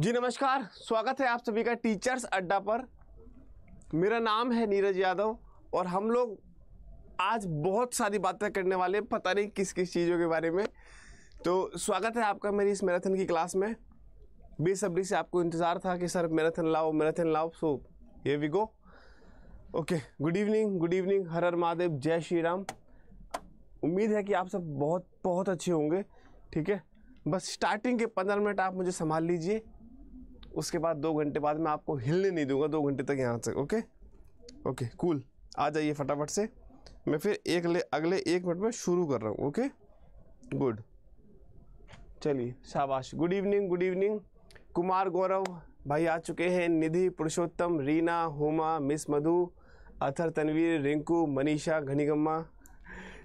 जी नमस्कार स्वागत है आप सभी का टीचर्स अड्डा पर मेरा नाम है नीरज यादव और हम लोग आज बहुत सारी बातें करने वाले हैं पता नहीं किस किस चीज़ों के बारे में तो स्वागत है आपका मेरी इस मैराथन की क्लास में बेसब्री से आपको इंतज़ार था कि सर मैराथन लाओ मैराथन लाओ सो ये we go okay good evening good evening हर हर महादेव जय श्री राम उम्मीद है कि आप सब बहुत बहुत अच्छे होंगे ठीक है बस स्टार्टिंग के पंद्रह मिनट आप मुझे संभाल लीजिए उसके बाद दो घंटे बाद मैं आपको हिलने नहीं दूंगा दो घंटे तक यहाँ से ओके ओके कूल आ जाइए फटाफट से मैं फिर एक ले अगले एक मिनट में शुरू कर रहा हूँ ओके गुड चलिए शाबाश good evening good evening Kumar Gaurav भाई आ चुके हैं निधि पुरुषोत्तम रीना हुमा मिस मधु अथर तनवीर रिंकू मनीषा घनीगम्मा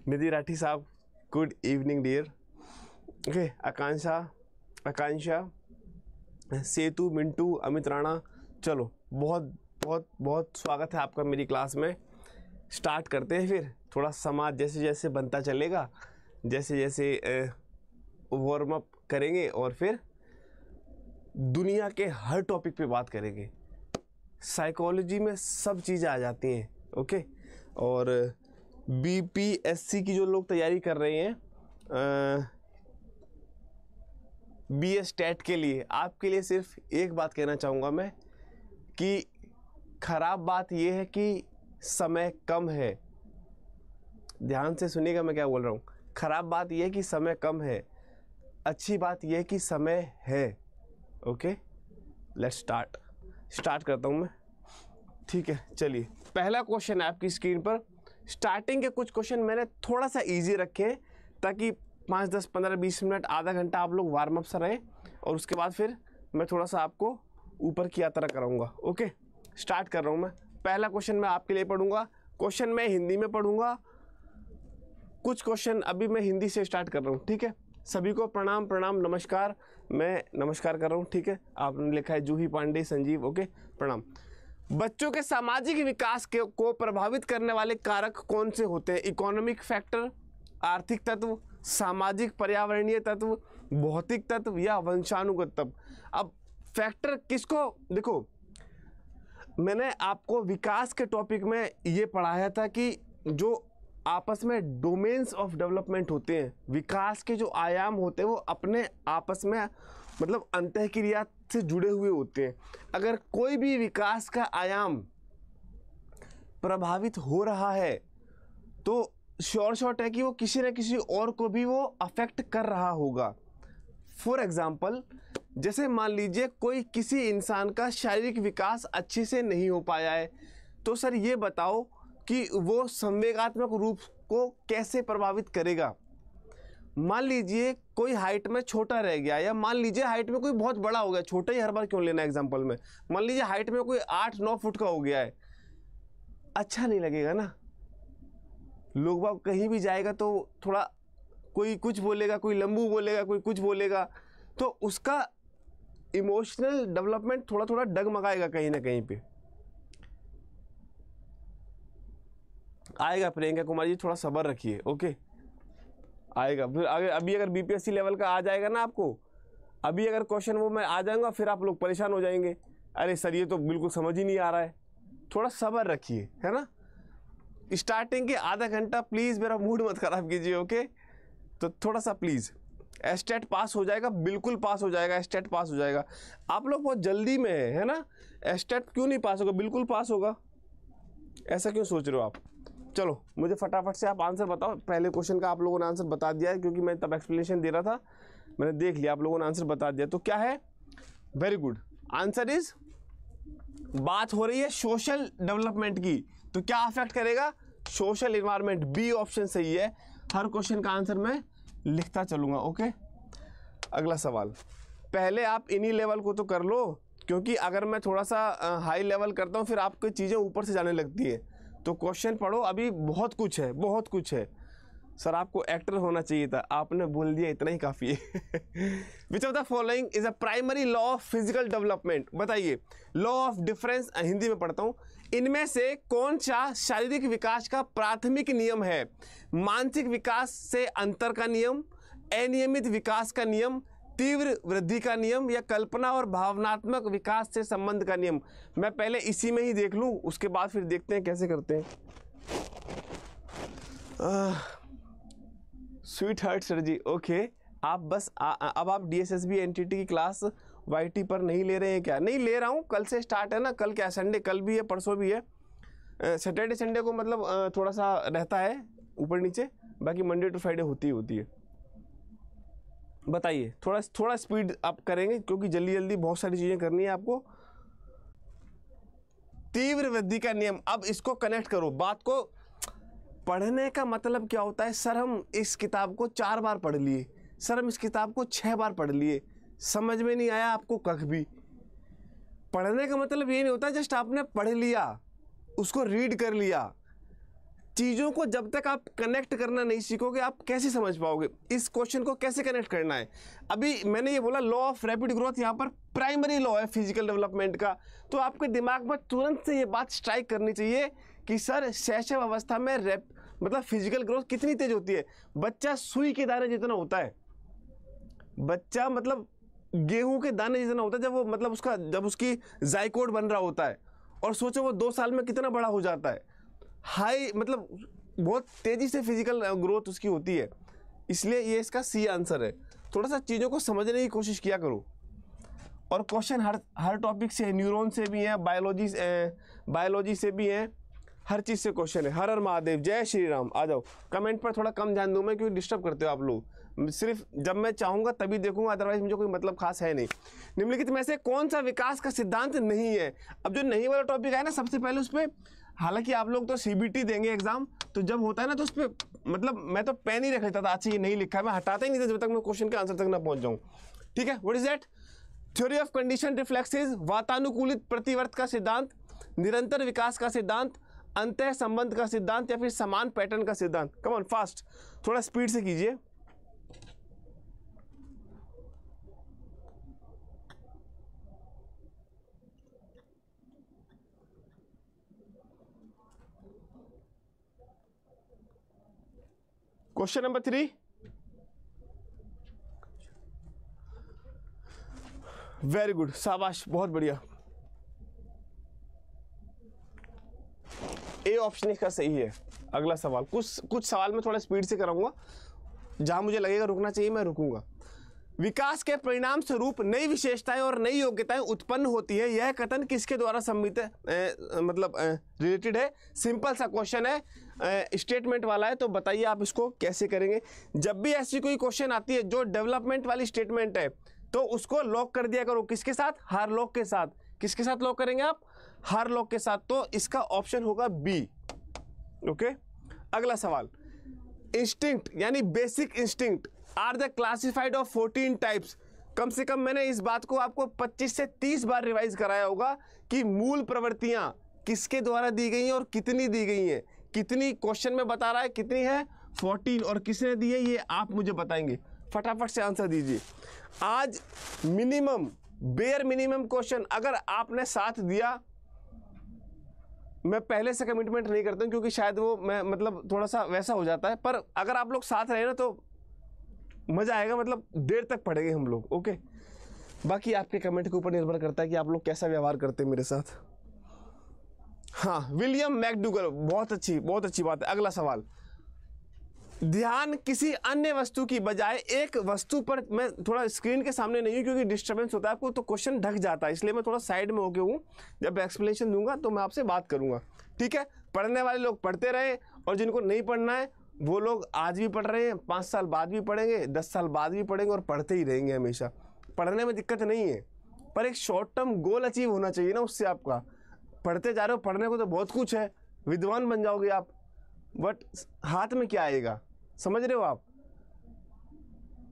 निधि राठी साहब good evening dear okay Akanksha Akanksha Setu Mintu Amit Rana चलो बहुत बहुत बहुत स्वागत है आपका मेरी क्लास में स्टार्ट करते हैं फिर थोड़ा समाज जैसे जैसे बनता चलेगा जैसे जैसे वार्म अप करेंगे और फिर दुनिया के हर टॉपिक पे बात करेंगे साइकोलॉजी में सब चीज़ें आ जाती हैं ओके और बीपीएससी की जो लोग तैयारी कर रहे हैं आ, बी एस टेट के लिए आपके लिए सिर्फ एक बात कहना चाहूँगा मैं कि खराब बात यह है कि समय कम है ध्यान से सुनिएगा मैं क्या बोल रहा हूँ खराब बात यह है कि समय कम है अच्छी बात यह कि समय है ओके लेट स्टार्ट स्टार्ट करता हूँ मैं ठीक है चलिए पहला क्वेश्चन है आपकी स्क्रीन पर स्टार्टिंग के कुछ क्वेश्चन मैंने थोड़ा सा इजी रखे हैं ताकि पाँच दस पंद्रह बीस मिनट आधा घंटा आप लोग वार्म अप से रहें और उसके बाद फिर मैं थोड़ा सा आपको ऊपर की यात्रा कराऊँगा ओके स्टार्ट कर रहा हूँ मैं पहला क्वेश्चन मैं आपके लिए पढ़ूँगा क्वेश्चन मैं हिंदी में पढ़ूँगा कुछ क्वेश्चन अभी मैं हिंदी से स्टार्ट कर रहा हूँ ठीक है सभी को प्रणाम प्रणाम नमस्कार मैं नमस्कार कर रहा हूँ ठीक है आपने लिखा है जूही पांडे संजीव ओके प्रणाम बच्चों के सामाजिक विकास के को प्रभावित करने वाले कारक कौन से होते हैं इकोनॉमिक फैक्टर आर्थिक तत्व सामाजिक पर्यावरणीय तत्व भौतिक तत्व या वंशानुगत तत्व अब फैक्टर किसको देखो मैंने आपको विकास के टॉपिक में ये पढ़ाया था कि जो आपस में डोमेन्स ऑफ डेवलपमेंट होते हैं विकास के जो आयाम होते हैं वो अपने आपस में मतलब अंत क्रिया से जुड़े हुए होते हैं अगर कोई भी विकास का आयाम प्रभावित हो रहा है तो श्योर शॉट है कि वो किसी न किसी और को भी वो अफेक्ट कर रहा होगा फॉर एग्ज़ाम्पल जैसे मान लीजिए कोई किसी इंसान का शारीरिक विकास अच्छे से नहीं हो पाया है तो सर ये बताओ कि वो संवेगात्मक रूप को कैसे प्रभावित करेगा मान लीजिए कोई हाइट में छोटा रह गया या मान लीजिए हाइट में कोई बहुत बड़ा हो गया छोटा ही हर बार क्यों लेना एग्जाम्पल में मान लीजिए हाइट में कोई आठ नौ फुट का हो गया है अच्छा नहीं लगेगा ना लोग बाग कहीं भी जाएगा तो थोड़ा कोई कुछ बोलेगा कोई लम्बू बोलेगा कोई कुछ बोलेगा तो उसका इमोशनल डेवलपमेंट थोड़ा थोड़ा डगमगाएगा कहीं ना कहीं पे आएगा प्रियंका कुमार जी थोड़ा सब्र रखिए ओके आएगा फिर अगर अभी अगर बीपीएससी लेवल का आ जाएगा ना आपको अभी अगर क्वेश्चन वो मैं आ जाऊँगा फिर आप लोग परेशान हो जाएंगे अरे सर ये तो बिल्कुल समझ ही नहीं आ रहा है थोड़ा सब्र रखिए है ना स्टार्टिंग के आधा घंटा प्लीज़ मेरा मूड मत ख़राब कीजिए ओके तो थोड़ा सा प्लीज़ एस्टेट पास हो जाएगा बिल्कुल पास हो जाएगा एस्टेट पास हो जाएगा आप लोग बहुत जल्दी में है है ना एस्टेट क्यों नहीं पास होगा बिल्कुल पास होगा ऐसा क्यों सोच रहे हो आप चलो मुझे फटाफट से आप आंसर बताओ पहले क्वेश्चन का आप लोगों ने आंसर बता दिया है क्योंकि मैं तब एक्सप्लेनेशन दे रहा था मैंने देख लिया आप लोगों ने आंसर बता दिया तो क्या है वेरी गुड आंसर इज बात हो रही है सोशल डेवलपमेंट की तो क्या अफेक्ट करेगा सोशल इन्वायरमेंट बी ऑप्शन सही है हर क्वेश्चन का आंसर मैं लिखता चलूँगा ओके अगला सवाल पहले आप इन्हीं लेवल को तो कर लो क्योंकि अगर मैं थोड़ा सा हाई लेवल करता हूँ फिर आपको चीज़ें ऊपर से जाने लगती है तो क्वेश्चन पढ़ो अभी बहुत कुछ है बहुत कुछ है सर आपको एक्टर होना चाहिए था आपने बोल दिया इतना ही काफ़ी है which of the following is a primary law of physical development बताइए लॉ ऑफ डिफरेंस हिंदी में पढ़ता हूँ इनमें से कौन सा शारीरिक विकास का प्राथमिक नियम है मानसिक विकास से अंतर का नियम अनियमित विकास का नियम तीव्र वृद्धि का नियम या कल्पना और भावनात्मक विकास से संबंध का नियम मैं पहले इसी में ही देख लूँ उसके बाद फिर देखते हैं कैसे करते हैं sweet heart sir ji okay आप बस आ, आ, अब आप D S S B N T T की क्लास वाई पर नहीं ले रहे हैं क्या नहीं ले रहा हूँ कल से स्टार्ट है ना कल क्या संडे कल भी है परसों भी है सैटरडे संडे को मतलब थोड़ा सा रहता है ऊपर नीचे बाकी मंडे टू फ्राइडे होती ही होती है बताइए थोड़ा थोड़ा स्पीड आप करेंगे क्योंकि जल्दी जल्दी बहुत सारी चीज़ें करनी है आपको तीव्र वृद्धि का नियम अब इसको कनेक्ट करो बात को पढ़ने का मतलब क्या होता है सर हम इस किताब को चार बार पढ़ लिए सर हम इस किताब को छः बार पढ़ लिए समझ में नहीं आया आपको कख भी पढ़ने का मतलब ये नहीं होता जस्ट आपने पढ़ लिया उसको रीड कर लिया चीज़ों को जब तक आप कनेक्ट करना नहीं सीखोगे आप कैसे समझ पाओगे इस क्वेश्चन को कैसे कनेक्ट करना है अभी मैंने ये बोला लॉ ऑफ रैपिड ग्रोथ यहाँ पर प्राइमरी लॉ है फिजिकल डेवलपमेंट का तो आपके दिमाग में तुरंत से ये बात स्ट्राइक करनी चाहिए कि सर शैशव अवस्था में रैप मतलब फिजिकल ग्रोथ कितनी तेज होती है बच्चा सुई के दायरे जितना होता है बच्चा मतलब गेहूं के दाने जितना ना होता है जब वो मतलब उसका जब उसकी जायकोड बन रहा होता है और सोचो वो दो साल में कितना बड़ा हो जाता है हाई मतलब बहुत तेज़ी से फिजिकल ग्रोथ उसकी होती है इसलिए ये इसका सी आंसर है थोड़ा सा चीज़ों को समझने की कोशिश किया करो और क्वेश्चन हर हर टॉपिक से है न्यूरॉन से भी है बायोलॉजी से बायोलॉजी से भी है हर चीज़ से क्वेश्चन है हर हर महादेव जय श्री राम आ जाओ कमेंट पर थोड़ा कम ध्यान दूँ मैं क्योंकि डिस्टर्ब करते हो आप लोग सिर्फ जब मैं चाहूँगा तभी देखूंगा अदरवाइज मुझे कोई मतलब खास है नहीं निम्नलिखित में से कौन सा विकास का सिद्धांत नहीं है अब जो नहीं वाला टॉपिक है ना सबसे पहले उस पर हालांकि आप लोग तो सी देंगे एग्जाम तो जब होता है ना तो उस पर मतलब मैं तो पेन ही रख लेता था अच्छा ये नहीं लिखा मैं हटाता ही नहीं था जब तक मैं क्वेश्चन के आंसर तक ना पहुँच जाऊँ ठीक है what is that theory of condition reflexes वातानुकूलित प्रतिवर्त का सिद्धांत निरंतर विकास का सिद्धांत अंत संबंध का सिद्धांत या फिर समान पैटर्न का सिद्धांत कमन फास्ट थोड़ा स्पीड से कीजिए question number three very good शाबाश बहुत बढ़िया ए ऑप्शन इसका सही है अगला सवाल कुछ कुछ सवाल मैं थोड़ा स्पीड से कराऊंगा जहां मुझे लगेगा रुकना चाहिए मैं रुकूंगा विकास के परिणाम स्वरूप नई विशेषताएं और नई योग्यताएं उत्पन्न होती है यह कथन किसके द्वारा सम्मिलित मतलब रिलेटेड है सिंपल सा क्वेश्चन है स्टेटमेंट वाला है तो बताइए आप इसको कैसे करेंगे जब भी ऐसी कोई क्वेश्चन आती है जो डेवलपमेंट वाली स्टेटमेंट है तो उसको लॉक कर दिया करो किसके साथ हर लॉक के साथ किसके साथ लॉक करेंगे आप हर लॉक के साथ तो इसका ऑप्शन होगा बी ओके अगला सवाल इंस्टिंक्ट यानी basic instinct are the classified of fourteen types कम से कम मैंने इस बात को आपको 25 से 30 बार रिवाइज कराया होगा कि मूल प्रवृत्तियां किसके द्वारा दी गई हैं और कितनी दी गई हैं कितनी क्वेश्चन में बता रहा है कितनी है 14 और किसने दी है ये आप मुझे बताएंगे फटाफट से आंसर दीजिए आज मिनिमम बेयर मिनिमम क्वेश्चन अगर आपने साथ दिया मैं पहले से कमिटमेंट नहीं करता हूँ क्योंकि शायद वो मैं मतलब थोड़ा सा वैसा हो जाता है पर अगर आप लोग साथ रहे ना तो मज़ा आएगा मतलब देर तक पढ़ेंगे हम लोग ओके बाकी आपके कमेंट के ऊपर निर्भर करता है कि आप लोग कैसा व्यवहार करते हैं मेरे साथ हाँ विलियम मैकडूगल बहुत अच्छी बहुत अच्छी बात है अगला सवाल ध्यान किसी अन्य वस्तु की बजाय एक वस्तु पर मैं थोड़ा स्क्रीन के सामने नहीं हूँ क्योंकि डिस्टर्बेंस होता है आपको तो क्वेश्चन ढक जाता है इसलिए मैं थोड़ा साइड में होके हूँ जब एक्सप्लेनेशन दूंगा तो मैं आपसे बात करूँगा ठीक है पढ़ने वाले लोग पढ़ते रहें और जिनको नहीं पढ़ना है वो लोग आज भी पढ़ रहे हैं पाँच साल बाद भी पढ़ेंगे दस साल बाद भी पढ़ेंगे और पढ़ते ही रहेंगे हमेशा पढ़ने में दिक्कत नहीं है पर एक शॉर्ट टर्म गोल अचीव होना चाहिए ना उससे आपका पढ़ते जा रहे हो पढ़ने को तो बहुत कुछ है विद्वान बन जाओगे आप बट हाथ में क्या आएगा समझ रहे हो आप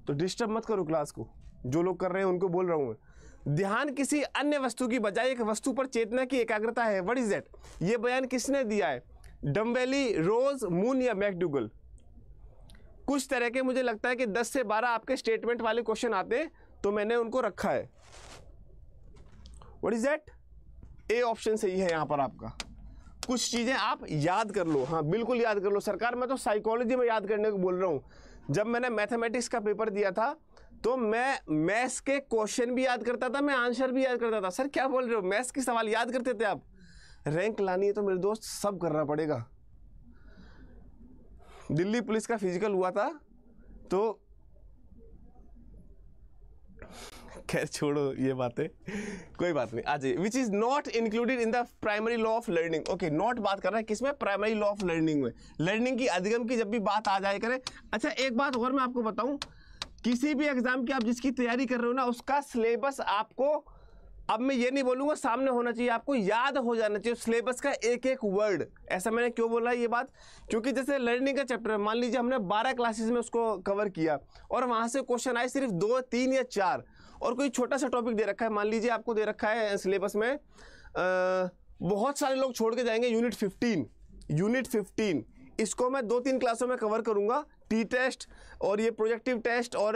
तो डिस्टर्ब मत करो क्लास को जो लोग कर रहे हैं उनको बोल रहा हूँ मैं ध्यान किसी अन्य वस्तु की बजाय एक वस्तु पर चेतना की एकाग्रता है वट इज़ दैट ये बयान किसने दिया है डम्बेली रोज मून या मैकडूगल कुछ तरह के मुझे लगता है कि 10 से 12 आपके स्टेटमेंट वाले क्वेश्चन आते हैं तो मैंने उनको रखा है what is that A option सही है यहाँ पर आपका कुछ चीज़ें आप याद कर लो हाँ बिल्कुल याद कर लो सरकार मैं तो साइकोलॉजी में याद करने को बोल रहा हूँ जब मैंने मैथमेटिक्स का पेपर दिया था तो मैं मैथ्स के क्वेश्चन भी याद करता था मैं आंसर भी याद करता था सर क्या बोल रहे हो मैथ्स के सवाल याद करते थे आप रैंक लानी है तो मेरे दोस्त सब करना पड़ेगा दिल्ली पुलिस का फिजिकल हुआ था तो खैर छोड़ो ये बातें कोई बात नहीं आ जाइए which is not included in the primary law of learning okay not बात कर रहा है किसमें प्राइमरी लॉ ऑफ लर्निंग में लर्निंग की अधिगम की जब भी बात आ जाए करें अच्छा एक बात और मैं आपको बताऊं किसी भी एग्ज़ाम की आप जिसकी तैयारी कर रहे हो ना उसका सिलेबस आपको अब मैं ये नहीं बोलूँगा सामने होना चाहिए आपको याद हो जाना चाहिए सिलेबस का एक एक वर्ड ऐसा मैंने क्यों बोला ये बात क्योंकि जैसे लर्निंग का चैप्टर मान लीजिए हमने बारह क्लासेस में उसको कवर किया और वहाँ से क्वेश्चन आए सिर्फ दो तीन या चार और कोई छोटा सा टॉपिक दे रखा है मान लीजिए आपको दे रखा है सिलेबस में आ, बहुत सारे लोग छोड़ के जाएंगे यूनिट फिफ्टीन यूनिट फिफ्टीन इसको मैं दो तीन क्लासों में कवर करूँगा टी टेस्ट और ये प्रोजेक्टिव टेस्ट और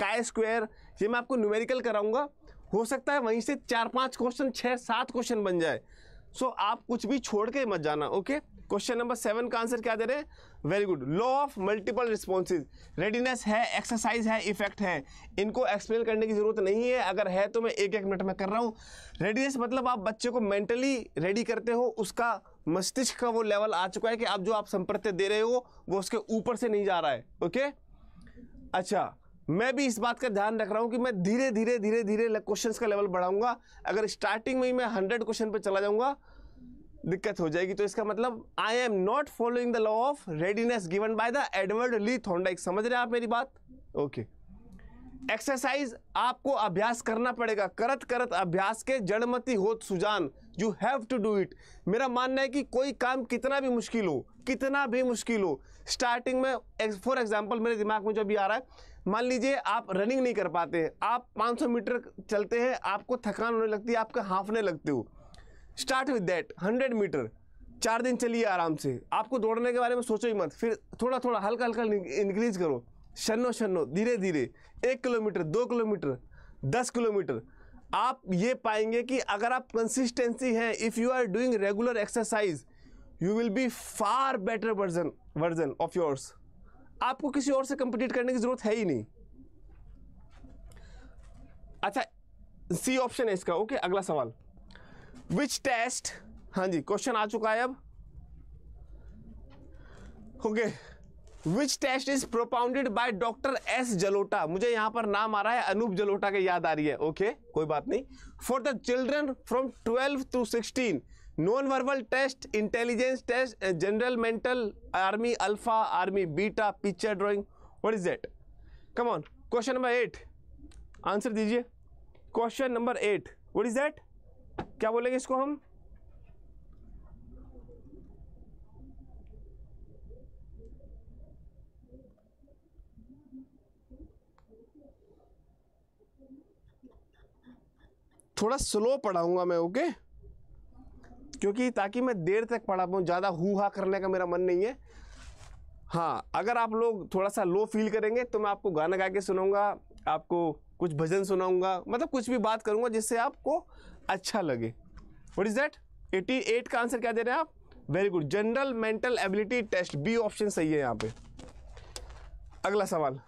काय स्क्वेयर ये मैं आपको न्यूमेरिकल कराऊँगा हो सकता है वहीं से चार पाँच क्वेश्चन छः सात क्वेश्चन बन जाए सो so, आप कुछ भी छोड़ के मत जाना ओके क्वेश्चन नंबर सेवन का आंसर क्या दे रहे हैं very good law of multiple responses readiness है एक्सरसाइज है इफेक्ट है इनको एक्सप्लेन करने की ज़रूरत नहीं है अगर है तो मैं एक एक मिनट में कर रहा हूँ रेडीनेस मतलब आप बच्चे को मेंटली रेडी करते हो उसका मस्तिष्क का वो लेवल आ चुका है कि आप जो आप संपर्क दे रहे हो वो उसके ऊपर से नहीं जा रहा है ओके अच्छा मैं भी इस बात का ध्यान रख रहा हूँ कि मैं धीरे धीरे धीरे धीरे क्वेश्चंस का लेवल बढ़ाऊंगा अगर स्टार्टिंग में ही मैं हंड्रेड क्वेश्चन पर चला जाऊंगा दिक्कत हो जाएगी तो इसका मतलब I am not following the law of readiness given by the Edward Lee Thorndike समझ रहे हैं आप मेरी बात ओके okay. एक्सरसाइज आपको अभ्यास करना पड़ेगा करत करत अभ्यास के जड़मती होत सुजान you have to do it मेरा मानना है कि कोई काम कितना भी मुश्किल हो कितना भी मुश्किल हो स्टार्टिंग में फॉर एग्जांपल मेरे दिमाग में जो भी आ रहा है मान लीजिए आप रनिंग नहीं कर पाते हैं आप 500 मीटर चलते हैं आपको थकान होने लगती है आपके हाँफने लगते हो start with that hundred metre चार दिन चलिए आराम से आपको दौड़ने के बारे में सोचो ही मत फिर थोड़ा थोड़ा हल्का हल्का इंक्रीज करो शनो शनो धीरे धीरे एक किलोमीटर दो किलोमीटर दस किलोमीटर आप ये पाएंगे कि अगर आप कंसिस्टेंसी हैं if you are doing regular exercise you will be far better version version of yours आपको किसी और से कंपीट करने की ज़रूरत है ही नहीं अच्छा सी ऑप्शन है इसका ओके अगला सवाल विच टेस्ट हाँ जी क्वेश्चन आ चुका है अब okay okay. Which test is propounded by doctor S Jalota मुझे यहाँ पर नाम आ रहा है अनूप जलोटा के याद आ रही है ओके okay, कोई बात नहीं for the children from 12 to 16 non verbal test intelligence test general mental army alpha army beta picture drawing what is that come on question number eight answer दीजिए question number eight what is that क्या बोलेंगे इसको हम थोड़ा slow पढ़ाऊंगा मैं okay क्योंकि ताकि मैं देर तक पढ़ा पाऊँ ज़्यादा हु हा करने का मेरा मन नहीं है हाँ अगर आप लोग थोड़ा सा लो फील करेंगे तो मैं आपको गाना गा के सुनाऊंगा आपको कुछ भजन सुनाऊंगा मतलब कुछ भी बात करूंगा जिससे आपको अच्छा लगे what is that eighty eight का आंसर क्या दे रहे हैं आप very good general mental ability test B option सही है यहाँ पे अगला सवाल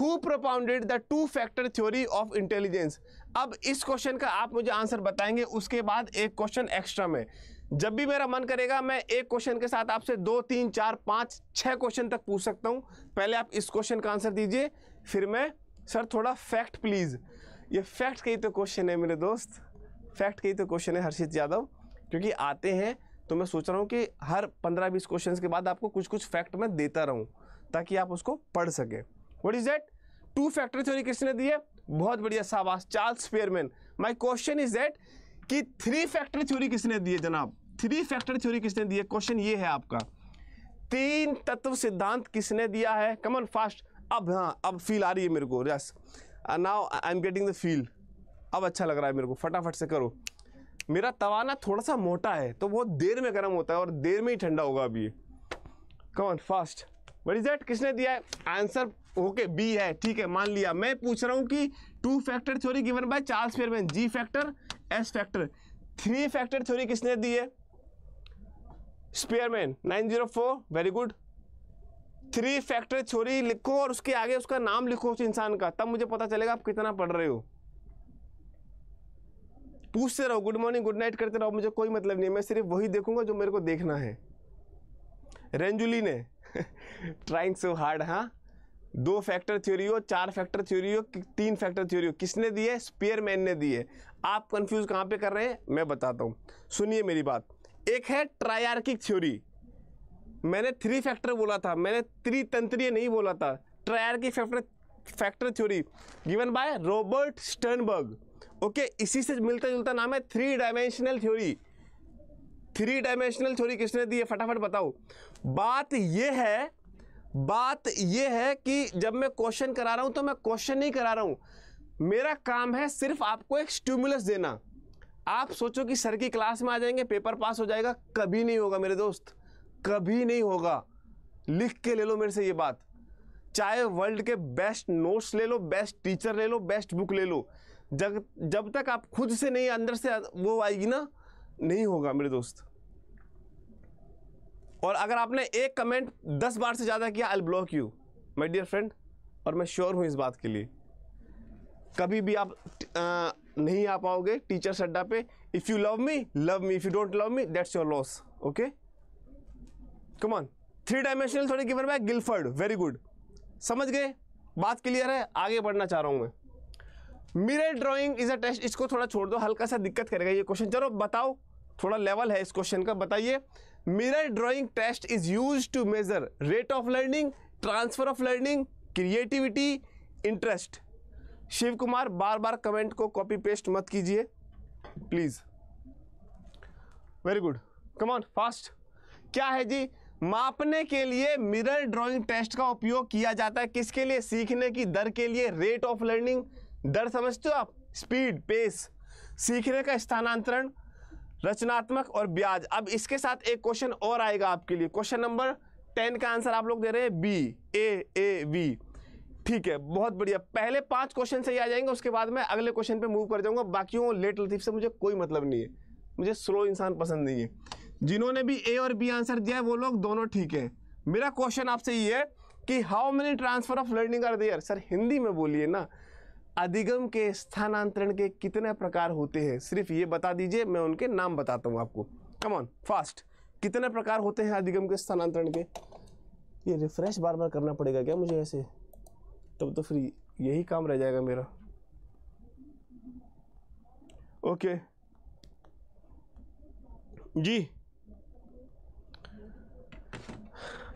who propounded the two factor theory of intelligence अब इस क्वेश्चन का आप मुझे आंसर बताएंगे उसके बाद एक क्वेश्चन एक्स्ट्रा में जब भी मेरा मन करेगा मैं एक क्वेश्चन के साथ आपसे दो तीन चार पाँच छः क्वेश्चन तक पूछ सकता हूँ पहले आप इस क्वेश्चन का आंसर दीजिए फिर मैं सर थोड़ा फैक्ट प्लीज़ ये फैक्ट का ही तो क्वेश्चन है मेरे दोस्त फैक्ट का ही तो क्वेश्चन है हर्षित यादव क्योंकि आते हैं तो मैं सोच रहा हूँ कि हर पंद्रह बीस क्वेश्चन के बाद आपको कुछ कुछ फैक्ट मैं देता रहूँ ताकि आप उसको पढ़ सकें what is that two factor theory किसने दी है बहुत बढ़िया शाबाश Charles Spearman my question is that कि थ्री फैक्टर थ्योरी किसने दी है जनाब थ्री फैक्टर थ्योरी किसने दी है क्वेश्चन ये है आपका तीन तत्व सिद्धांत किसने दिया है कमन फास्ट अब हाँ अब फील आ रही है मेरे को yes now I am getting the feel अब अच्छा लग रहा है मेरे को फटाफट से करो मेरा तवाना थोड़ा सा मोटा है तो बहुत देर में गर्म होता है और देर में ही ठंडा होगा अभी come on fast what is that किसने दिया है आंसर ओके बी है ठीक है मान लिया मैं पूछ रहा हूँ कि two factor theory given by Charles Spearman G factor S factor three factor theory किसने दी है Spearman nine zero four very good three factor theory लिखो और उसके आगे उसका नाम लिखो उस इंसान का तब मुझे पता चलेगा आप कितना पढ़ रहे हो पूछते रहो गुड मॉर्निंग गुड नाइट करते रहो मुझे कोई मतलब नहीं मैं सिर्फ वही देखूंगा जो मेरे को देखना है रेंजुली ने ट्राइंग सो हार्ड हाँ दो फैक्टर थ्योरी हो चार फैक्टर थ्योरी हो तीन फैक्टर थ्योरी हो किसने दी है स्पेयरमैन ने दी है आप कंफ्यूज कहाँ पे कर रहे हैं मैं बताता हूँ सुनिए मेरी बात एक है ट्रायार्किक थ्योरी मैंने थ्री फैक्टर बोला था मैंने त्रितंत्रीय नहीं बोला था triarchic factor factor theory given by Robert Sternberg okay इसी से मिलता जुलता नाम है three dimensional theory three dimensional theory किसने दी है फटाफट बताओ बात यह है बात यह है कि जब मैं क्वेश्चन करा रहा हूं तो मैं क्वेश्चन नहीं करा रहा हूं मेरा काम है सिर्फ आपको एक स्टिमुलस देना आप सोचो कि सर की क्लास में आ जाएंगे पेपर पास हो जाएगा कभी नहीं होगा मेरे दोस्त कभी नहीं होगा लिख के ले लो मेरे से ये बात चाहे वर्ल्ड के बेस्ट नोट्स ले लो बेस्ट टीचर ले लो बेस्ट बुक ले लो जब जब तक आप खुद से नहीं अंदर से वो आएगी ना नहीं होगा मेरे दोस्त और अगर आपने एक कमेंट दस बार से ज़्यादा किया I block you my dear friend और मैं श्योर हूँ इस बात के लिए कभी भी आप आ, नहीं आ पाओगे टीचर अड्डा पे if you love me love me if you don't love me that's your loss okay come on three dimensional थोड़ी given by Guilford very good समझ गए बात क्लियर है आगे बढ़ना चाह रहा हूँ मैं mirror drawing is a test इसको थोड़ा छोड़ दो हल्का सा दिक्कत करेगा ये क्वेश्चन चलो बताओ थोड़ा लेवल है इस क्वेश्चन का बताइए mirror drawing test is use to measure rate of learning transfer of learning creativity interest Shiv Kumar बार बार कमेंट को कॉपी पेस्ट मत कीजिए please very good come on fast क्या है जी मापने के लिए मिरर ड्राइंग टेस्ट का उपयोग किया जाता है किसके लिए सीखने की दर के लिए रेट ऑफ लर्निंग डर समझते हो आप स्पीड पेस सीखने का स्थानांतरण रचनात्मक और ब्याज अब इसके साथ एक क्वेश्चन और आएगा आपके लिए क्वेश्चन नंबर टेन का आंसर आप लोग दे रहे हैं बी ए ए वी ठीक है बहुत बढ़िया पहले पांच क्वेश्चन से ही आ जाएंगे उसके बाद मैं अगले क्वेश्चन पे मूव कर जाऊंगा बाकी लेट लतीफ से मुझे कोई मतलब नहीं है मुझे स्लो इंसान पसंद नहीं है जिन्होंने भी ए और बी आंसर दिया है वो लोग दोनों ठीक है मेरा क्वेश्चन आपसे ये है कि how many transfer of learning are there sir Hindi में बोलिए ना अधिगम के स्थानांतरण के कितने प्रकार होते हैं सिर्फ ये बता दीजिए मैं उनके नाम बताता हूँ आपको कमॉन फास्ट कितने प्रकार होते हैं अधिगम के स्थानांतरण के ये रिफ्रेश बार बार करना पड़ेगा क्या मुझे ऐसे तब तो फिर यही काम रह जाएगा मेरा ओके जी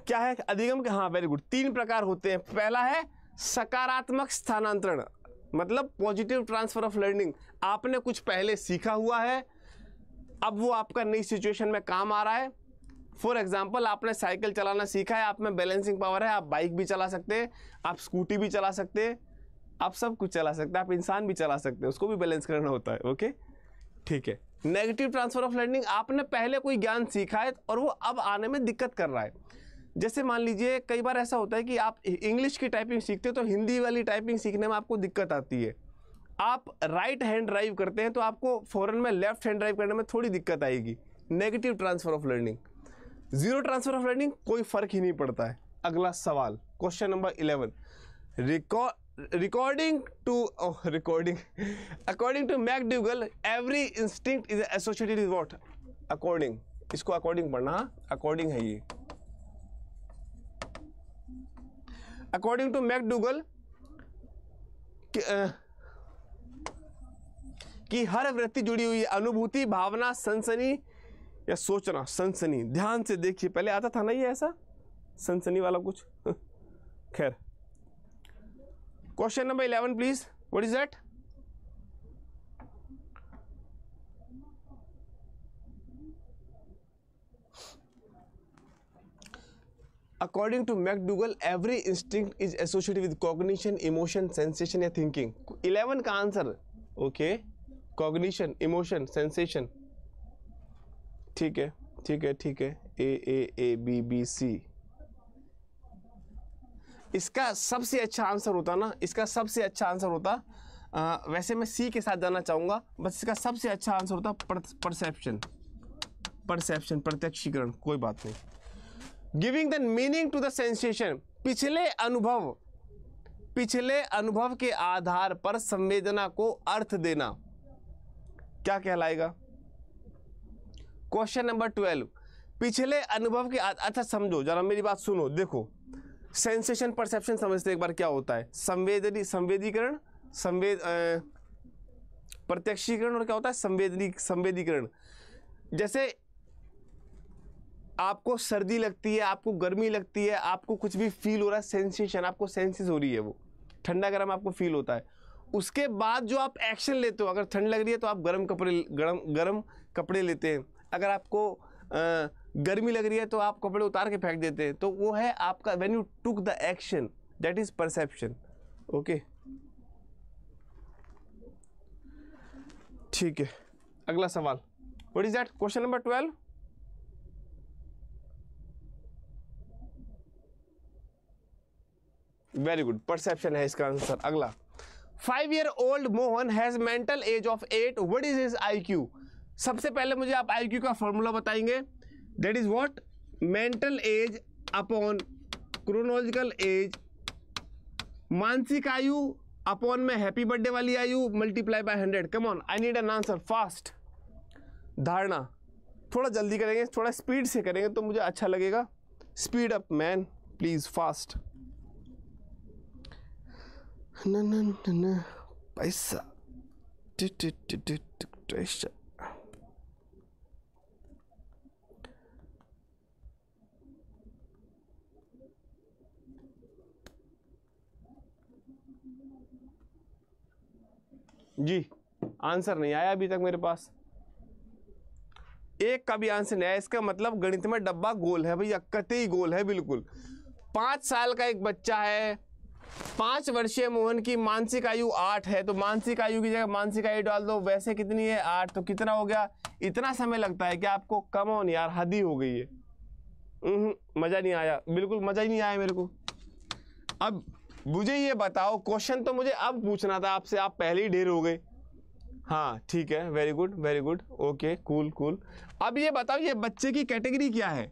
क्या है अधिगम के हाँ वेरी गुड तीन प्रकार होते हैं पहला है सकारात्मक स्थानांतरण मतलब पॉजिटिव ट्रांसफर ऑफ लर्निंग आपने कुछ पहले सीखा हुआ है अब वो आपका नई सिचुएशन में काम आ रहा है फॉर एग्जाम्पल आपने साइकिल चलाना सीखा है आप में बैलेंसिंग पावर है आप बाइक भी चला सकते हैं आप स्कूटी भी चला सकते हैं आप सब कुछ चला सकते हैं आप इंसान भी चला सकते हैं उसको भी बैलेंस करना होता है ओके ठीक है नेगेटिव ट्रांसफर ऑफ लर्निंग आपने पहले कोई ज्ञान सीखा है और वो अब आने में दिक्कत कर रहा है जैसे मान लीजिए कई बार ऐसा होता है कि आप इंग्लिश की टाइपिंग सीखते हो तो हिंदी वाली टाइपिंग सीखने में आपको दिक्कत आती है आप राइट हैंड ड्राइव करते हैं तो आपको फ़ौरन में लेफ्ट हैंड ड्राइव करने में थोड़ी दिक्कत आएगी negative transfer of learning zero transfer of learning कोई फ़र्क ही नहीं पड़ता है अगला सवाल question number eleven recording to recording according to McDougall every instinct is associated is what according इसको अकॉर्डिंग पढ़ना अकॉर्डिंग हाँ? है ये अकॉर्डिंग टू मैकडूगल कि, कि हर वृत्ति जुड़ी हुई है अनुभूति भावना सनसनी या सोचना सनसनी ध्यान से देखिए पहले आता था ना ये ऐसा सनसनी वाला कुछ खैर question number eleven please what is that according to McDougall every instinct is associated with cognition emotion sensation या थिंकिंग इलेवन का answer okay cognition emotion sensation ठीक है ठीक है ठीक है A A A B B C इसका सबसे अच्छा आंसर होता ना इसका सबसे अच्छा आंसर होता आ, वैसे मैं सी के साथ जाना चाहूँगा बस इसका सबसे अच्छा आंसर होता परसेप्शन परसेप्शन प्रत्यक्षीकरण कोई बात नहीं giving the meaning to the sensation पिछले अनुभव पिछले अनुभव के आधार पर संवेदना को अर्थ देना क्या कहलाएगा क्वेश्चन नंबर ट्वेल्व पिछले अनुभव के अच्छा समझो जरा मेरी बात सुनो देखो सेंसेशन परसेप्शन समझते एक बार क्या होता है संवेदनी संवेदीकरण संवेद प्रत्यक्षीकरण और क्या होता है संवेदनी संवेदीकरण जैसे आपको सर्दी लगती है आपको गर्मी लगती है आपको कुछ भी फील हो रहा है सेंसेशन आपको सेंसेस हो रही है वो ठंडा गर्म आपको फील होता है उसके बाद जो आप एक्शन लेते हो अगर ठंड लग रही है तो आप गर्म कपड़े गर्म गर्म कपड़े लेते हैं अगर आपको गर्मी लग रही है तो आप कपड़े उतार के फेंक देते हैं तो वो है आपका when you took the action that is perception okay ठीक है अगला सवाल what is that question number twelve very good perception है इसका आंसर अगला five year old Mohan has mental age of eight what is is I Q सबसे पहले मुझे आप आई क्यू का फॉर्मूला बताएंगे that is what mental age upon chronological age मानसिक आयु अपॉन में हैप्पी बर्थडे वाली आयु multiply by hundred come on I need an answer fast धारणा थोड़ा जल्दी करेंगे थोड़ा स्पीड से करेंगे तो मुझे अच्छा लगेगा speed up man please fast पैसा जी आंसर नहीं आया अभी तक मेरे पास एक का भी आंसर नहीं आया इसका मतलब गणित में डब्बा गोल है भैया ही गोल है बिल्कुल पांच साल का एक बच्चा है पांच वर्षीय मोहन की मानसिक आयु आठ है तो मानसिक आयु की जगह मानसिक आयु डाल दो वैसे कितनी है आठ तो कितना हो गया इतना समय लगता है कि आपको कम ऑन यार हदी हो गई है मज़ा नहीं आया बिल्कुल मज़ा ही नहीं आया मेरे को अब मुझे ये बताओ क्वेश्चन तो मुझे अब पूछना था आपसे आप पहले ही ढेर हो गए हाँ ठीक है very good very good okay cool cool अब ये बताओ ये बच्चे की कैटेगरी क्या है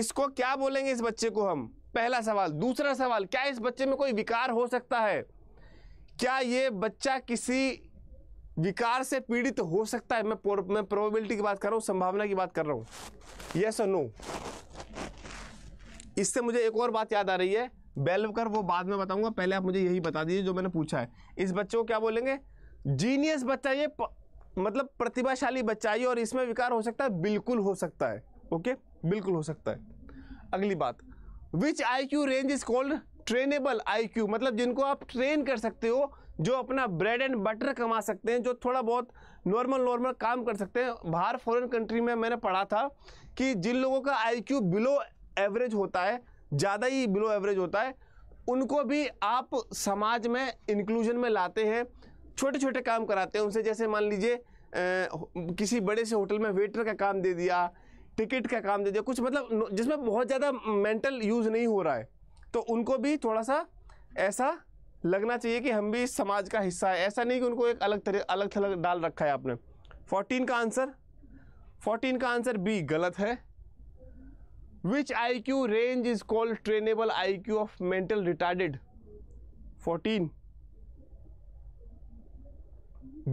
इसको क्या बोलेंगे इस बच्चे को हम पहला सवाल दूसरा सवाल क्या इस बच्चे में कोई विकार हो सकता है क्या ये बच्चा किसी विकार से पीड़ित हो सकता है मैं मैं प्रोबेबिलिटी की बात कर रहा हूँ संभावना की बात कर रहा हूँ यस और नो इससे मुझे एक और बात याद आ रही है बेल्व कर वो बाद में बताऊंगा पहले आप मुझे यही बता दीजिए जो मैंने पूछा है इस बच्चे को क्या बोलेंगे जीनियस बच्चा ये प, मतलब प्रतिभाशाली बच्चा ये और इसमें विकार हो सकता है बिल्कुल हो सकता है ओके बिल्कुल हो सकता है अगली बात which I Q range is called trainable I Q मतलब जिनको आप ट्रेन कर सकते हो जो अपना ब्रेड एंड बटर कमा सकते हैं जो थोड़ा बहुत नॉर्मल नॉर्मल काम कर सकते हैं बाहर फॉरेन कंट्री में मैंने पढ़ा था कि जिन लोगों का आई क्यू बिलो एवरेज होता है ज़्यादा ही बिलो एवरेज होता है उनको भी आप समाज में इंक्लूजन में लाते हैं छोटे छोटे काम कराते हैं उनसे जैसे मान लीजिए किसी बड़े से होटल में वेटर का काम दे दिया टिकट का काम दे दिया कुछ मतलब जिसमें बहुत ज़्यादा मेंटल यूज़ नहीं हो रहा है तो उनको भी थोड़ा सा ऐसा लगना चाहिए कि हम भी समाज का हिस्सा है ऐसा नहीं कि उनको एक अलग तरह अलग थलग डाल रखा है आपने फोर्टीन का आंसर फोर्टीन का आंसर बी गलत है which I Q range is called trainable I Q of mental retarded fourteen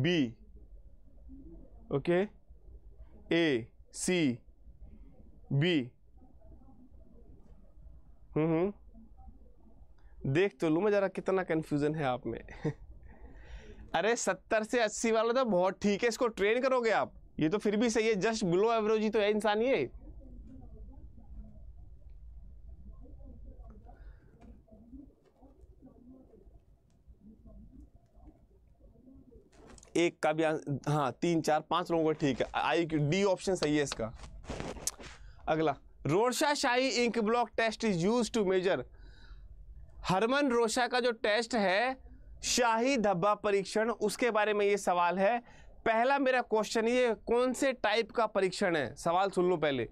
B okay A C B hmm देख तो लू मैं ज़रा कितना कंफ्यूजन है आप में अरे सत्तर से अस्सी वाला तो बहुत ठीक है इसको ट्रेन करोगे आप ये तो फिर भी सही है जस्ट बिलो एवरेज ही तो है इंसान ये एक का भी हाँ तीन चार पांच लोगों का ठीक है आई डी ऑप्शन सही है इसका अगला रोशा शाही ink block test is use to measure Hermann Rorschach का जो टेस्ट है शाही धब्बा परीक्षण उसके बारे में ये सवाल है पहला मेरा क्वेश्चन ये कौन से टाइप का परीक्षण है सवाल सुन लो पहले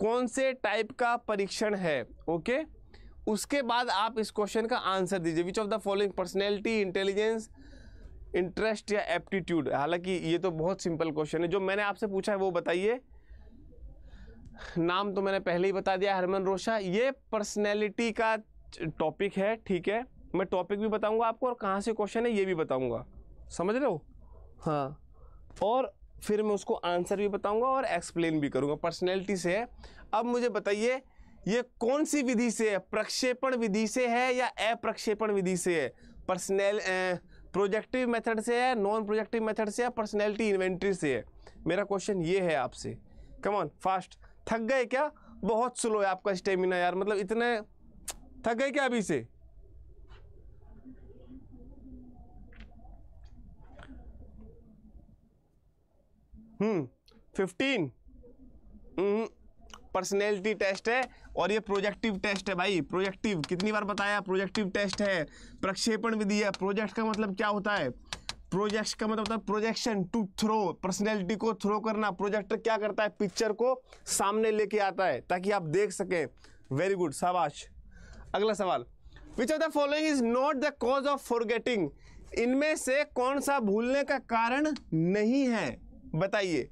कौन से टाइप का परीक्षण है ओके उसके बाद आप इस क्वेश्चन का आंसर दीजिए which of the following personality intelligence interest या एप्टीट्यूड हालांकि ये तो बहुत सिंपल क्वेश्चन है जो मैंने आपसे पूछा है वो बताइए नाम तो मैंने पहले ही बता दिया हरमन रोशा ये पर्सनैलिटी का टॉपिक है ठीक है मैं टॉपिक भी बताऊंगा आपको और कहाँ से क्वेश्चन है ये भी बताऊंगा समझ रहे हो हाँ और फिर मैं उसको आंसर भी बताऊंगा और एक्सप्लेन भी करूंगा पर्सनैलिटी से है अब मुझे बताइए ये कौन सी विधि से है प्रक्षेपण विधि से है या अप्रक्षेपण विधि से है पर्सनैल प्रोजेक्टिव मेथड से है नॉन प्रोजेक्टिव मेथड से है पर्सनैलिटी इन्वेंट्री से है मेरा क्वेश्चन ये है आपसे कमॉन फास्ट थक गए क्या बहुत स्लो है आपका स्टेमिना यार मतलब इतने थक गए क्या अभी से हम्म फिफ्टीन पर्सनैलिटी टेस्ट है और ये प्रोजेक्टिव टेस्ट है भाई प्रोजेक्टिव कितनी बार बताया प्रोजेक्टिव टेस्ट है प्रक्षेपण विधि है प्रोजेक्ट का मतलब क्या होता है प्रोजेक्ट का मतलब होता है प्रोजेक्शन टू थ्रो पर्सनैलिटी को थ्रो करना प्रोजेक्टर क्या करता है पिक्चर को सामने लेके आता है ताकि आप देख सकें वेरी गुड शाबाश अगला सवाल which of the following is not the cause of forgetting इनमें से कौन सा भूलने का कारण नहीं है बताइए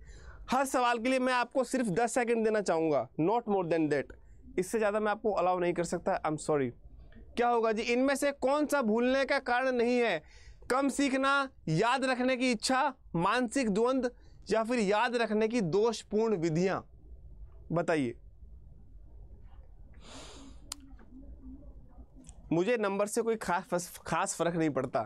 हर सवाल के लिए मैं आपको सिर्फ 10 सेकंड देना चाहूँगा नॉट मोर देन देट इससे ज़्यादा मैं आपको अलाउ नहीं कर सकता आई एम सॉरी क्या होगा जी इनमें से कौन सा भूलने का कारण नहीं है कम सीखना याद रखने की इच्छा मानसिक द्वंद या फिर याद रखने की दोषपूर्ण विधियां बताइए मुझे नंबर से कोई खास खास फर्क नहीं पड़ता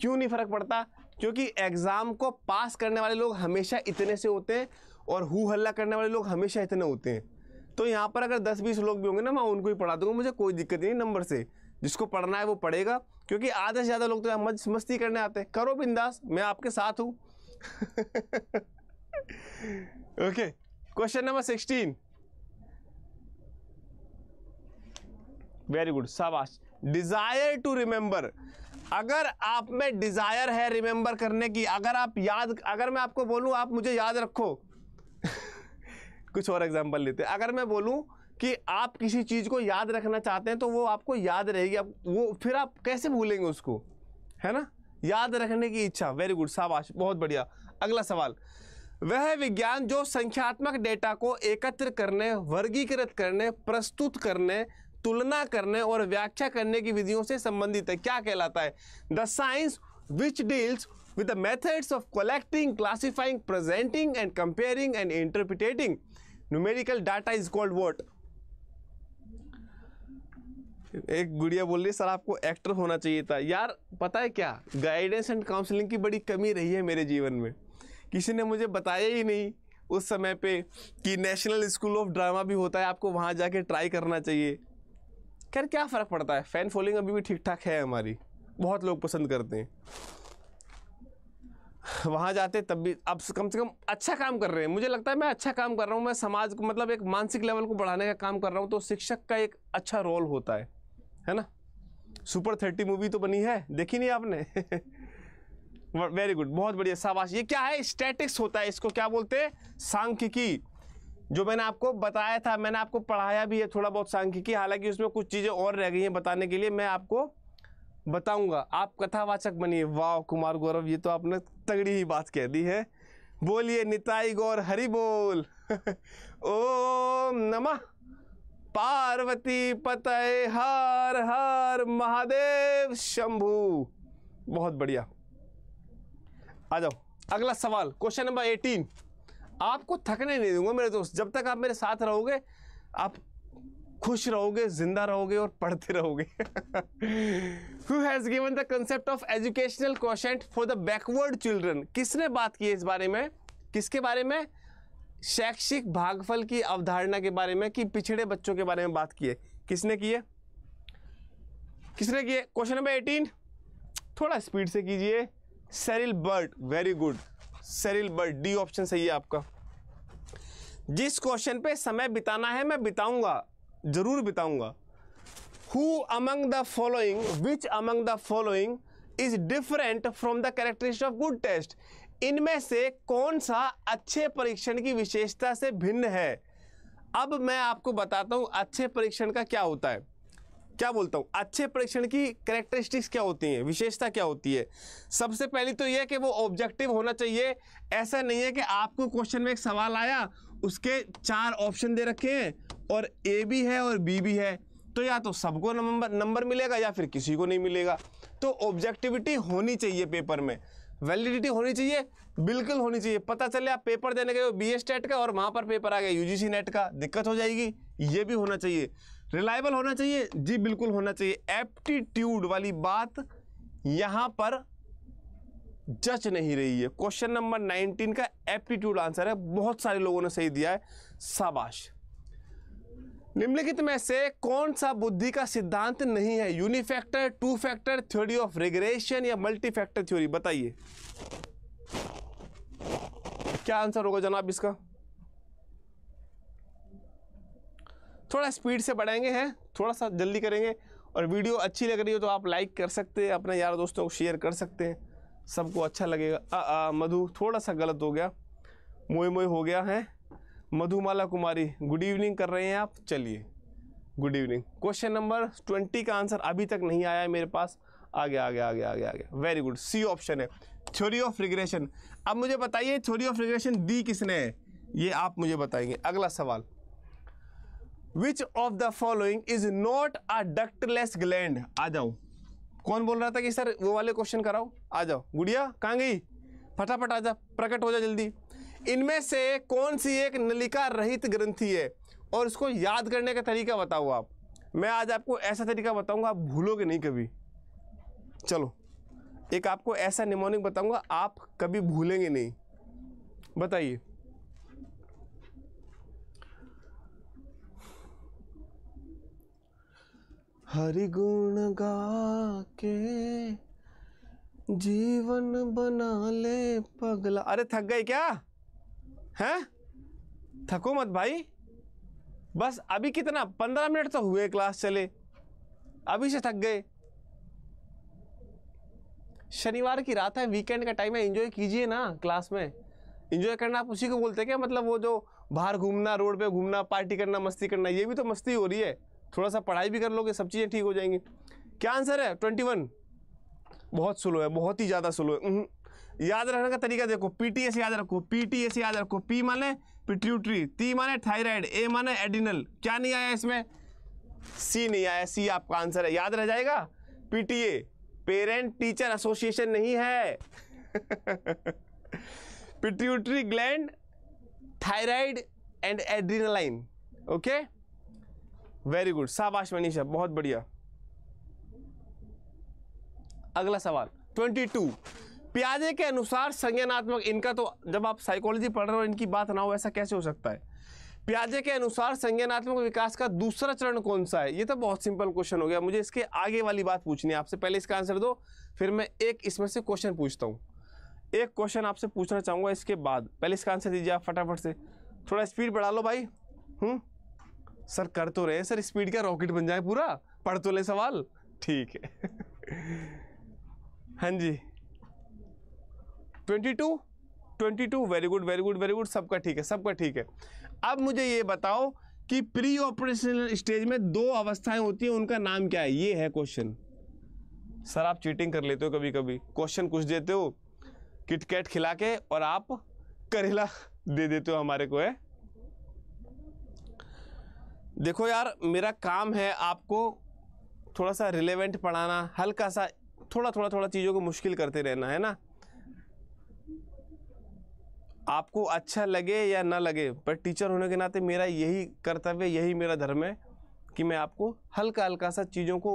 क्यों नहीं फर्क पड़ता क्योंकि एग्ज़ाम को पास करने वाले लोग हमेशा इतने से होते हैं और हु हल्ला करने वाले लोग हमेशा इतने होते हैं तो यहाँ पर अगर दस बीस लोग भी होंगे ना मैं उनको ही पढ़ा दूंगा मुझे कोई दिक्कत नहीं नंबर से जिसको पढ़ना है वो पढ़ेगा क्योंकि आधे से ज़्यादा लोग तो यहाँ मस्ती करने आते हैं करो बिंदास मैं आपके साथ हूँ okay question number sixteen very good शाबाश डिज़ायर टू रिमेंबर अगर आप में डिज़ायर है रिमेंबर करने की अगर आप याद अगर मैं आपको बोलूं आप मुझे याद रखो कुछ और एग्जांपल लेते हैं अगर मैं बोलूं कि आप किसी चीज़ को याद रखना चाहते हैं तो वो आपको याद रहेगी आप वो फिर आप कैसे भूलेंगे उसको है ना याद रखने की इच्छा वेरी गुड शाबाश बहुत बढ़िया अगला सवाल वह विज्ञान जो संख्यात्मक डेटा को एकत्र करने वर्गीकृत करने प्रस्तुत करने तुलना करने और व्याख्या करने की विधियों से संबंधित है क्या कहलाता है the science which deals with the methods of collecting classifying presenting and comparing and interpreting numerical data is called what एक गुड़िया बोल रही है सर आपको एक्टर होना चाहिए था यार पता है क्या गाइडेंस एंड काउंसलिंग की बड़ी कमी रही है मेरे जीवन में किसी ने मुझे बताया ही नहीं उस समय पे कि नेशनल स्कूल ऑफ ड्रामा भी होता है आपको वहाँ जाके ट्राई करना चाहिए खैर क्या फ़र्क पड़ता है फ़ैन फॉलोइंग अभी भी ठीक ठाक है हमारी बहुत लोग पसंद करते हैं वहाँ जाते तब भी अब कम से कम अच्छा काम कर रहे हैं मुझे लगता है मैं अच्छा काम कर रहा हूँ मैं समाज को मतलब एक मानसिक लेवल को बढ़ाने का काम कर रहा हूँ तो शिक्षक का एक अच्छा रोल होता है है ना सुपर थर्टी मूवी तो बनी है देखी नहीं आपने वेरी गुड बहुत बढ़िया शाबाश ये क्या है स्टैटिक्स होता है इसको क्या बोलते हैं सांख्यिकी जो मैंने आपको बताया था मैंने आपको पढ़ाया भी है थोड़ा बहुत सांख्यिकी हालांकि उसमें कुछ चीज़ें और रह गई हैं बताने के लिए मैं आपको बताऊंगा आप कथावाचक बनिए वाह कुमार गौरव ये तो आपने तगड़ी ही बात कह दी है बोलिए निताई गौर हरी बोल ओम नमः पार्वती पतय हर हर महादेव शंभू बहुत बढ़िया आ जाओ अगला सवाल क्वेश्चन नंबर एटीन आपको थकने नहीं दूंगा मेरे दोस्त जब तक आप मेरे साथ रहोगे आप खुश रहोगे जिंदा रहोगे और पढ़ते रहोगे who has given the concept of educational question for the backward children किसने बात की है इस बारे में किसके बारे में शैक्षिक भागफल की अवधारणा के बारे में कि पिछड़े बच्चों के बारे में बात किए किसने की है किसने किए क्वेश्चन नंबर एटीन थोड़ा स्पीड से कीजिए Cyril Burt very good Cyril Burt D option सही है आपका जिस क्वेश्चन पे समय बिताना है मैं बिताऊंगा जरूर बिताऊंगा who among the following which among the following is different from the characteristic of good test इनमें से कौन सा अच्छे परीक्षण की विशेषता से भिन्न है अब मैं आपको बताता हूँ अच्छे परीक्षण का क्या होता है क्या बोलता हूँ अच्छे परीक्षण की करेक्टरिस्टिक्स क्या होती हैं विशेषता क्या होती है सबसे पहली तो यह कि वो ऑब्जेक्टिव होना चाहिए ऐसा नहीं है कि आपको क्वेश्चन में एक सवाल आया उसके चार ऑप्शन दे रखे हैं और ए भी है और बी भी है तो या तो सबको नंबर नंबर मिलेगा या फिर किसी को नहीं मिलेगा तो ऑब्जेक्टिविटी होनी चाहिए पेपर में वैलिडिटी होनी चाहिए बिल्कुल होनी चाहिए पता चले आप पेपर देने गए बी टेट का और वहाँ पर पेपर आ गया यूजीसी नेट का दिक्कत हो जाएगी ये भी होना चाहिए रिलायबल होना चाहिए जी बिल्कुल होना चाहिए एप्टीट्यूड वाली बात यहाँ पर जच नहीं रही है क्वेश्चन नंबर 19 का एप्टीट्यूड आंसर है बहुत सारे लोगों ने सही दिया है शाबाश निम्नलिखित में से कौन सा बुद्धि का सिद्धांत नहीं है unifactor two factor theory of regression या मल्टी फैक्टर थ्योरी बताइए क्या आंसर होगा जनाब इसका थोड़ा स्पीड से बढ़ाएंगे हैं थोड़ा सा जल्दी करेंगे और वीडियो अच्छी लग रही हो तो आप लाइक कर सकते हैं अपने यार दोस्तों को शेयर कर सकते हैं सबको अच्छा लगेगा आ, आ मधु थोड़ा सा गलत हो गया मोए मोए हो गया है मधुमाला कुमारी गुड इवनिंग कर रहे हैं आप चलिए good evening question number twenty का आंसर अभी तक नहीं आया है मेरे पास आ गया आ गया आ गया आ गया आ गया वेरी गुड सी ऑप्शन है थ्योरी ऑफ रिग्रेशन अब मुझे बताइए थ्योरी ऑफ रिग्रेशन दी किसने है ये आप मुझे बताएंगे अगला सवाल which of the following is not a ductless gland आ जाओ कौन बोल रहा था कि सर वो वाले क्वेश्चन कराओ आ जाओ गुड़िया कहाँ गई फटाफट आ जा प्रकट हो जा जल्दी इनमें से कौन सी एक नलिका रहित ग्रंथि है और इसको याद करने का तरीका बताओ आप मैं आज आपको ऐसा तरीका बताऊंगा आप भूलोगे नहीं कभी चलो एक आपको ऐसा निमोनिक बताऊंगा आप कभी भूलेंगे नहीं बताइए हरि गुण गा के जीवन बना ले पगला अरे थक गए क्या हैं थको मत भाई बस अभी कितना पंद्रह मिनट तो हुए क्लास चले अभी से थक गए शनिवार की रात है वीकेंड का टाइम है इन्जॉय कीजिए ना क्लास में एंजॉय करना आप उसी को बोलते क्या मतलब वो जो बाहर घूमना रोड पे घूमना पार्टी करना मस्ती करना ये भी तो मस्ती हो रही है थोड़ा सा पढ़ाई भी कर लोगे सब चीज़ें ठीक हो जाएंगी क्या आंसर है ट्वेंटी वन बहुत स्लो है बहुत ही ज़्यादा स्लो है याद रखने का तरीका देखो पीटीएस याद रखो पीटीएस याद रखो पी माने पिट्यूटरी टी माने थायराइड ए माने एडिनल क्या नहीं आया इसमें सी नहीं आया सी आपका आंसर है याद रह जाएगा पीटीए पेरेंट टीचर एसोसिएशन नहीं है pituitary gland thyroid and adrenaline okay very good शाबाश मनीषा बहुत बढ़िया अगला सवाल ट्वेंटी टू प्याजे के अनुसार संज्ञानात्मक इनका तो जब आप साइकोलॉजी पढ़ रहे हो इनकी बात ना हो ऐसा कैसे हो सकता है प्याजे के अनुसार संज्ञानात्मक विकास का दूसरा चरण कौन सा है ये तो बहुत सिंपल क्वेश्चन हो गया मुझे इसके आगे वाली बात पूछनी है आपसे पहले इसका आंसर दो फिर मैं एक इसमें से क्वेश्चन पूछता हूँ एक क्वेश्चन आपसे पूछना चाहूँगा इसके बाद पहले इसका आंसर दीजिए आप फटाफट से थोड़ा स्पीड बढ़ा लो भाई हूँ हम्म? सर कर तो रहे हैं सर स्पीड क्या रॉकेट बन जाए पूरा पढ़ तो ले सवाल ठीक है हाँ जी twenty two twenty two very good very good very good सबका ठीक है सबका ठीक है अब मुझे ये बताओ कि प्री ऑपरेशनल स्टेज में दो अवस्थाएं होती हैं उनका नाम क्या है ये है क्वेश्चन सर आप चीटिंग कर लेते हो कभी कभी क्वेश्चन कुछ देते हो किटकैट खिला के और आप करेला दे देते हो हमारे को है देखो यार मेरा काम है आपको थोड़ा सा रिलेवेंट पढ़ाना हल्का सा थोड़ा थोड़ा थोड़ा चीज़ों को मुश्किल करते रहना है ना आपको अच्छा लगे या ना लगे पर टीचर होने के नाते मेरा यही कर्तव्य यही मेरा धर्म है कि मैं आपको हल्का हल्का सा चीज़ों को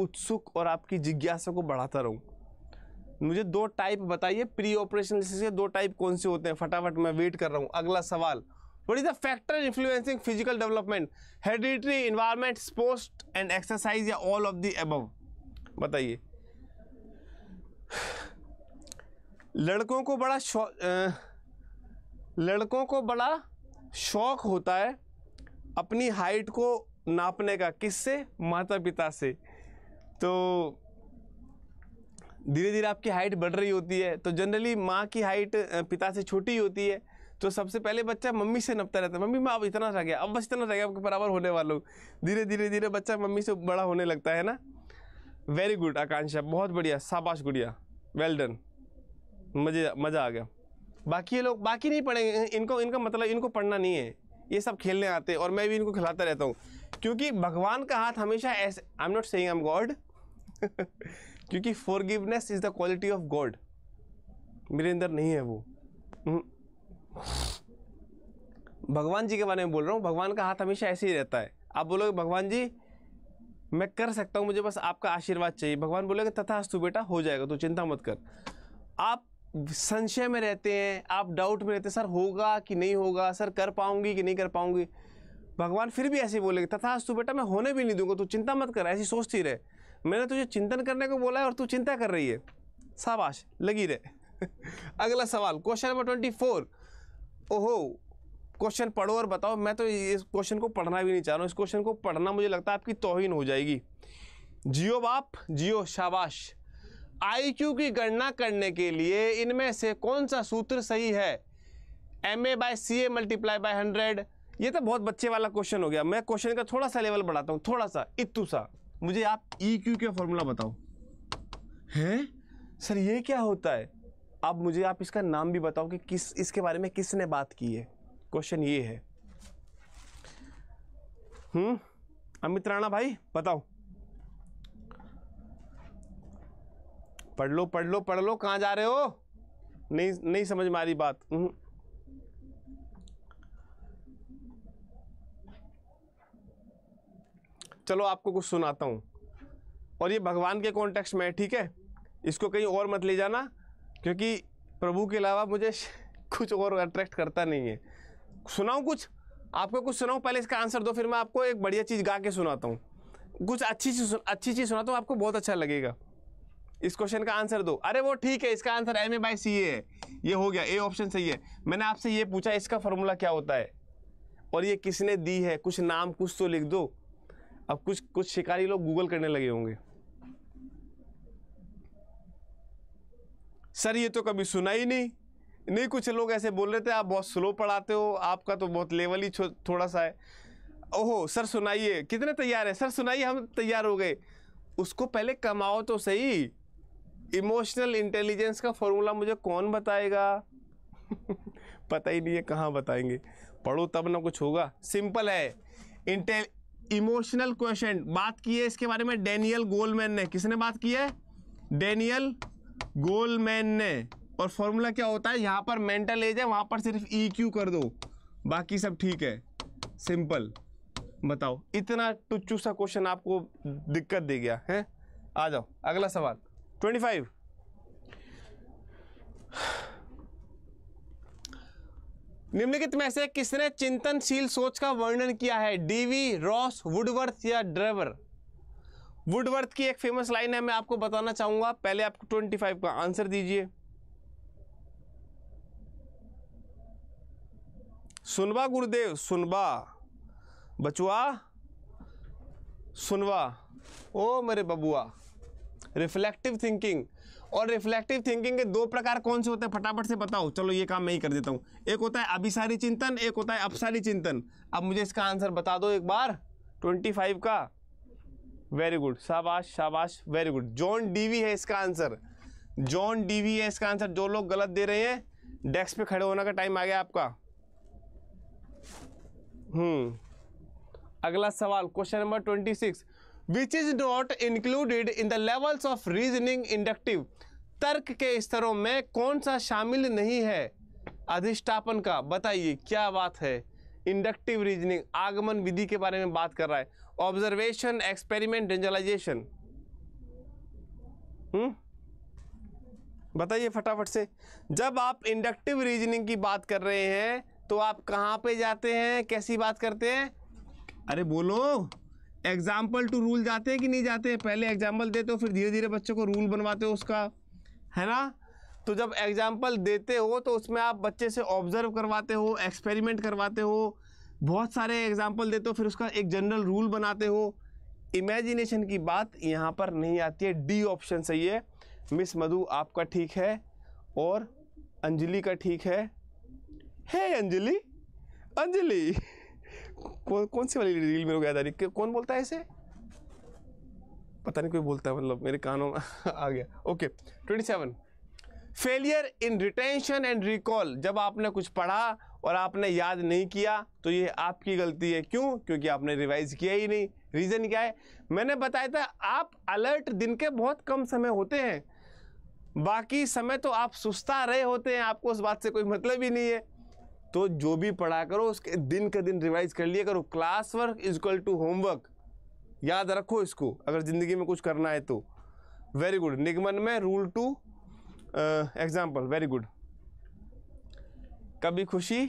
उत्सुक और आपकी जिज्ञासा को बढ़ाता रहूँ मुझे दो टाइप बताइए प्री ऑपरेशन से दो टाइप कौन से होते हैं फटाफट मैं वेट कर रहा हूँ अगला सवाल what is the factor influencing physical development hereditary environment sport and exercise या ऑल ऑफ द एबव बताइए लड़कों को बड़ा लड़कों को बड़ा शौक होता है अपनी हाइट को नापने का किससे माता पिता से तो धीरे धीरे आपकी हाइट बढ़ रही होती है तो जनरली माँ की हाइट पिता से छोटी होती है तो सबसे पहले बच्चा मम्मी से नपता रहता है मम्मी मैं अब इतना रह गया अब बस इतना रह गया आपके बराबर होने वालों धीरे धीरे धीरे बच्चा मम्मी से बड़ा होने लगता है ना वेरी गुड आकांक्षा बहुत बढ़िया शाबाश गुड़िया वेल डन मजे मज़ा आ गया बाकी ये लोग बाकी नहीं पढ़ेंगे इनको इनका मतलब इनको पढ़ना नहीं है ये सब खेलने आते हैं और मैं भी इनको खिलाता रहता हूँ क्योंकि भगवान का हाथ हमेशा ऐसे I am not saying I am God क्योंकि forgiveness is the quality of God मेरे अंदर नहीं है वो हम्म। भगवान जी के बारे में बोल रहा हूँ भगवान का हाथ हमेशा ऐसे ही रहता है आप बोलोगे भगवान जी मैं कर सकता हूँ मुझे बस आपका आशीर्वाद चाहिए भगवान बोलेगा तथा बेटा हो जाएगा तो चिंता मत कर आप संशय में रहते हैं आप डाउट में रहते हैं सर होगा कि नहीं होगा सर कर पाऊंगी कि नहीं कर पाऊंगी भगवान फिर भी ऐसे बोलेंगे तथा तू बेटा मैं होने भी नहीं दूंगा तू चिंता मत कर ऐसी सोचती रहे मैंने तुझे चिंतन करने को बोला है और तू चिंता कर रही है शाबाश लगी रहे अगला सवाल क्वेश्चन नंबर ट्वेंटी फोर ओहो क्वेश्चन पढ़ो और बताओ मैं तो इस क्वेश्चन को पढ़ना भी नहीं चाह रहा हूँ इस क्वेश्चन को पढ़ना मुझे लगता है आपकी तोहिन हो जाएगी जियो बाप जियो शाबाश आईक्यू की गणना करने के लिए इनमें से कौन सा सूत्र सही है M A by C A multiply by hundred ये तो बहुत बच्चे वाला क्वेश्चन हो गया मैं क्वेश्चन का थोड़ा सा लेवल बढ़ाता हूँ थोड़ा सा इतू सा मुझे आप ई e क्यू के फॉर्मूला बताओ हैं सर ये क्या होता है अब मुझे आप इसका नाम भी बताओ कि किस इसके बारे में किसने बात की है क्वेश्चन ये है हम्म अमित राणा भाई बताओ पढ़ लो पढ़ लो पढ़ लो कहाँ जा रहे हो नहीं नहीं समझ में आ रही बात हम्म। चलो आपको कुछ सुनाता हूँ और ये भगवान के कॉन्टेक्स्ट में है ठीक है इसको कहीं और मत ले जाना क्योंकि प्रभु के अलावा मुझे कुछ और अट्रैक्ट करता नहीं है सुनाऊँ कुछ आपको कुछ सुनाऊँ पहले इसका आंसर दो फिर मैं आपको एक बढ़िया चीज़ गा के सुनाता हूँ कुछ अच्छी चीज़ अच्छी चीज़ सुनाता हूँ आपको बहुत अच्छा लगेगा इस क्वेश्चन का आंसर दो अरे वो ठीक है इसका answer M A by C A है ये हो गया ए ऑप्शन सही है मैंने आपसे ये पूछा इसका फॉर्मूला क्या होता है और ये किसने दी है कुछ नाम कुछ तो लिख दो अब कुछ कुछ शिकारी लोग गूगल करने लगे होंगे सर ये तो कभी सुना ही नहीं नहीं कुछ लोग ऐसे बोल रहे थे आप बहुत स्लो पढ़ाते हो आपका तो बहुत लेवल ही थोड़ा सा है ओहो सर सुनाइए कितने तैयार है सर सुनाइए हम तैयार हो गए उसको पहले कमाओ तो सही इमोशनल इंटेलिजेंस का फॉर्मूला मुझे कौन बताएगा पता ही नहीं है कहाँ बताएंगे पढ़ो तब ना कुछ होगा सिंपल है इंटे इमोशनल क्वेश्चन बात की है इसके बारे में डेनियल गोलमैन ने किसने बात की है डेनियल गोलमैन ने और फॉर्मूला क्या होता है यहाँ पर मेंटल एज है वहाँ पर सिर्फ ई e क्यू कर दो बाकी सब ठीक है सिंपल बताओ इतना टुच्चू सा क्वेश्चन आपको दिक्कत दे गया है आ जाओ अगला सवाल 25 फाइव निम्नलिखित में से किसने चिंतनशील सोच का वर्णन किया है डीवी रॉस वुडवर्थ या ड्रेवर वुडवर्थ की एक फेमस लाइन है मैं आपको बताना चाहूंगा पहले आप 25 का आंसर दीजिए सुनवा गुरुदेव सुनवा बचुआ सुनवा ओ मेरे बबुआ रिफ्लेक्टिव थिंकिंग और रिफ्लेक्टिव थिंकिंग के दो प्रकार कौन से होते हैं फटाफट से बताओ चलो ये काम मैं ही कर देता हूँ एक होता है अभिसारी चिंतन एक होता है अपसारी चिंतन अब मुझे इसका आंसर बता दो एक बार ट्वेंटी फाइव का वेरी गुड शाबाश शाबाश वेरी गुड जॉन डीवी है इसका आंसर जॉन डीवी है इसका आंसर जो लोग गलत दे रहे हैं डेस्क पे खड़े होने का टाइम आ गया आपका हम्म अगला सवाल question number twenty six which is not included in the levels of reasoning inductive तर्क के स्तरों में कौन सा शामिल नहीं है अधिष्ठापन का बताइए क्या बात है इंडक्टिव रीजनिंग आगमन विधि के बारे में बात कर रहा है ऑब्जर्वेशन एक्सपेरिमेंट डेंजलाइजेशन बताइए फटाफट से जब आप इंडक्टिव रीजनिंग की बात कर रहे हैं तो आप कहाँ पे जाते हैं कैसी बात करते हैं अरे बोलो एग्जाम्पल टू रूल जाते हैं कि नहीं जाते हैं पहले एग्जाम्पल देते हो फिर धीरे धीरे बच्चों को रूल बनवाते हो उसका है ना तो जब एग्जाम्पल देते हो तो उसमें आप बच्चे से ऑब्जर्व करवाते हो एक्सपेरिमेंट करवाते हो बहुत सारे एग्जाम्पल देते हो फिर उसका एक जनरल रूल बनाते हो इमेजिनेशन की बात यहाँ पर नहीं आती है डी ऑप्शन सही है मिस मधु आपका ठीक है और अंजलि का ठीक है हे अंजलि अंजलि कौन कौन सी वाली रील मेरे को याद कौन बोलता है ऐसे पता नहीं कोई बोलता है मतलब मेरे कानों में आ गया okay twenty seven failure in retention and recall जब आपने कुछ पढ़ा और आपने याद नहीं किया तो ये आपकी गलती है क्यों क्योंकि आपने रिवाइज किया ही नहीं रीज़न क्या है मैंने बताया था आप अलर्ट दिन के बहुत कम समय होते हैं बाकी समय तो आप सुस्ता रहे होते हैं आपको उस बात से कोई मतलब ही नहीं है तो जो भी पढ़ा करो उसके दिन के दिन रिवाइज कर लिया करो class work equal to homework याद रखो इसको अगर ज़िंदगी में कुछ करना है तो वेरी गुड निगमन में rule to example very good कभी खुशी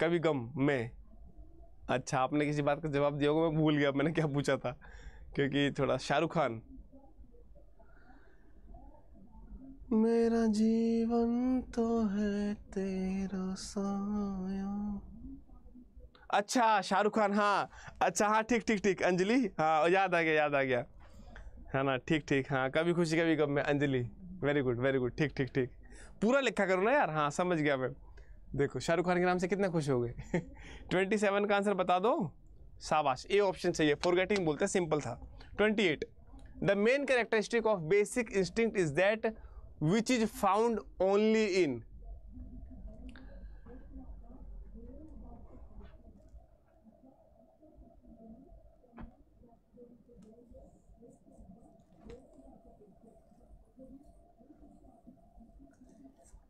कभी गम में अच्छा आपने किसी बात का जवाब दिया होगा मैं भूल गया मैंने क्या पूछा था क्योंकि थोड़ा शाहरुख खान मेरा जीवन तो है तेरा साया अच्छा शाहरुख खान हाँ अच्छा हाँ ठीक ठीक ठीक अंजलि हाँ याद आ गया याद आ गया है ना ठीक ठीक हाँ कभी खुशी कभी गम में Anjali very good very good ठीक ठीक ठीक पूरा लिखा करो ना यार हाँ समझ गया मैं देखो शाहरुख खान के नाम से कितने खुश हो गए ट्वेंटी सेवन का आंसर बता दो शाबाश ए ऑप्शन चाहिए फॉरगेटिंग बोलते सिंपल था twenty eight the main characteristic of basic instinct is that which is found only in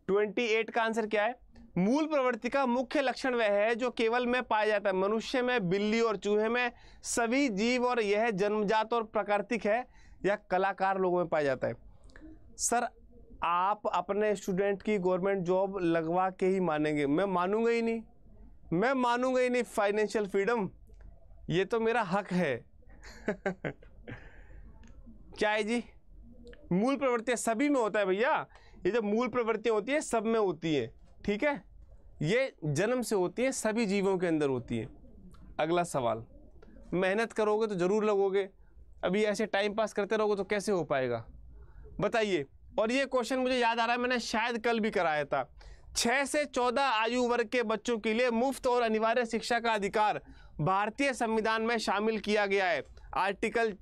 twenty eight का आंसर क्या है मूल प्रवृत्ति का मुख्य लक्षण वह है जो केवल में पाया जाता है मनुष्य में बिल्ली और चूहे में सभी जीव और यह जन्मजात और प्राकृतिक है या कलाकार लोगों में पाया जाता है सर आप अपने स्टूडेंट की गवर्नमेंट जॉब लगवा के ही मानेंगे मैं मानूंगा ही नहीं मैं मानूंगा ही नहीं फाइनेंशियल फ्रीडम ये तो मेरा हक है क्या है जी मूल प्रवृत्तियाँ सभी में होता है भैया ये जब मूल प्रवृत्तियाँ होती हैं सब में होती हैं ठीक है ये जन्म से होती हैं सभी जीवों के अंदर होती हैं अगला सवाल मेहनत करोगे तो ज़रूर लगोगे अभी ऐसे टाइम पास करते रहोगे तो कैसे हो पाएगा बताइए और ये क्वेश्चन मुझे याद आ रहा है मैंने शायद कल भी कराया था छः से चौदह आयु वर्ग के बच्चों के लिए मुफ्त और अनिवार्य शिक्षा का अधिकार भारतीय संविधान में शामिल किया गया है आर्टिकल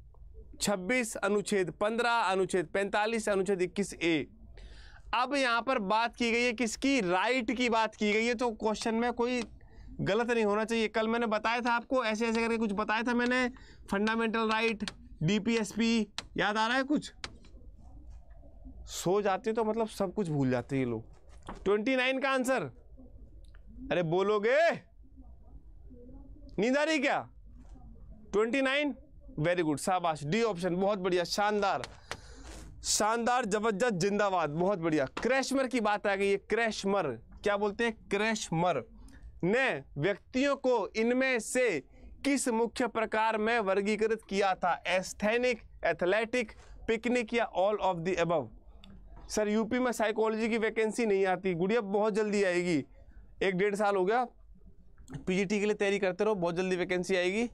26 अनुच्छेद 15 अनुच्छेद 45 अनुच्छेद 21 ए अब यहाँ पर बात की गई है किसकी राइट की बात की गई है तो क्वेश्चन में कोई गलत नहीं होना चाहिए कल मैंने बताया था आपको ऐसे ऐसे करके कुछ बताया था मैंने फंडामेंटल राइट डीपीएसपी याद आ रहा है कुछ सो जाते तो मतलब सब कुछ भूल जाते हैं लोग ट्वेंटी नाइन का आंसर अरे बोलोगे नींद आ रही क्या ट्वेंटी नाइन वेरी गुड शाबाश डी ऑप्शन बहुत बढ़िया शानदार शानदार जबरदस्त जिंदाबाद बहुत बढ़िया क्रैशमर की बात आ गई है क्रैशमर क्या बोलते हैं क्रैशमर ने व्यक्तियों को इनमें से किस मुख्य प्रकार में वर्गीकृत किया था एस्थेनिक एथलेटिक पिकनिक या all of the above sir UP में साइकोलॉजी की वैकेंसी नहीं आती गुड़िया बहुत जल्दी आएगी एक डेढ़ साल हो गया पीजीटी के लिए तैयारी करते रहो बहुत जल्दी वैकेंसी आएगी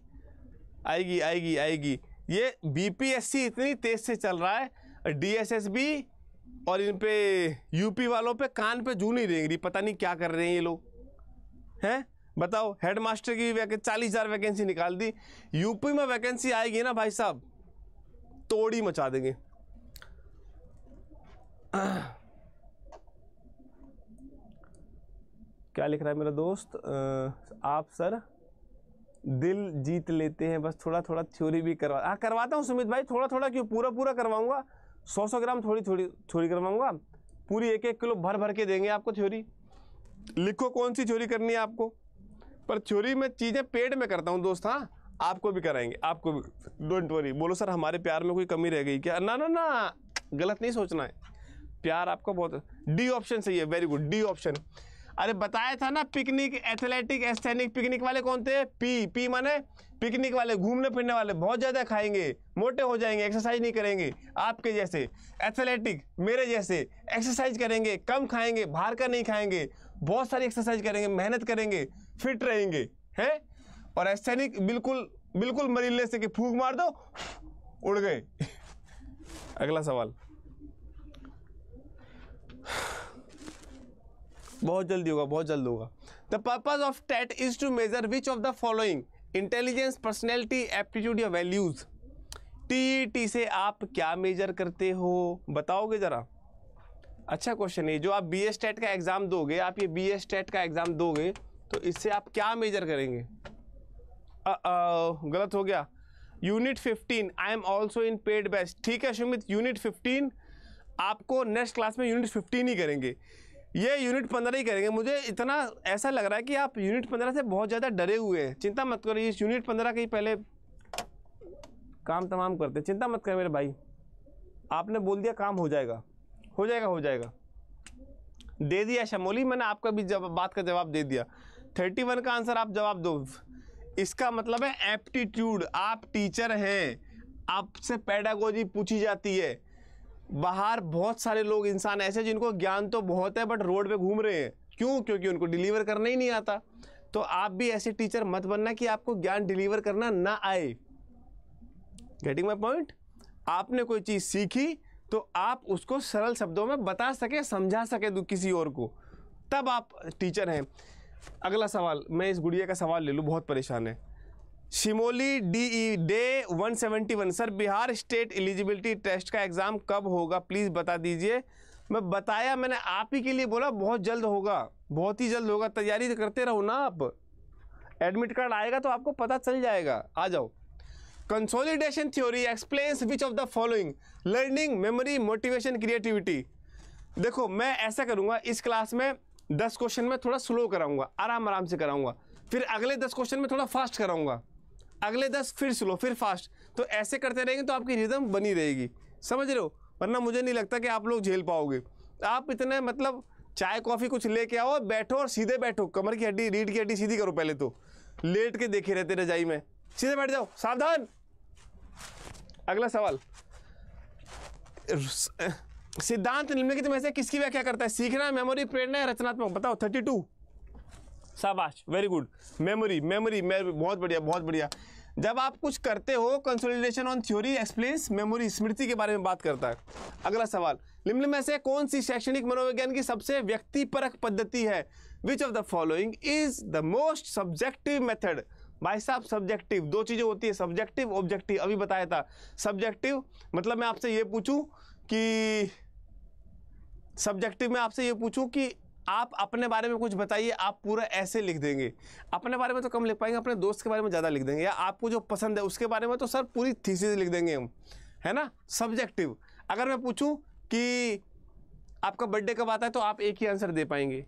आएगी आएगी आएगी ये बीपीएससी इतनी तेज़ से चल रहा है डीएसएसबी और इन पे यूपी वालों पे कान पे जू नहीं रेंग रही पता नहीं क्या कर रहे हैं ये लोग हैं बताओ हेड मास्टर की वैके चालीस हज़ार वैकेंसी निकाल दी यूपी में वैकेंसी आएगी ना भाई साहब तोड़ी मचा देंगे क्या लिख रहा है मेरा दोस्त आप सर दिल जीत लेते हैं बस थोड़ा थोड़ा थ्योरी भी करवा आ हाँ, करवाता हूँ सुमित भाई थोड़ा थोड़ा क्यों पूरा पूरा करवाऊँगा सौ सौ ग्राम थोड़ी थोड़ी थ्योरी करवाऊँगा पूरी एक एक किलो भर भर के देंगे आपको थ्योरी लिखो कौन सी थ्योरी करनी है आपको पर थ्योरी में चीज़ें पेड में करता हूँ दोस्त हाँ आपको भी कराएंगे आपको भी डोंट वरी बोलो सर हमारे प्यार में कोई कमी रह गई क्या ना ना ना गलत नहीं सोचना है प्यार आपका बहुत डी ऑप्शन सही है वेरी गुड डी ऑप्शन अरे बताया था ना पिकनिक एथलेटिक एस्थेनिक पिकनिक वाले कौन थे पी पी माने पिकनिक वाले घूमने फिरने वाले बहुत ज़्यादा खाएंगे मोटे हो जाएंगे एक्सरसाइज नहीं करेंगे आपके जैसे एथलेटिक मेरे जैसे एक्सरसाइज करेंगे कम खाएंगे बाहर का नहीं खाएंगे बहुत सारी एक्सरसाइज करेंगे मेहनत करेंगे फिट रहेंगे हैं और एस्थेनिक बिल्कुल बिल्कुल मरीले से कि फूक मार दो उड़ गए अगला सवाल बहुत जल्दी होगा बहुत जल्द होगा the purpose of TET is to measure which of the following intelligence personality aptitude या वैल्यूज टी टी से आप क्या मेजर करते हो बताओगे ज़रा अच्छा क्वेश्चन है जो आप बी एस टेट का एग्ज़ाम दोगे आप ये बी एस टेट का एग्ज़ाम दोगे तो इससे आप क्या मेजर करेंगे आ, आ, गलत हो गया unit 15 I am also in paid best ठीक है सुमित यूनिट फिफ्टीन आपको नेक्स्ट क्लास में यूनिट फिफ्टीन ही करेंगे ये यूनिट पंद्रह ही करेंगे मुझे इतना ऐसा लग रहा है कि आप यूनिट पंद्रह से बहुत ज़्यादा डरे हुए हैं चिंता मत करो इस यूनिट पंद्रह के ही पहले काम तमाम करते चिंता मत करें मेरे भाई आपने बोल दिया काम हो जाएगा हो जाएगा हो जाएगा दे दिया शमोली मैंने आपका भी जब बात का जवाब दे दिया थर्टी वन का आंसर आप जवाब दो इसका मतलब है एप्टीट्यूड आप टीचर हैं आपसे पैडागोजी पूछी जाती है बाहर बहुत सारे लोग इंसान ऐसे जिनको ज्ञान तो बहुत है बट रोड पे घूम रहे हैं क्यों क्योंकि उनको डिलीवर करना ही नहीं आता तो आप भी ऐसे टीचर मत बनना कि आपको ज्ञान डिलीवर करना ना आए गेटिंग माई पॉइंट आपने कोई चीज़ सीखी तो आप उसको सरल शब्दों में बता सके समझा सके किसी और को तब आप टीचर हैं अगला सवाल मैं इस गुड़िया का सवाल ले लूँ बहुत परेशान है शिमोली डीई डे 171 sir Bihar state eligibility test का एग्ज़ाम कब होगा प्लीज़ बता दीजिए मैं बताया मैंने आप ही के लिए बोला बहुत जल्द होगा बहुत ही जल्द होगा तैयारी तो करते रहो ना आप एडमिट कार्ड आएगा तो आपको पता चल जाएगा आ जाओ consolidation theory explains which of the following learning memory motivation creativity देखो मैं ऐसा करूँगा इस क्लास में दस क्वेश्चन में थोड़ा स्लो कराऊंगा आराम आराम से कराऊंगा फिर अगले दस क्वेश्चन में थोड़ा फास्ट कराऊंगा अगले दस फिर स्लो फिर फास्ट तो ऐसे करते रहेंगे तो आपकी रिदम बनी रहेगी समझ रहे हो वरना मुझे नहीं लगता कि आप लोग झेल पाओगे आप इतने मतलब चाय कॉफ़ी कुछ लेके आओ बैठो और सीधे बैठो कमर की हड्डी रीढ़ की हड्डी सीधी करो पहले तो लेट के देखे रहते रजाई में सीधे बैठ जाओ सावधान अगला सवाल सिद्धांत निम्नलिखित में से किसकी व्याख्या करता है सीखना मेमोरी प्रेरणा रचनात्मक बताओ थर्टी टू शाबाश वेरी गुड मेमोरी मेमोरी बहुत बढ़िया बहुत बढ़िया जब आप कुछ करते हो consolidation on theory explains memory स्मृति के बारे में बात करता है अगला सवाल निम्न में से कौन सी शैक्षणिक मनोविज्ञान की सबसे व्यक्तिपरक पद्धति है which of the following is the most subjective method भाई साहब सब्जेक्टिव दो चीज़ें होती है सब्जेक्टिव ऑब्जेक्टिव अभी बताया था सब्जेक्टिव मतलब मैं आपसे ये पूछूँ कि सब्जेक्टिव में आपसे ये पूछूं कि आप अपने बारे में कुछ बताइए आप पूरा ऐसे लिख देंगे अपने बारे में तो कम लिख पाएंगे अपने दोस्त के बारे में ज़्यादा लिख देंगे या आपको जो पसंद है उसके बारे में तो सर पूरी थीसिस लिख देंगे हम है ना सब्जेक्टिव अगर मैं पूछूँ कि आपका बर्थडे कब आता है तो आप एक ही आंसर दे पाएंगे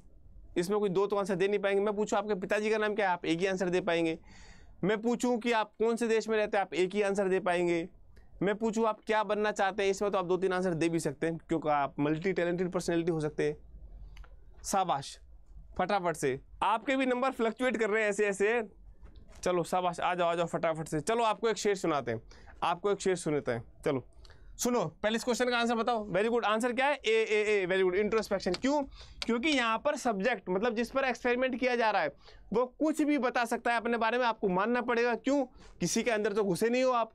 इसमें कोई दो तो आंसर दे नहीं पाएंगे मैं पूछूँ आपके पिताजी का नाम क्या है आप एक ही आंसर दे पाएंगे मैं पूछूँ कि आप कौन से देश में रहते हैं आप एक ही आंसर दे पाएंगे मैं पूछूँ आप क्या बनना चाहते हैं इसमें तो आप दो तीन आंसर दे भी सकते हैं क्योंकि आप मल्टी टैलेंटेड पर्सनैलिटी हो सकते हैं शाबाश फटाफट से आपके भी नंबर फ्लक्चुएट कर रहे हैं ऐसे ऐसे चलो शाबाश आ जाओ आ जाओ फटाफट से चलो आपको एक शेर सुनाते हैं आपको एक शेर सुनते हैं चलो सुनो पहले इस क्वेश्चन का आंसर बताओ वेरी गुड आंसर क्या है A A A very good introspection क्यों क्योंकि यहाँ पर सब्जेक्ट मतलब जिस पर एक्सपेरिमेंट किया जा रहा है वो कुछ भी बता सकता है अपने बारे में आपको मानना पड़ेगा क्यों किसी के अंदर तो घुसे नहीं हो आप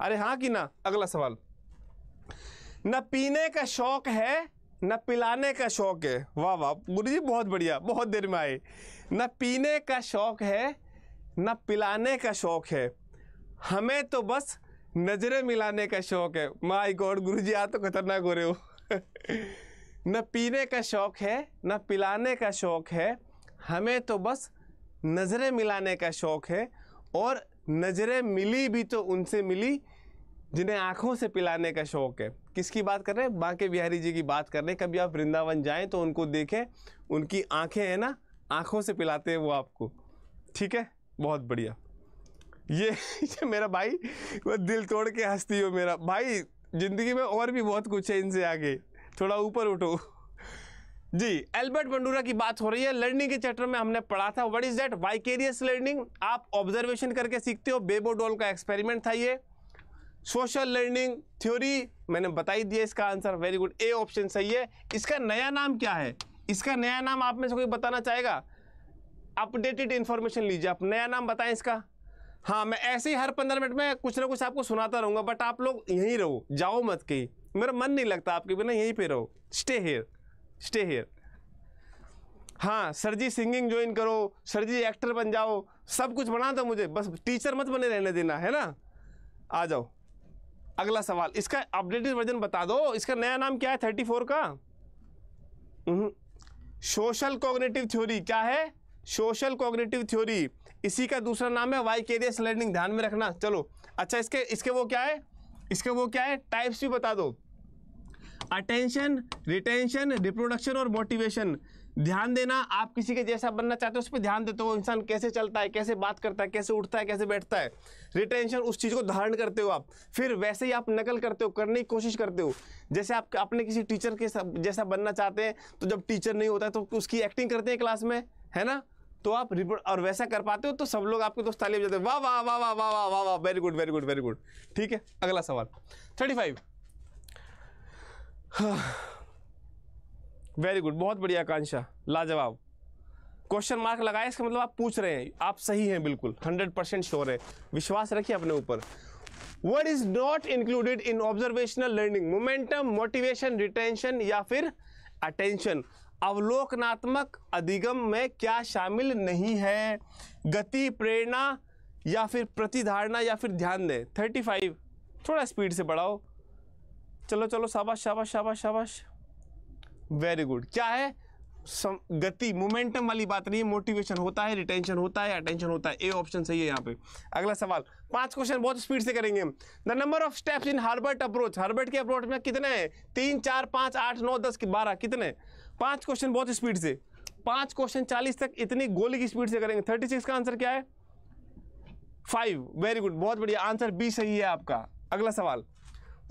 अरे हाँ कि ना अगला सवाल न पीने का शौक है न पिलाने का शौक़ है वाह वाह गुरु जी बहुत बढ़िया बहुत देर में आए न पीने का शौक़ है न पिलाने का शौक़ है हमें तो बस नज़रें मिलाने का शौक़ है माई गॉड गुरु जी आ तो खतरनाक हो रहे हो न पीने का शौक़ है न पिलाने का शौक़ है हमें तो बस नज़रें मिलाने का शौक़ है और नज़रें मिली भी तो उनसे मिली जिन्हें आँखों से पिलाने का शौक़ है किसकी बात कर रहे हैं बांके बिहारी जी की बात कर रहे हैं कभी आप वृंदावन जाएं तो उनको देखें उनकी आंखें हैं ना आंखों से पिलाते हैं वो आपको ठीक है बहुत बढ़िया ये, ये मेरा भाई वो दिल तोड़ के हंसती हो मेरा भाई ज़िंदगी में और भी बहुत कुछ है इनसे आगे थोड़ा ऊपर उठो जी एल्बर्ट मंडूरा की बात हो रही है लर्निंग के चैप्टर में हमने पढ़ा था what is that vicarious learning आप ऑब्जर्वेशन करके सीखते हो बेबोडोल का एक्सपेरिमेंट था ये सोशल लर्निंग थ्योरी मैंने बताई दिया इसका answer very good A option सही है इसका नया नाम क्या है इसका नया नाम आप में से कोई बताना चाहेगा अपडेटेड इन्फॉर्मेशन लीजिए आप नया नाम बताएं इसका हाँ मैं ऐसे ही हर पंद्रह मिनट में कुछ ना कुछ आपको सुनाता रहूँगा बट आप लोग यहीं रहो जाओ मत कहीं मेरा मन नहीं लगता आपके बिना यहीं पे रहो स्टे हेयर स्टे हेयर हाँ सर जी सिंगिंग ज्वाइन करो सर जी एक्टर बन जाओ सब कुछ बना दो मुझे बस टीचर मत बने रहने देना है ना आ जाओ अगला सवाल इसका अपडेटेड वर्जन बता दो इसका नया नाम क्या है थर्टी फोर का सोशल कोग्नेटिव थ्योरी क्या है सोशल कोग्नेटिव थ्योरी इसी का दूसरा नाम है वाई केरियस लर्निंग ध्यान में रखना चलो अच्छा इसके इसके वो क्या है इसके वो क्या है टाइप्स भी बता दो अटेंशन रिटेंशन रिप्रोडक्शन और मोटिवेशन ध्यान देना आप किसी के जैसा बनना चाहते हो उस पर ध्यान देते हो इंसान कैसे चलता है कैसे बात करता है कैसे उठता है कैसे बैठता है रिटेंशन उस चीज़ को धारण करते हो आप फिर वैसे ही आप नकल करते हो करने की कोशिश करते हो जैसे आप अपने किसी टीचर के जैसा बनना चाहते हैं तो जब टीचर नहीं होता है तो उसकी एक्टिंग करते हैं क्लास में है ना तो आप रिपोर्ट और वैसा कर पाते हो तो सब लोग आपके दोस्त ताली जाते वाह वाह वाह वाह वाह वाह वाह वाह very good very good very good ठीक है अगला सवाल थर्टी फाइव वेरी गुड बहुत बढ़िया आकांक्षा लाजवाब क्वेश्चन मार्क लगाए इसका मतलब आप पूछ रहे हैं आप सही हैं बिल्कुल हंड्रेड परसेंट श्योर है विश्वास रखिए अपने ऊपर what is not included in observational learning momentum motivation retention या फिर अटेंशन अवलोकनात्मक अधिगम में क्या शामिल नहीं है गति प्रेरणा या फिर प्रतिधारणा या फिर ध्यान दें थर्टी फाइव थोड़ा स्पीड से बढ़ाओ चलो चलो शाबाश शाबाश शाबाश शाबाश वेरी गुड क्या है गति मोमेंटम वाली बात नहीं है मोटिवेशन होता है रिटेंशन होता है अटेंशन होता है ए ऑप्शन सही है यहाँ पे अगला सवाल पांच क्वेश्चन बहुत स्पीड से करेंगे the number of steps in Herbart approach Herbart के अप्रोच में कितने हैं तीन चार पाँच आठ नौ दस बारह कितने पांच क्वेश्चन बहुत स्पीड से पांच क्वेश्चन चालीस तक इतनी गोली की स्पीड से करेंगे थर्टी सिक्स का आंसर क्या है फाइव वेरी गुड बहुत बढ़िया आंसर बी सही है आपका अगला सवाल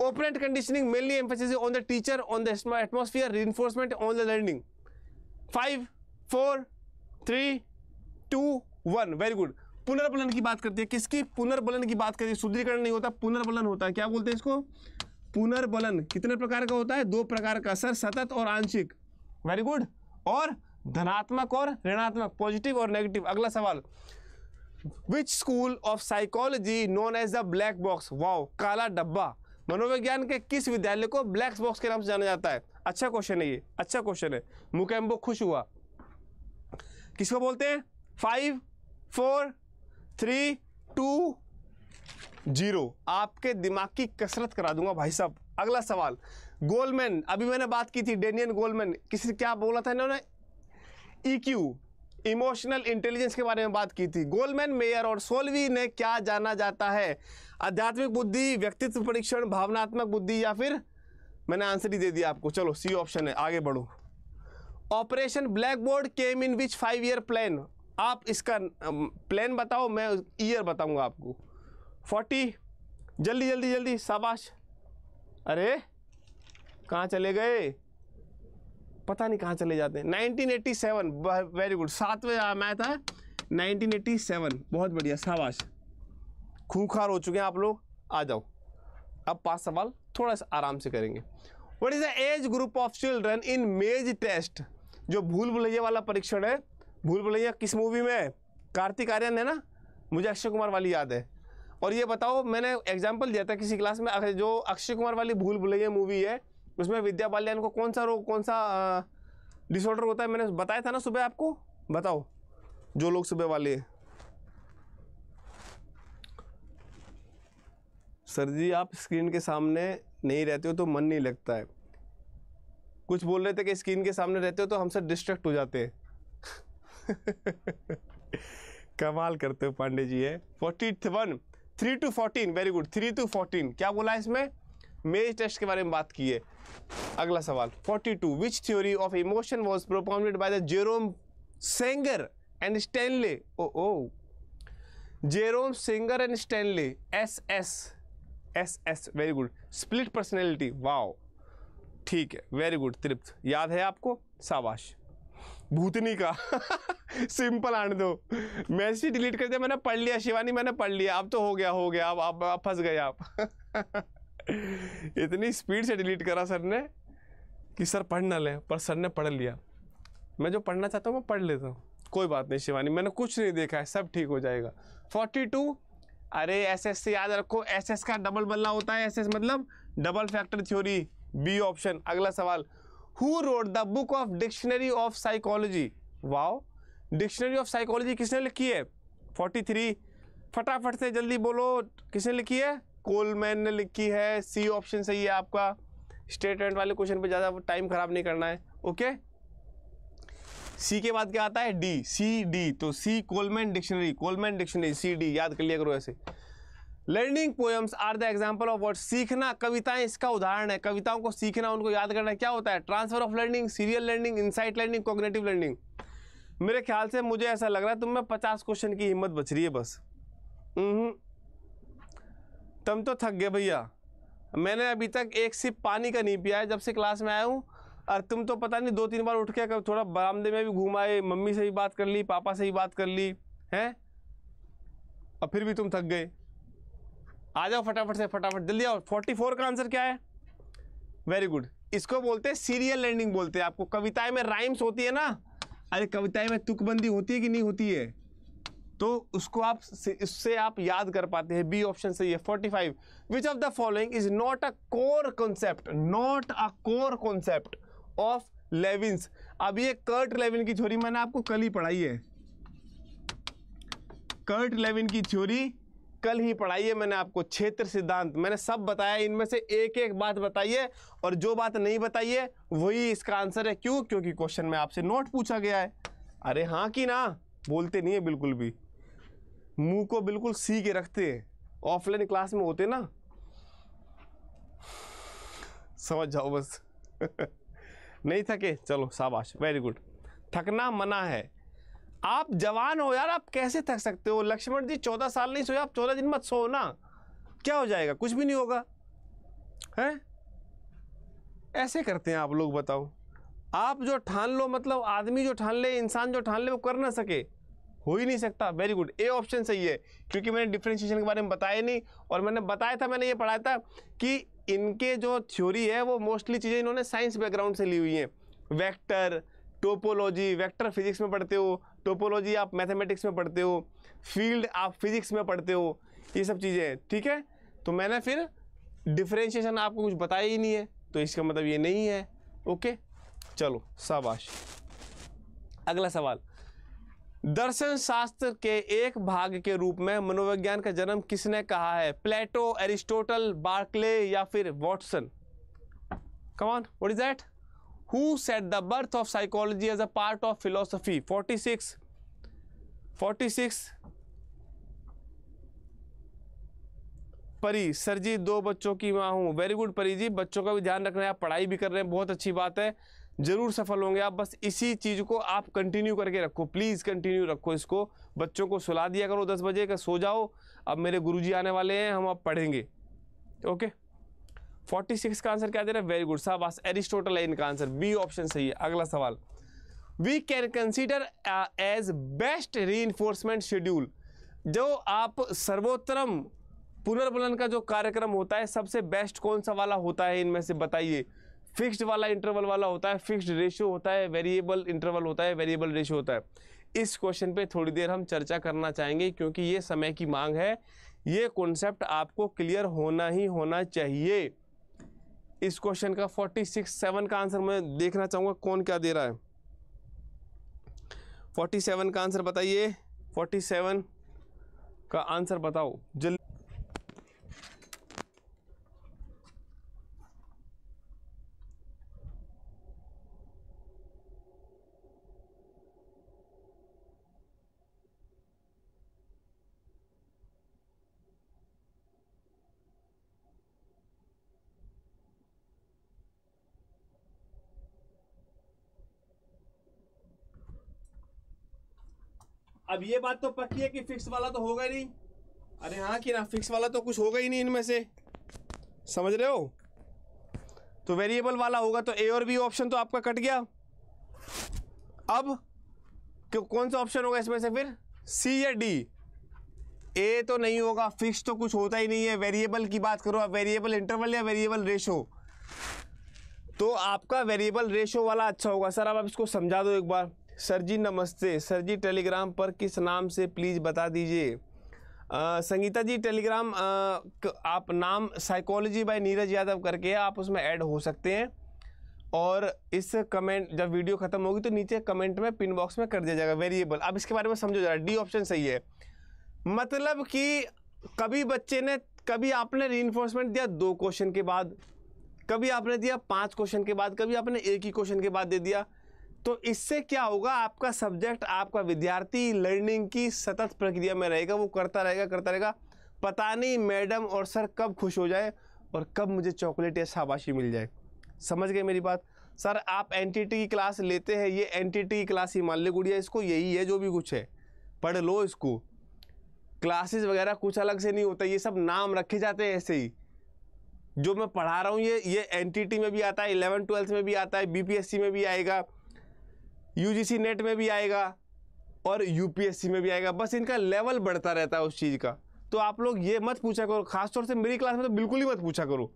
Operant conditioning mainly emphasizes on the teacher, on the atmosphere, reinforcement, on the learning five four three two one very good पुनर्बलन की बात करती है किसकी पुनर्बलन की बात करती है सुदृढ़ीकरण नहीं होता पुनर्बलन होता है क्या बोलते हैं इसको पुनर्बलन कितने प्रकार का होता है दो प्रकार का सर सतत और आंशिक वेरी गुड और धनात्मक और ऋणात्मक पॉजिटिव और नेगेटिव अगला सवाल which school of psychology known as the black box wow काला डब्बा मनोविज्ञान के किस विद्यालय को ब्लैक बॉक्स के नाम से जाना जाता है अच्छा क्वेश्चन है ये अच्छा क्वेश्चन है मुकेम्बो खुश हुआ किसको बोलते हैं five four three two zero आपके दिमाग की कसरत करा दूंगा भाई साहब अगला सवाल गोलमैन अभी मैंने बात की थी डेनियन गोलमैन किसी क्या बोला था इन्होंने ई e इमोशनल इंटेलिजेंस के बारे में बात की थी गोलमैन मेयर और सोलवी ने क्या जाना जाता है आध्यात्मिक बुद्धि व्यक्तित्व परीक्षण भावनात्मक बुद्धि या फिर मैंने आंसर ही दे दिया आपको चलो सी ऑप्शन है आगे बढ़ो operation blackboard came in which five year plan आप इसका प्लान बताओ मैं ईयर बताऊंगा आपको फोर्टी जल्दी जल्दी जल्दी शाबाश अरे कहाँ चले गए पता नहीं कहाँ चले जाते हैं 1987 वेरी गुड सातवें आया था 1987 बहुत बढ़िया शाबाश खूखार हो चुके हैं आप लोग आ जाओ अब पाँच सवाल थोड़ा सा आराम से करेंगे what is the age group of children in maze test जो भूल भुलैया वाला परीक्षण है भूल भुलैया किस मूवी में है कार्तिक आर्यन है ना मुझे अक्षय कुमार वाली याद है और ये बताओ मैंने एग्जाम्पल दिया था किसी क्लास में जो अक्षय कुमार वाली भूल भुलैया मूवी है उसमें विद्या बाल्यान को कौन सा रोग कौन सा डिसऑर्डर होता है मैंने बताया था ना सुबह आपको बताओ जो लोग सुबह वाले हैं सर जी आप स्क्रीन के सामने नहीं रहते हो तो मन नहीं लगता है कुछ बोल रहे थे कि स्क्रीन के सामने रहते हो तो हमसे डिस्ट्रैक्ट हो जाते हैं कमाल करते हो पांडे जी है forty one three two fourteen very good three two fourteen क्या बोला इसमें मेज टेस्ट के बारे में बात की है अगला सवाल 42 which theory of emotion was propounded by the Jerome Singer and Stanley oh oh Jerome Singer and Stanley S S S S very good split personality wow ठीक है वेरी गुड तृप्त याद है आपको शाबाश भूतनी का सिंपल आने दो मैसेज डिलीट कर दिया मैंने पढ़ लिया शिवानी मैंने पढ़ लिया अब तो हो गया हो गया अब अब फंस गए आप इतनी स्पीड से डिलीट करा सर ने कि सर पढ़ ना लें पर सर ने पढ़ लिया मैं जो पढ़ना चाहता हूँ मैं पढ़ लेता हूँ कोई बात नहीं शिवानी मैंने कुछ नहीं देखा है सब ठीक हो जाएगा फोर्टी टू अरे एस एस से याद रखो एस एस का डबल बनना होता है एस एस मतलब double factor theory B option अगला सवाल who wrote the book of dictionary of psychology wow dictionary of psychology किसने लिखी है फोर्टी थ्री फटाफट से जल्दी बोलो किसने लिखी है कोलमैन ने लिखी है सी ऑप्शन सही है आपका स्टेटमेंट वाले क्वेश्चन पे ज़्यादा टाइम ख़राब नहीं करना है ओके सी के बाद क्या आता है डी सी डी तो C Coleman dictionary Coleman dictionary C D याद कर लिया करो ऐसे learning poems are the example of word सीखना कविताएं इसका उदाहरण है कविताओं को सीखना उनको याद करना क्या होता है transfer of learning serial learning insight learning cognitive learning मेरे ख्याल से मुझे ऐसा लग रहा है तुम्हें पचास क्वेश्चन की हिम्मत बच रही है बस हम्म, तुम तो थक गए भैया मैंने अभी तक एक सिप पानी का नहीं पिया है जब से क्लास में आया हूँ और तुम तो पता नहीं दो तीन बार उठ के कब थोड़ा बरामदे में भी घूमाए मम्मी से भी बात कर ली पापा से भी बात कर ली हैं और फिर भी तुम थक गए आ जाओ फटाफट से फटाफट जल्दी आओ फोर्टी फोर का आंसर क्या है वेरी गुड इसको बोलते हैं सीरियल लैंडिंग बोलते हैं आपको कविताएं में राइम्स होती है ना अरे कविताएं में तुकबंदी होती है कि नहीं होती है तो उसको आप इससे आप याद कर पाते हैं बी ऑप्शन सही है 45 which of the following is not a core concept not a core concept of Lewin's अब ये कर्ट लेविन की थ्योरी मैंने आपको कल ही पढ़ाई है कर्ट लेविन की थ्योरी कल ही पढ़ाई है मैंने आपको क्षेत्र सिद्धांत मैंने सब बताया इनमें से एक एक बात बताई है और जो बात नहीं बताई है वही इसका आंसर है क्यों क्योंकि क्वेश्चन में आपसे नोट पूछा गया है अरे हाँ कि ना बोलते नहीं है बिल्कुल भी मुंह को बिल्कुल सी के रखते ऑफलाइन क्लास में होते ना समझ जाओ बस नहीं थके चलो शाबाश वेरी गुड थकना मना है आप जवान हो यार आप कैसे थक सकते हो लक्ष्मण जी चौदह साल नहीं सोए आप चौदह दिन मत सो ना क्या हो जाएगा कुछ भी नहीं होगा हैं ऐसे करते हैं आप लोग बताओ आप जो ठान लो मतलब आदमी जो ठान ले इंसान जो ठान ले वो कर ना सके हो ही नहीं सकता वेरी गुड ए ऑप्शन सही है क्योंकि मैंने डिफ्रेंशिएशन के बारे में बताया नहीं और मैंने बताया था मैंने ये पढ़ाया था कि इनके जो थ्योरी है वो मोस्टली चीज़ें इन्होंने साइंस बैकग्राउंड से ली हुई हैं वैक्टर टोपोलॉजी वैक्टर फिजिक्स में पढ़ते हो टोपोलॉजी आप मैथमेटिक्स में पढ़ते हो फील्ड आप फिजिक्स में पढ़ते हो ये सब चीज़ें ठीक है तो मैंने फिर डिफ्रेंशिएशन आपको कुछ बताया ही नहीं है तो इसका मतलब ये नहीं है ओके चलो शाबाश अगला सवाल दर्शन शास्त्र के एक भाग के रूप में मनोविज्ञान का जन्म किसने कहा है प्लेटो एरिस्टोटल बार्कले या फिर Watson come on what is that who set the birth of psychology as a part of philosophy 46 46 परी सर जी दो बच्चों की माँ हूँ वेरी गुड परी जी बच्चों का भी ध्यान रखना है पढ़ाई भी कर रहे हैं बहुत अच्छी बात है ज़रूर सफल होंगे आप बस इसी चीज़ को आप कंटिन्यू करके रखो प्लीज़ कंटिन्यू रखो इसको बच्चों को सुला दिया करो दस बजे का सो जाओ अब मेरे गुरुजी आने वाले हैं हम अब पढ़ेंगे ओके फोर्टी सिक्स का आंसर क्या दे रहा है वेरी गुड बस एरिस्टोटल है इनका आंसर बी ऑप्शन सही है अगला सवाल we can consider as best reschedule जो आप सर्वोत्तम पुनर्बलन का जो कार्यक्रम होता है सबसे बेस्ट कौन सा वाला होता है इनमें से बताइए फिक्स्ड वाला इंटरवल वाला होता है फिक्स्ड रेशियो होता है वेरिएबल इंटरवल होता है वेरिएबल रेशियो होता है इस क्वेश्चन पे थोड़ी देर हम चर्चा करना चाहेंगे क्योंकि ये समय की मांग है ये कॉन्सेप्ट आपको क्लियर होना ही होना चाहिए इस क्वेश्चन का फोर्टी सिक्स सेवन का आंसर मैं देखना चाहूँगा कौन क्या दे रहा है फोर्टी सेवन का आंसर बताइए फोर्टी सेवन का आंसर बताओ जल्दी अब ये बात तो पक्की है कि फिक्स वाला तो होगा ही नहीं अरे हाँ कि ना फिक्स वाला तो कुछ होगा ही नहीं इनमें से समझ रहे हो तो वेरिएबल वाला होगा तो ए और बी ऑप्शन तो आपका कट गया अब कौन सा ऑप्शन होगा इसमें से फिर सी या डी ए तो नहीं होगा फिक्स तो कुछ होता ही नहीं है वेरिएबल की बात करो आप वेरिएबल इंटरवल या वेरिएबल रेशो तो आपका वेरिएबल रेशो वाला अच्छा होगा सर अब आप इसको समझा दो एक बार सर जी नमस्ते सर जी टेलीग्राम पर किस नाम से प्लीज़ बता दीजिए संगीता जी टेलीग्राम आप नाम साइकोलॉजी बाय नीरज यादव करके आप उसमें ऐड हो सकते हैं और इस कमेंट जब वीडियो ख़त्म होगी तो नीचे कमेंट में पिन बॉक्स में कर दिया जाएगा वेरिएबल अब इसके बारे में समझो ज़रा डी ऑप्शन सही है मतलब कि कभी बच्चे ने कभी आपने री दिया दो क्वेश्चन के बाद कभी आपने दिया पाँच क्वेश्चन के बाद कभी आपने एक ही क्वेश्चन के बाद दे दिया तो इससे क्या होगा आपका सब्जेक्ट आपका विद्यार्थी लर्निंग की सतत प्रक्रिया में रहेगा वो करता रहेगा करता रहेगा पता नहीं मैडम और सर कब खुश हो जाए और कब मुझे चॉकलेट या शाबाशी मिल जाए समझ गए मेरी बात सर आप एन की क्लास लेते हैं ये एन की क्लास ही मान ले गुड़िया इसको यही है जो भी कुछ है पढ़ लो इसको क्लासेस वगैरह कुछ अलग से नहीं होता ये सब नाम रखे जाते हैं ऐसे ही जो मैं पढ़ा रहा हूँ ये ये एन में भी आता है इलेवन ट्वेल्थ में भी आता है बी में भी आएगा यूजीसी नेट में भी आएगा और यूपीएससी में भी आएगा बस इनका लेवल बढ़ता रहता है उस चीज़ का तो आप लोग ये मत पूछा करो खासतौर से मेरी क्लास में तो बिल्कुल ही मत पूछा करो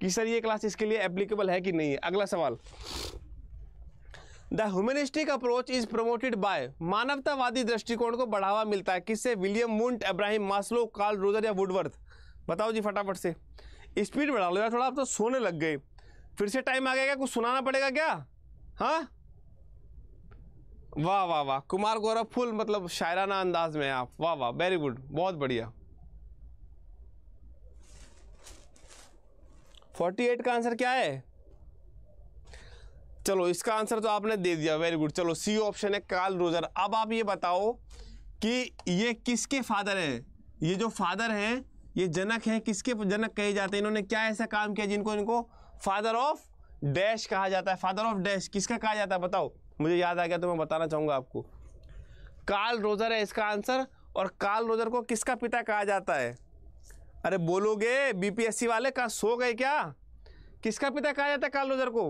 कि सर ये क्लास इसके लिए एप्लीकेबल है कि नहीं है अगला सवाल the humanistic approach is promoted by मानवतावादी दृष्टिकोण को बढ़ावा मिलता है किससे William Wundt Abraham Maslow Carl Roger या वुडवर्थ बताओ जी फटाफट से स्पीड बढ़ा लो यार थोड़ा आप तो सोने लग गए फिर से टाइम आ गया क्या कुछ सुनाना पड़ेगा क्या हाँ वाह वाह वाह कुमार गौरव फुल मतलब शायराना अंदाज में आप वाह वाह वेरी गुड बहुत बढ़िया 48 का आंसर क्या है चलो इसका आंसर तो आपने दे दिया वेरी गुड चलो सी ऑप्शन है काल रोजर अब आप ये बताओ कि ये किसके फादर हैं ये जो फादर हैं ये जनक हैं किसके जनक कहे जाते हैं इन्होंने क्या ऐसा काम किया जिनको इनको फादर ऑफ डैश कहा जाता है फादर ऑफ डैश किसका कहा जाता है बताओ मुझे याद आ गया तो मैं बताना चाहूँगा आपको काल रोजर है इसका आंसर और काल रोजर को किसका पिता कहा जाता है अरे बोलोगे बीपीएससी वाले कहा सो गए क्या किसका पिता कहा जाता है काल रोजर को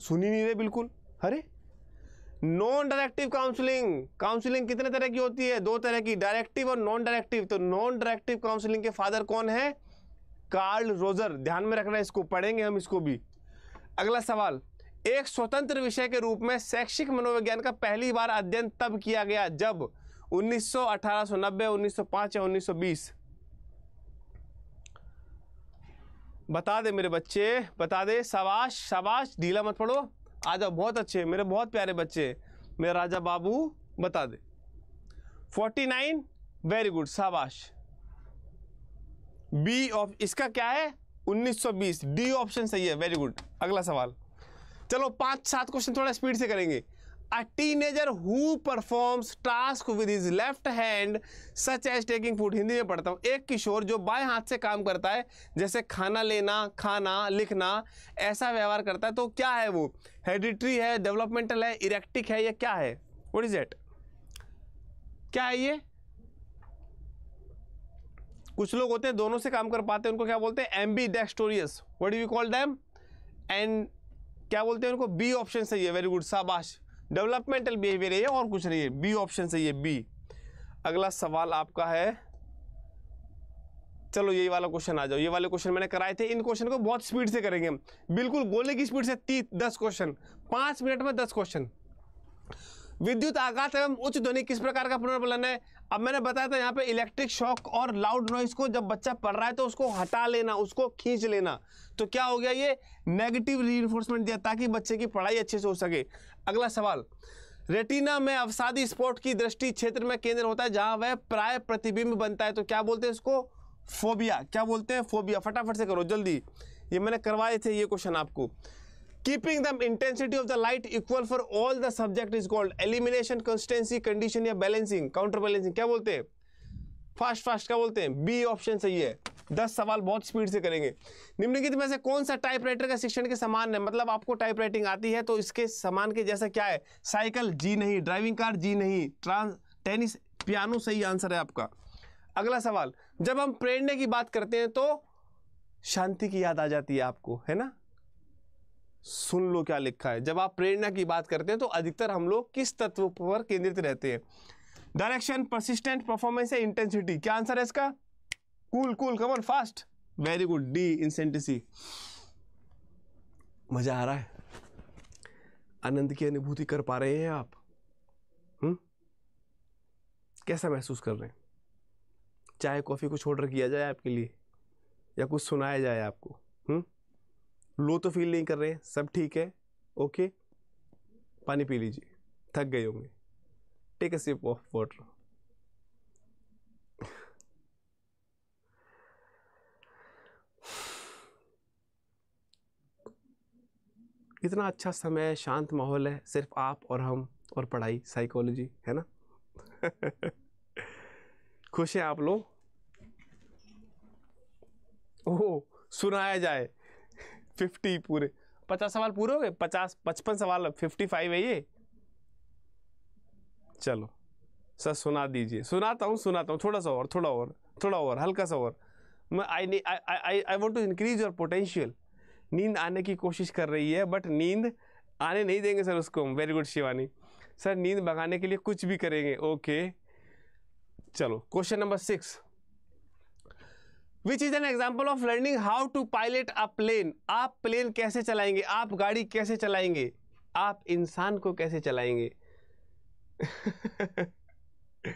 सुनी नहीं रहे बिल्कुल अरे नॉन डायरेक्टिव काउंसलिंग काउंसलिंग कितने तरह की होती है दो तरह की डायरेक्टिव और नॉन डायरेक्टिव तो नॉन डायरेक्टिव काउंसलिंग के फादर कौन है कार्ल रोजर ध्यान में रखना इसको पढ़ेंगे हम इसको भी अगला सवाल एक स्वतंत्र विषय के रूप में शैक्षिक मनोविज्ञान का पहली बार अध्ययन तब किया गया जब 1900, 1890, 1905 या 1920 बता दे मेरे बच्चे बता दे शाबाश शाबाश ढीला मत पढ़ो आ जाओ बहुत अच्छे मेरे बहुत प्यारे बच्चे मेरा राजा बाबू बता दे फोर्टी नाइन वेरी गुड शाबाश बी ऑफ इसका क्या है 1920 डी ऑप्शन सही है वेरी गुड अगला सवाल चलो पांच सात क्वेश्चन थोड़ा स्पीड से करेंगे a teenager who performs task with his left hand such as taking food Hindi में पढ़ता हूँ एक किशोर जो बाएं हाथ से काम करता है जैसे खाना लेना खाना लिखना ऐसा व्यवहार करता है तो क्या है वो हेडिट्री है डेवलपमेंटल है इरेक्टिक है या क्या है वट इज एट क्या है ये कुछ लोग होते हैं दोनों से काम कर पाते हैं उनको क्या बोलते हैं ambidextrous what you call them and क्या बोलते हैं उनको बी ऑप्शन सही है वेरी गुड शाबाश डेवलपमेंटल बिहेवियर है और कुछ नहीं है बी ऑप्शन सही है बी अगला सवाल आपका है चलो यही वाला क्वेश्चन आ जाओ ये वाले क्वेश्चन मैंने कराए थे इन क्वेश्चन को बहुत स्पीड से करेंगे हम बिल्कुल गोले की स्पीड से तीस दस क्वेश्चन पांच मिनट में दस क्वेश्चन विद्युत आघात एवं उच्च ध्वनि किस प्रकार का पुनर्बलन है अब मैंने बताया था यहाँ पे इलेक्ट्रिक शॉक और लाउड नॉइस को जब बच्चा पढ़ रहा है तो उसको हटा लेना उसको खींच लेना तो क्या हो गया ये नेगेटिव री दिया ताकि बच्चे की पढ़ाई अच्छे से हो सके अगला सवाल रेटिना में अवसादी स्पॉट की दृष्टि क्षेत्र में केंद्र होता है जहां वह प्राय प्रतिबिंब बनता है तो क्या बोलते हैं इसको फोबिया क्या बोलते हैं फोबिया फटाफट से करो जल्दी ये मैंने करवाए थे ये क्वेश्चन आपको keeping the intensity of the light equal for all the subject is called elimination constancy condition या बैलेंसिंग काउंटर बैलेंसिंग क्या बोलते हैं फास्ट फास्ट क्या बोलते हैं बी ऑप्शन सही है दस सवाल बहुत स्पीड से करेंगे निम्नलिखित में से कौन सा टाइपराइटर का शिक्षण के समान है मतलब आपको टाइपराइटिंग आती है तो इसके समान के जैसा क्या है साइकिल जी नहीं ड्राइविंग कार जी नहीं ट्रांस टेनिस पियानो सही आंसर है आपका अगला सवाल जब हम प्रेरणा की बात करते हैं तो शांति की याद आ जाती है आपको है ना सुन लो क्या लिखा है जब आप प्रेरणा की बात करते हैं तो अधिकतर हम लोग किस तत्व पर केंद्रित रहते हैं डायरेक्शन परसिस्टेंट परफॉर्मेंस या इंटेंसिटी क्या आंसर है इसका cool cool come on fast very good the इंसेंटिसी मजा आ रहा है आनंद की अनुभूति कर पा रहे हैं आप हुँ? हम्म? कैसा महसूस कर रहे हैं चाय कॉफ़ी कुछ ऑर्डर किया जाए आपके लिए या कुछ सुनाया जाए आपको हुँ? हम्म? लो तो फील नहीं कर रहे हैं सब ठीक है ओके पानी पी लीजिए थक गए होंगे take a sip of water इतना अच्छा समय है शांत माहौल है सिर्फ आप और हम और पढ़ाई साइकोलॉजी है ना खुश है आप लोग ओह सुनाया जाए फिफ्टी पूरे पचास सवाल पूरे हो गए पचास पचपन सवाल फिफ्टी फाइव है ये चलो सर सुना दीजिए सुनाता हूँ सुनाता हूँ थोड़ा सा और थोड़ा और थोड़ा और हल्का सा और मैं I I I want to increase your potential नींद आने की कोशिश कर रही है बट नींद आने नहीं देंगे सर उसको हम वेरी गुड शिवानी सर नींद भगाने के लिए कुछ भी करेंगे ओके चलो question number six which is an example of learning how to pilot a plane आप प्लेन कैसे चलाएंगे आप गाड़ी कैसे चलाएंगे आप इंसान को कैसे चलाएंगे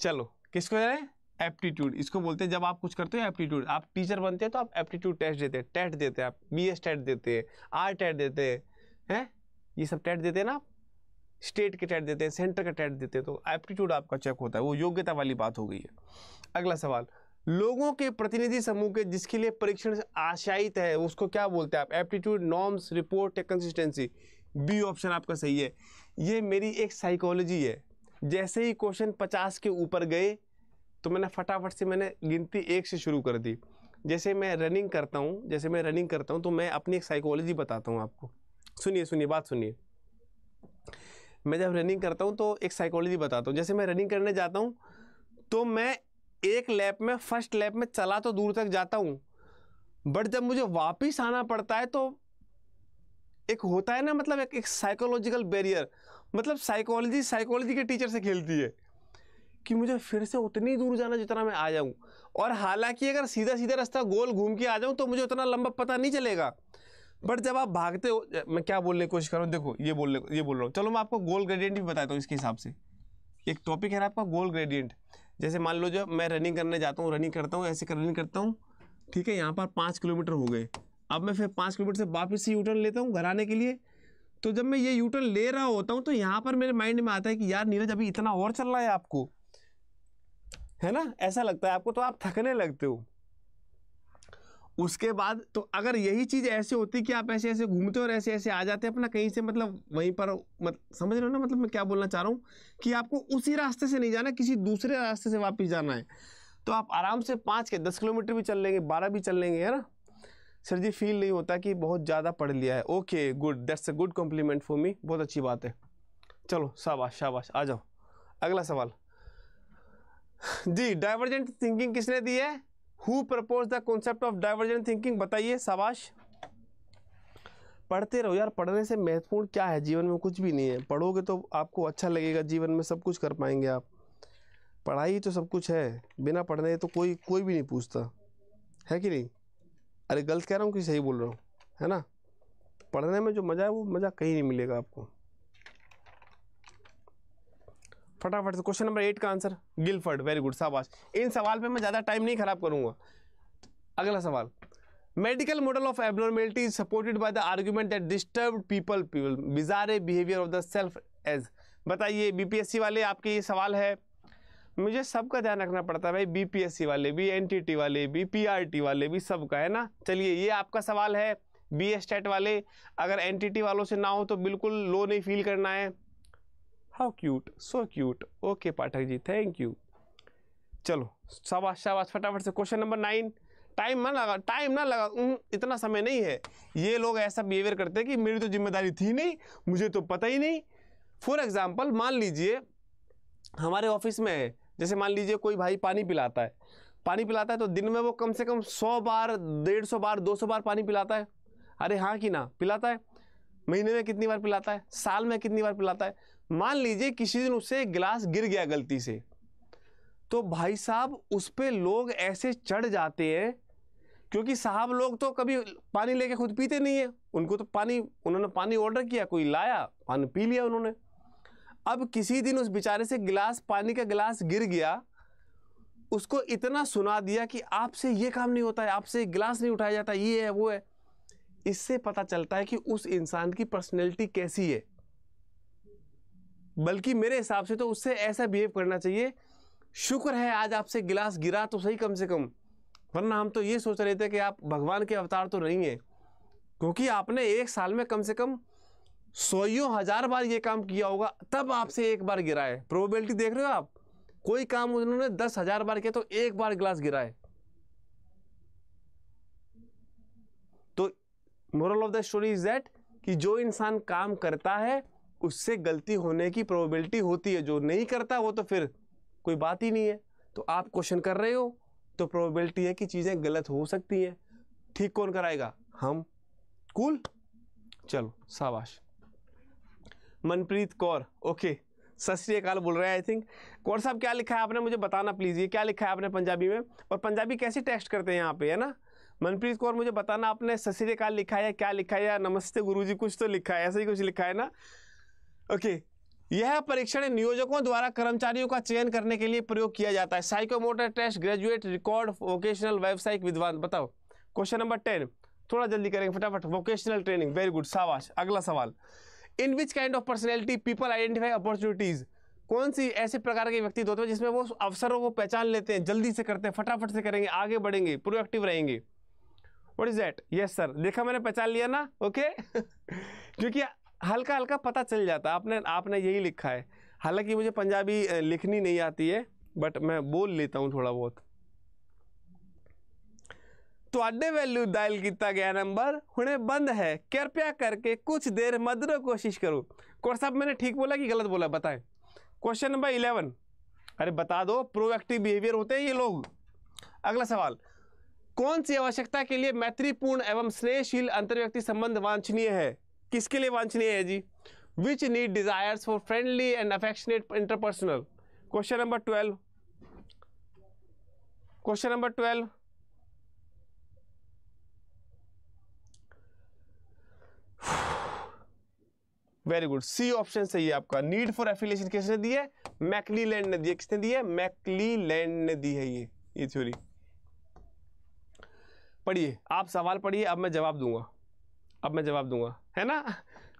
चलो किसको दे एप्टीट्यूड इसको बोलते हैं जब आप कुछ करते हो एप्टीट्यूड आप टीचर बनते हैं तो आप एप्टीट्यूड टेस्ट देते हैं टेट देते हैं आप बी एस टेट देते हैं आर टेट देते हैं हैं ये सब टेट देते हैं ना आप स्टेट के टेट देते हैं सेंटर का टेट देते हैं तो एप्टीट्यूड आपका चेक होता है वो योग्यता वाली बात हो गई है अगला सवाल लोगों के प्रतिनिधि समूह के जिसके लिए परीक्षण आशायित है उसको क्या बोलते हैं आप एप्टीट्यूड नॉर्म्स रिपोर्ट या कंसिस्टेंसी बी ऑप्शन आपका सही है ये मेरी एक साइकोलॉजी है जैसे ही क्वेश्चन पचास के ऊपर गए तो मैंने फटाफट से मैंने गिनती एक से शुरू कर दी जैसे मैं रनिंग करता हूँ जैसे मैं रनिंग करता हूँ तो मैं अपनी एक साइकोलॉजी बताता हूँ आपको सुनिए सुनिए बात सुनिए मैं जब रनिंग करता हूँ तो एक साइकोलॉजी बताता हूँ जैसे मैं रनिंग करने जाता हूँ तो मैं एक लैप में फर्स्ट लैप में चला तो दूर तक जाता हूँ बट जब मुझे वापस आना पड़ता है तो एक होता है ना मतलब एक एक साइकोलॉजिकल बैरियर मतलब साइकोलॉजी साइकोलॉजी के टीचर से खेलती है कि मुझे फिर से उतनी दूर जाना जितना मैं आ जाऊं और हालांकि अगर सीधा सीधा रास्ता गोल घूम के आ जाऊं तो मुझे उतना लंबा पता नहीं चलेगा बट जब आप भागते हो मैं क्या बोलने की कोशिश कर रहा हूँ देखो ये बोलने ये बोल रहा हूँ चलो मैं आपको गोल ग्रेडियंट भी बताता हूँ इसके हिसाब से एक टॉपिक है ना आपका गोल ग्रेडियंट जैसे मान लो जब मैं रनिंग करने जाता हूँ रनिंग करता हूँ ऐसे रनिंग करता हूँ ठीक है यहाँ पर पाँच किलोमीटर हो गए अब मैं फिर पाँच किलोमीटर से वापस से यूटर्न लेता हूँ घर आने के लिए तो जब मैं ये यूटर्न ले रहा होता हूँ तो यहाँ पर मेरे माइंड में आता है कि यार नीरज अभी इतना और चल रहा है आपको है ना ऐसा लगता है आपको तो आप थकने लगते हो उसके बाद तो अगर यही चीज़ ऐसे होती कि आप ऐसे ऐसे घूमते और ऐसे ऐसे आ जाते अपना कहीं से मतलब वहीं पर मत समझ रहे हो ना मतलब मैं क्या बोलना चाह रहा हूँ कि आपको उसी रास्ते से नहीं जाना किसी दूसरे रास्ते से वापस जाना है तो आप आराम से पाँच के दस किलोमीटर भी चल लेंगे बारह भी चल लेंगे है ना सर जी फील नहीं होता कि बहुत ज़्यादा पढ़ लिया है okay good that's a good compliment for me बहुत अच्छी बात है चलो शाबाश शाबाश आ जाओ अगला सवाल जी डाइवर्जेंट थिंकिंग किसने दी है who propose the concept of divergent thinking बताइए शाबाश पढ़ते रहो यार पढ़ने से महत्वपूर्ण क्या है जीवन में कुछ भी नहीं है पढ़ोगे तो आपको अच्छा लगेगा जीवन में सब कुछ कर पाएंगे आप पढ़ाई तो सब कुछ है बिना पढ़ने तो कोई कोई भी नहीं पूछता है कि नहीं अरे गलत कह रहा हूँ कि सही बोल रहा हूँ है ना पढ़ने में जो मज़ा है वो मज़ा कहीं नहीं मिलेगा आपको फटाफट से क्वेश्चन नंबर एट का आंसर गिलफर्ड वेरी गुड शाबाश इन सवाल पे मैं ज़्यादा टाइम नहीं खराब करूंगा अगला सवाल medical model of abnormality supported by the argument that disturb people people bizarre behaviour of the self as बताइए बीपीएससी वाले आपके ये सवाल है मुझे सबका ध्यान रखना पड़ता है भाई बीपीएससी वाले भी एन वाले भी पी वाले भी सबका है ना चलिए ये आपका सवाल है बी एस टेट वाले अगर एन वालों से ना हो तो बिल्कुल लो नहीं फील करना है how cute so cute okay Pathak ji thank you चलो शाबाश शाबाश फटाफट से क्वेश्चन नंबर नाइन टाइम ना लगा टाइम ना लगा इतना समय नहीं है ये लोग ऐसा बिहेवियर करते हैं कि मेरी तो जिम्मेदारी थी नहीं मुझे तो पता ही नहीं फॉर एग्जाम्पल मान लीजिए हमारे ऑफिस में है जैसे मान लीजिए कोई भाई पानी पिलाता है पानी पिलाता है तो दिन में वो कम से कम सौ बार डेढ़ सौ बार दो सौ बार पानी पिलाता है अरे हाँ कि ना पिलाता है महीने में कितनी बार पिलाता है साल में कितनी बार पिलाता है मान लीजिए किसी दिन उससे गिलास गिर गया गलती से तो भाई साहब उस पर लोग ऐसे चढ़ जाते हैं क्योंकि साहब लोग तो कभी पानी लेके खुद पीते नहीं है उनको तो पानी उन्होंने पानी ऑर्डर किया कोई लाया पानी पी लिया उन्होंने अब किसी दिन उस बेचारे से गिलास पानी का गिलास गिर गया उसको इतना सुना दिया कि आपसे ये काम नहीं होता है आपसे गिलास नहीं उठाया जाता ये है वो है इससे पता चलता है कि उस इंसान की पर्सनैलिटी कैसी है बल्कि मेरे हिसाब से तो उससे ऐसा बिहेव करना चाहिए शुक्र है आज आपसे गिलास गिरा तो सही कम से कम वरना हम तो ये सोच रहे थे कि आप भगवान के अवतार तो नहीं हैं क्योंकि आपने एक साल में कम से कम सोयों हज़ार बार ये काम किया होगा तब आपसे एक बार गिरा है प्रोबेबिलिटी देख रहे हो आप कोई काम उन्होंने दस हज़ार बार किया तो एक बार गिलास गिरा है तो moral of the story is that कि जो इंसान काम करता है उससे गलती होने की प्रोबेबिलिटी होती है जो नहीं करता वो तो फिर कोई बात ही नहीं है तो आप क्वेश्चन कर रहे हो तो प्रोबेबिलिटी है कि चीज़ें गलत हो सकती हैं ठीक कौन कराएगा हम कूल चलो शाबाश मनप्रीत कौर ओके सत श्रीकाल बोल रहे हैं आई थिंक कौर साहब क्या लिखा है आपने मुझे बताना प्लीज़ ये क्या लिखा है आपने पंजाबी में और पंजाबी कैसे टेस्ट करते हैं यहाँ पे है ना मनप्रीत कौर मुझे बताना आपने सत श्रीकाल लिखा है क्या लिखा है या नमस्ते गुरुजी कुछ तो लिखा है ऐसा ही कुछ लिखा है ना ओके यह परीक्षण नियोजकों द्वारा कर्मचारियों का चयन करने के लिए प्रयोग किया जाता है psychomotor test graduate record vocational व्यावसायिक विद्वान बताओ क्वेश्चन नंबर टेन थोड़ा जल्दी करेंगे फटाफट वोकेशनल ट्रेनिंग वेरी गुड सावाश अगला सवाल in which kind of personality people identify opportunities कौन सी ऐसे प्रकार के व्यक्ति होते हैं जिसमें वो अवसरों को पहचान लेते हैं जल्दी से करते हैं फटाफट से करेंगे आगे बढ़ेंगे प्रोएक्टिव रहेंगे what is that yes sir देखा मैंने पहचान लिया ना ओके okay? क्योंकि हल्का हल्का पता चल जाता है आपने आपने यही लिखा है हालांकि मुझे पंजाबी लिखनी नहीं आती है बट मैं बोल लेता हूँ थोड़ा बहुत ਤੁਹਾਡੇ वैल्यू डायल किया गया नंबर हमें बंद है कृपया करके कुछ देर ਮਦਰੋ कोशिश करो कोर्स साहब मैंने ठीक बोला कि गलत बोला बताएं क्वेश्चन नंबर इलेवन अरे बता दो प्रोएक्टिव बिहेवियर होते हैं ये लोग अगला सवाल कौन सी आवश्यकता के लिए मैत्रीपूर्ण एवं स्नेहशील अंतर्व्यक्ति संबंध वांछनीय है किसके लिए वांछनीय है जी which need desires for friendly and affectionate interpersonal question number twelve question number twelve very good C option सही है आपका नीड फॉर एफिलिएशन किसने दी है मैकली लैंड ने दी है किसने दी है मैकली लैंड ने दी है ये ये थ्योरी पढ़िए आप सवाल पढ़िए अब मैं जवाब दूंगा अब मैं जवाब दूंगा है ना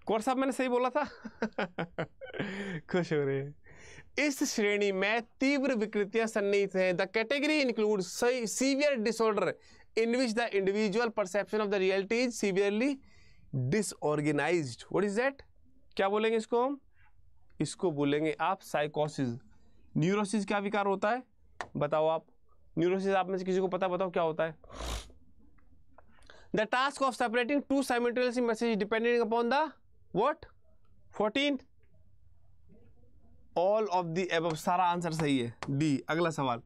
कौर साहब मैंने सही बोला था खुश हो रहे हैं इस श्रेणी में तीव्र विकृतियां सन्निहित हैं the category include severe disorder in which the individual perception of the reality is severely disorganize what is that क्या बोलेंगे इसको हम इसको बोलेंगे आप साइकोसिस न्यूरोसिस क्या विकार होता है बताओ आप न्यूरोसिस आप में से किसी को पता बताओ क्या होता है the task of separating two simultaneous messages depending upon the what 14 all of the above सारा आंसर सही है डी अगला सवाल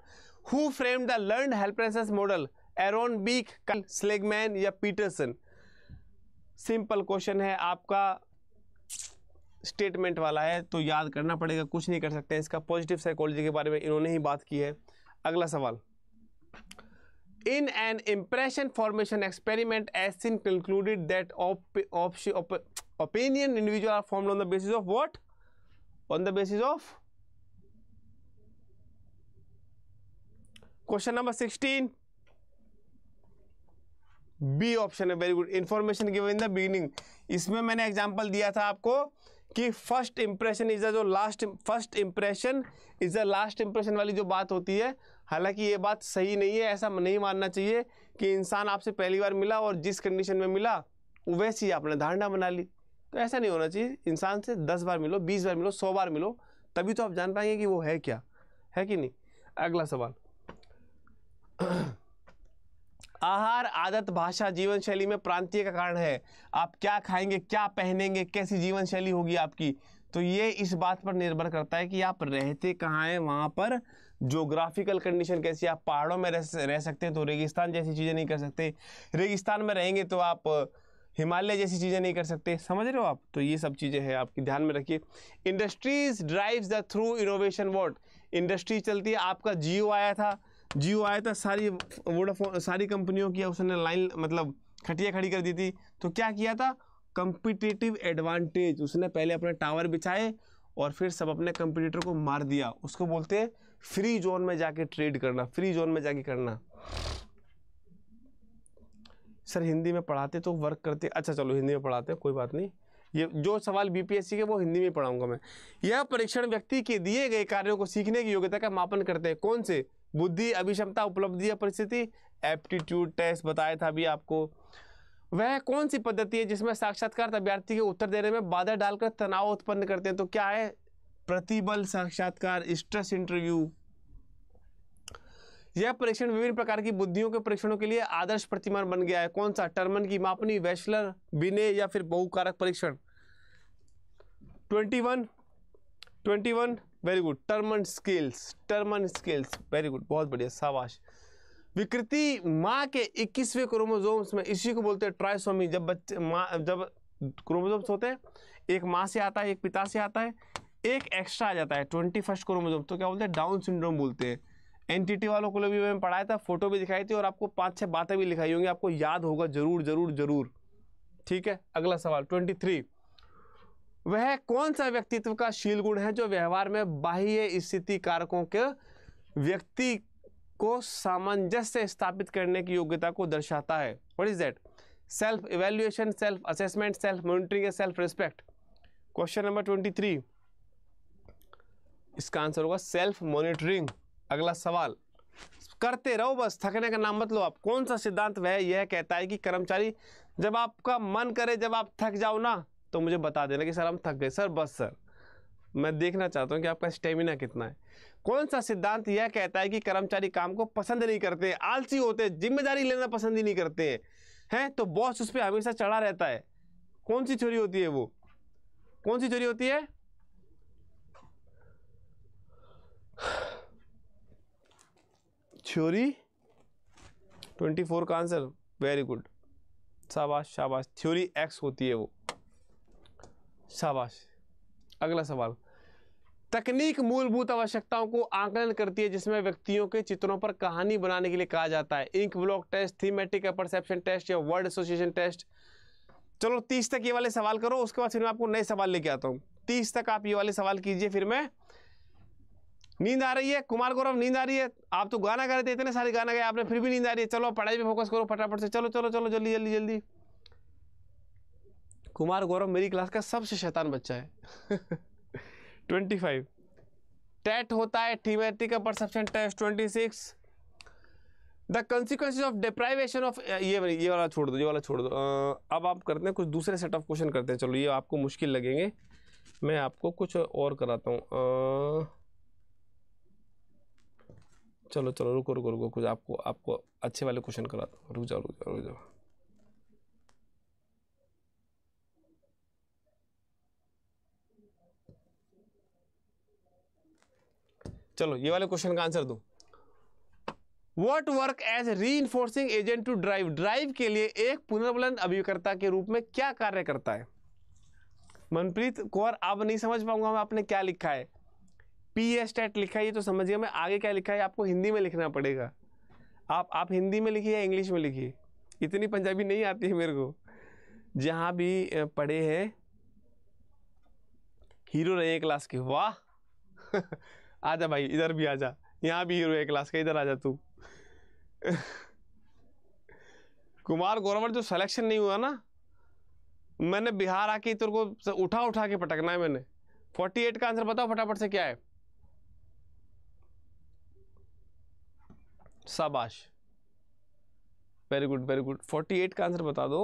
who frame the learn helplessness model Aaron Beck Seligman या पीटरसन सिंपल क्वेश्चन है आपका स्टेटमेंट वाला है तो याद करना पड़ेगा कुछ नहीं कर सकते इसका पॉजिटिव साइकोलॉजी के बारे में इन्होंने ही बात की है अगला सवाल in an impression formation experiment Asin concluded that op op op opinion individual are formed on the basis of what on the basis of question number 16 B option है very good information given in the beginning इसमें मैंने example दिया था आपको कि first impression is the जो last first impression is the last impression वाली जो बात होती है हालांकि ये बात सही नहीं है ऐसा नहीं मानना चाहिए कि इंसान आपसे पहली बार मिला और जिस कंडीशन में मिला वैसी आपने धारणा बना ली तो ऐसा नहीं होना चाहिए इंसान से दस बार मिलो बीस बार मिलो सौ बार मिलो तभी तो आप जान पाएंगे कि वो है क्या है कि नहीं अगला सवाल आहार आदत भाषा जीवन शैली में प्रांतीय का कारण है आप क्या खाएंगे क्या पहनेंगे कैसी जीवन शैली होगी आपकी तो ये इस बात पर निर्भर करता है कि आप रहते कहाँ हैं वहाँ पर जोग्राफिकल कंडीशन कैसी आप पहाड़ों में रह, सकते हैं तो रेगिस्तान जैसी चीज़ें नहीं कर सकते रेगिस्तान में रहेंगे तो आप हिमालय जैसी चीज़ें नहीं कर सकते समझ रहे हो आप तो ये सब चीज़ें हैं आपकी ध्यान में रखिए industries drives the through innovation what industry चलती है आपका जियो आया था जियो आया था सारी वोडाफोन सारी कंपनियों की उसने लाइन मतलब खटिया खड़ी कर दी थी तो क्या किया था कंपिटेटिव एडवांटेज उसने पहले अपने टावर बिछाए और फिर सब अपने कंप्यूटर को मार दिया उसको बोलते हैं फ्री जोन में जाके ट्रेड करना फ्री जोन में जाके करना सर हिंदी में पढ़ाते तो वर्क करते अच्छा चलो हिंदी में पढ़ाते कोई बात नहीं ये जो सवाल बीपीएससी के वो हिंदी में पढ़ाऊंगा मैं यह परीक्षण व्यक्ति के दिए गए कार्यों को सीखने की योग्यता का मापन करते हैं कौन से बुद्धि अभिक्षमता उपलब्धि या परिस्थिति एप्टीट्यूड टेस्ट बताया था अभी आपको वह कौन सी पद्धति है जिसमें साक्षात्कार अभ्यर्थी के उत्तर देने में बाधा डालकर तनाव उत्पन्न करते हैं तो क्या है प्रतिबल साक्षात्कार स्ट्रेस इंटरव्यू यह परीक्षण विभिन्न प्रकार की बुद्धियों के परीक्षणों के लिए आदर्श प्रतिमान बन गया है कौन सा टर्मन की मापनी वेस्लर बिने या फिर बहुकारक परीक्षण twenty one twenty one very good Terman scales Terman scales very good बहुत बढ़िया शाबाश विकृति माँ के इक्कीसवें क्रोमोजोम्स में इसी को बोलते हैं ट्राइसोमी जब बच्चे माँ जब क्रोमोजोम्स होते हैं एक माँ से आता है एक पिता से आता है एक एक्स्ट्रा आ जाता है ट्वेंटी फर्स्ट क्रोमोजोम तो क्या बोलते हैं डाउन सिंड्रोम बोलते हैं एनटीटी वालों को भी मैंने पढ़ाया था फोटो भी दिखाई थी और आपको पांच छह बातें भी लिखाई होंगी आपको याद होगा जरूर जरूर जरूर ठीक है अगला सवाल ट्वेंटी थ्री वह कौन सा व्यक्तित्व का शील गुण है जो व्यवहार में बाह्य स्थिति कारकों के व्यक्ति को सामंजस्य स्थापित करने की योग्यता को दर्शाता है what is that self evaluation self assessment self monitoring self respect question number twenty three इसका आंसर होगा सेल्फ मॉनिटरिंग अगला सवाल करते रहो बस थकने का नाम मत लो आप कौन सा सिद्धांत वह यह कहता है कि कर्मचारी जब आपका मन करे जब आप थक जाओ ना तो मुझे बता देना कि सर हम थक गए सर बस सर मैं देखना चाहता हूँ कि आपका स्टेमिना कितना है कौन सा सिद्धांत यह कहता है कि कर्मचारी काम को पसंद नहीं करते आलसी होते जिम्मेदारी लेना पसंद ही नहीं करते हैं तो बॉस उस पर हमेशा चढ़ा रहता है कौन सी चोरी होती है वो कौन सी चोरी होती है थ्योरी ट्वेंटी फोर का आंसर वेरी गुड शाबाश शाबाश थ्योरी एक्स होती है वो शाबाश अगला सवाल तकनीक मूलभूत आवश्यकताओं को आकलन करती है जिसमें व्यक्तियों के चित्रों पर कहानी बनाने के लिए कहा जाता है ink block test thematic perception test या वर्ड एसोसिएशन टेस्ट चलो तीस तक ये वाले सवाल करो उसके बाद फिर मैं आपको नए सवाल लेके आता हूँ तीस तक आप ये वाले सवाल कीजिए फिर मैं नींद आ रही है कुमार गौरव नींद आ रही है आप तो गाना गा रहे थे इतने सारे गाना गए आपने फिर भी नींद आ रही है चलो पढ़ाई पे फोकस करो फटाफट से चलो चलो चलो जल्दी जल्दी जल्दी कुमार गौरव मेरी क्लास का सबसे शैतान बच्चा है ट्वेंटी फाइव टेट होता है thematic perception test twenty six the consequences of deprivation of ये ये वाला छोड़ दो ये वाला छोड़ दो अब आप करते हैं कुछ दूसरे सेट ऑफ क्वेश्चन करते हैं चलो ये आपको मुश्किल लगेंगे मैं आपको कुछ और कराता हूँ चलो चलो रुको रुको रुको कुछ आपको आपको अच्छे वाले क्वेश्चन करा दो रुक जाओ रुक जाओ रुक जाओ चलो ये वाले क्वेश्चन का आंसर दो what work as reinforcing agent to drive drive के लिए एक पुनर्वलन अभिकर्ता के रूप में क्या कार्य करता है मनप्रीत कौर अब नहीं समझ पाऊंगा मैं आपने क्या लिखा है पी एस टेट लिखा है तो समझिए मैं आगे क्या लिखा है आपको हिंदी में लिखना पड़ेगा आप आप हिंदी में लिखिए या इंग्लिश में लिखिए इतनी पंजाबी नहीं आती है मेरे को जहाँ भी पढ़े हैं हीरो रहे हैं क्लास के वाह आजा भाई इधर भी आजा यहाँ भी हीरो है क्लास के इधर आजा तू कुमार गौरवर जो सिलेक्शन नहीं हुआ ना मैंने बिहार आके तेरे को उठा उठा के पटकना है मैंने 48 का आंसर बताओ फटाफट से क्या है शाबाश वेरी गुड वेरी गुड 48 का आंसर बता दो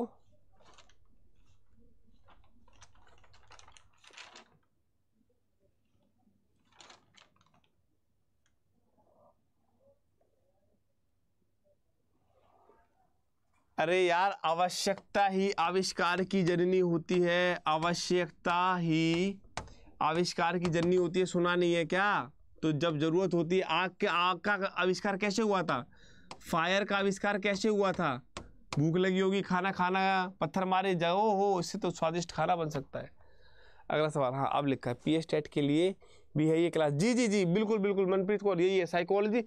अरे यार आवश्यकता ही आविष्कार की जननी होती है आवश्यकता ही आविष्कार की जननी होती है सुना नहीं है क्या तो जब ज़रूरत होती है आग के आग का आविष्कार कैसे हुआ था फायर का आविष्कार कैसे हुआ था भूख लगी होगी खाना खाना पत्थर मारे जाओ हो इससे तो स्वादिष्ट खाना बन सकता है अगला सवाल हाँ अब लिखा है पी एच टेट के लिए भी है ये क्लास जी जी जी बिल्कुल बिल्कुल मनप्रीत कौर यही है साइकोलॉजी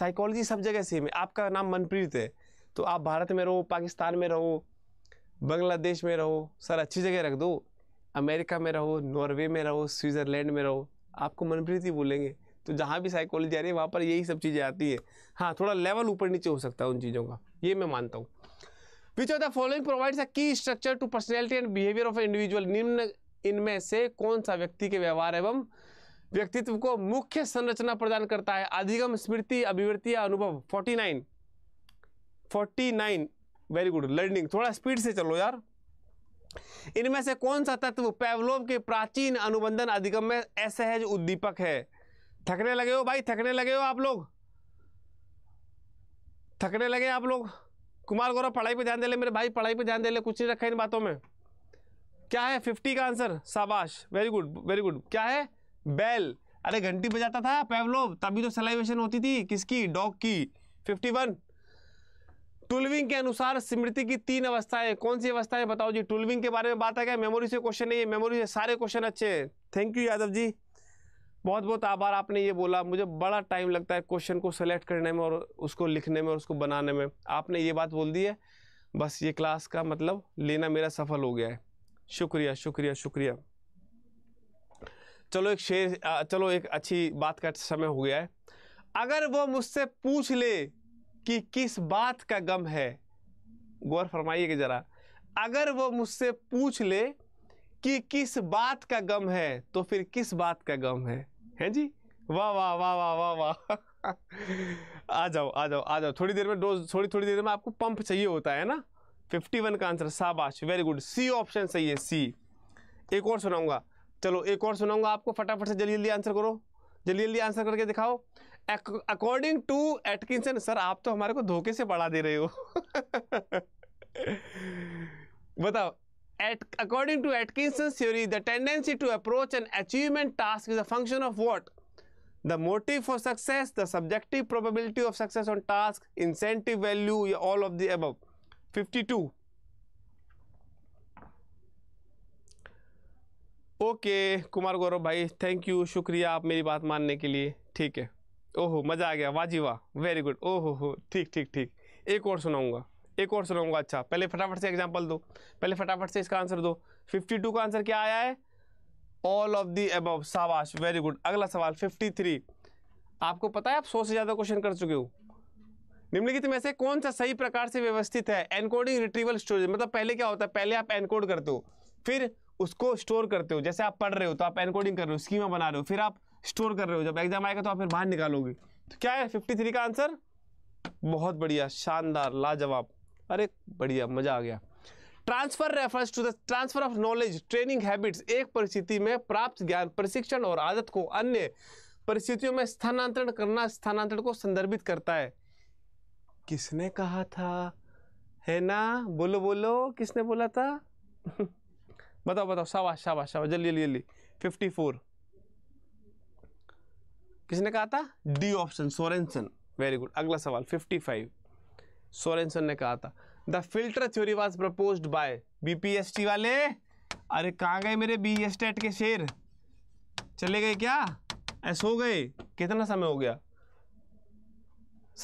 साइकोलॉजी सब जगह सेम है आपका नाम मनप्रीत है तो आप भारत में रहो पाकिस्तान में रहो बांग्लादेश में रहो सर अच्छी जगह रख दो अमेरिका में रहो नॉर्वे में रहो स्विट्ज़रलैंड में रहो आपको मनप्रीत ही बोलेंगे तो जहाँ भी साइकोलॉजी आ रही है वहाँ पर यही सब चीज़ें आती है हाँ थोड़ा लेवल ऊपर नीचे हो सकता है उन चीज़ों का ये मैं मानता हूँ which of the following provides a key structure to personality and behaviour of individual निम्न इनमें से कौन सा व्यक्ति के व्यवहार एवं व्यक्तित्व को मुख्य संरचना प्रदान करता है अधिगम स्मृति अभिवृत्ति या अनुभव 49 49 वेरी गुड लर्निंग थोड़ा स्पीड से चलो यार इनमें से कौन सा तत्व पेवलोव के प्राचीन अनुबंधन अधिगम में असहज उद्दीपक है थकने लगे हो भाई थकने लगे हो आप लोग थकने लगे आप लोग कुमार गौरव पढ़ाई पे ध्यान दे ले मेरे भाई पढ़ाई पे ध्यान दे ले कुछ नहीं रखा इन बातों में क्या है फिफ्टी का आंसर शाबाश वेरी गुड वेरी गुड क्या है बैल अरे घंटी बजाता था पेवलोव तभी तो सेलाइवेशन होती थी किसकी डॉग की फिफ्टी वन टुलविंग के अनुसार स्मृति की तीन अवस्थाएं कौन सी अवस्थाएं बताओ जी टुलविंग के बारे में बात आ गया मेमोरी से क्वेश्चन नहीं है मेमोरी से सारे क्वेश्चन अच्छे हैं थैंक यू यादव जी बहुत बहुत आभार आपने ये बोला मुझे बड़ा टाइम लगता है क्वेश्चन को सेलेक्ट करने में और उसको लिखने में और उसको बनाने में आपने ये बात बोल दी है बस ये क्लास का मतलब लेना मेरा सफल हो गया है शुक्रिया शुक्रिया शुक्रिया चलो एक शेर चलो एक अच्छी बात का समय हो गया है अगर वो मुझसे पूछ ले कि किस बात का गम है गौर फरमाइएगा ज़रा अगर वो मुझसे पूछ ले कि किस बात का गम है तो फिर किस बात का गम है है जी वाह वाह वाह वाह वाह वाह आ जाओ आ जाओ आ जाओ थोड़ी देर में डोज थोड़ी थोड़ी देर में आपको पंप चाहिए होता है ना फिफ्टी वन का आंसर शाबाश वेरी गुड सी ऑप्शन सही है सी एक और सुनाऊंगा चलो एक और सुनाऊंगा आपको फटाफट से जल्दी जल्दी आंसर करो जल्दी जल्दी आंसर करके दिखाओ अकॉर्डिंग टू एटकिंसन सर आप तो हमारे को धोखे से पढ़ा दे रहे हो बताओ एट according to Atkinson theory the tendency to approach an achievement task is a function of what the motive for success the subjective probability of success on task incentive value या ऑल ऑफ द अब fifty two okay Kumar Gaurav भाई thank you शुक्रिया आप मेरी बात मानने के लिए ठीक है ओहो मज़ा आ गया वाह वाह वेरी गुड ओहो हो ठीक ठीक ठीक एक और सुनाऊंगा एक और सुनाऊंगा अच्छा पहले फटाफट से एग्जांपल दो पहले फटाफट से इसका आंसर दो 52 का आंसर क्या आया है ऑल ऑफ दी एबव शाबाश वेरी गुड अगला सवाल 53 आपको पता है आप सौ से ज़्यादा क्वेश्चन कर चुके हो निम्नलिखित में से कौन सा सही प्रकार से व्यवस्थित है एनकोडिंग रिट्रीवल स्टोरेज मतलब पहले क्या होता है पहले आप एनकोड करते हो फिर उसको स्टोर करते हो जैसे आप पढ़ रहे हो तो आप एनकोडिंग कर रहे हो स्कीमा बना रहे हो फिर आप स्टोर कर रहे हो जब एग्जाम आएगा तो आप फिर बाहर निकालोगे तो क्या है फिफ्टी थ्री का आंसर बहुत बढ़िया शानदार लाजवाब अरे बढ़िया मज़ा आ गया transfer refers to the transfer of knowledge training habits एक परिस्थिति में प्राप्त ज्ञान प्रशिक्षण और आदत को अन्य परिस्थितियों में स्थानांतरण करना स्थानांतरण को संदर्भित करता है किसने कहा था है ना बोलो बोलो किसने बोला था बताओ बताओ शाबाश शाबाश शाबाश जल्दी जल्दी जल्दी फिफ्टी फोर किसने कहा था D option Sorensen very good अगला सवाल 55 सोरेंसन ने कहा था the filter theory was propose by BPST वाले अरे कहाँ गए मेरे बी एस्टेट के शेर चले गए क्या ऐसे हो गए कितना समय हो गया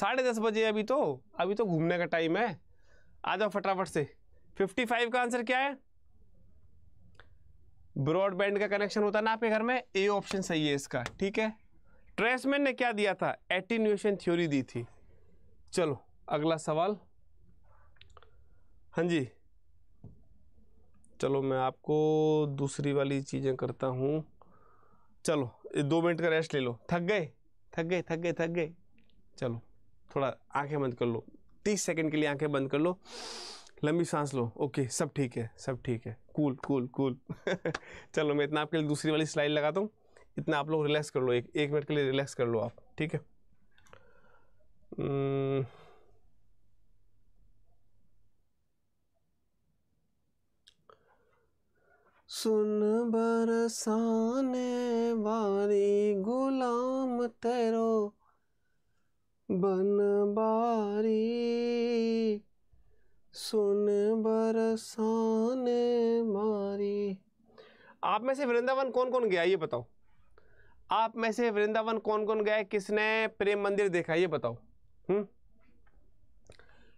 साढ़े दस बजे अभी तो अभी तो घूमने का टाइम है आ जाओ फटाफट से 55 का आंसर क्या है ब्रॉडबैंड का कनेक्शन होता है ना आपके घर में ए ऑप्शन सही है इसका ठीक है ट्रेसमैन ने क्या दिया था एटीन्यूएशन थ्योरी दी थी चलो अगला सवाल हाँ जी चलो मैं आपको दूसरी वाली चीज़ें करता हूँ चलो दो मिनट का रेस्ट ले लो थक गए थक गए थक गए थक गए चलो थोड़ा आंखें बंद कर लो तीस सेकंड के लिए आंखें बंद कर लो लंबी सांस लो ओके सब ठीक है सब ठीक है कूल कूल कूल चलो मैं इतना आपके लिए दूसरी वाली स्लाइड लगाता हूँ इतना आप लोग रिलैक्स कर लो एक एक मिनट के लिए रिलैक्स कर लो आप ठीक है हम्म। सुन बरसाने वारी गुलाम तेरो बन बारी सुन बरसाने मारी आप में से वृंदावन कौन कौन गया ये बताओ आप में से वृंदावन कौन कौन गए किसने प्रेम मंदिर देखा ये बताओ हम्म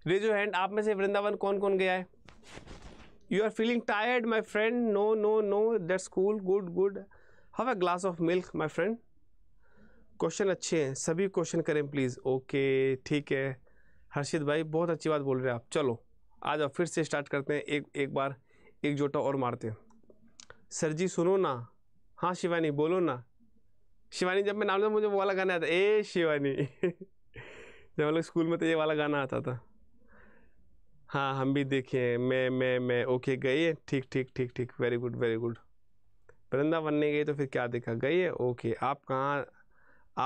रेजो हैंड आप में से वृंदावन कौन कौन गया है you are feeling tired my friend no no no that's cool good good have a glass of milk my friend question अच्छे हैं सभी क्वेश्चन करें प्लीज़ ओके ठीक है हर्षित भाई बहुत अच्छी बात बोल रहे हैं आप चलो आज आप फिर से स्टार्ट करते हैं एक एक बार एक जोटा और मारते हैं सर जी सुनो ना हाँ शिवानी बोलो ना शिवानी जब मैं नाम लिया मुझे वो वाला गाना आता ए शिवानी जब हम लोग स्कूल में तो ये वाला गाना आता था हाँ हम भी देखे हैं मैं मैं मैं ओके गई है ठीक ठीक ठीक ठीक very good very good Vrinda बनने गई तो फिर क्या देखा गई है ओके आप कहाँ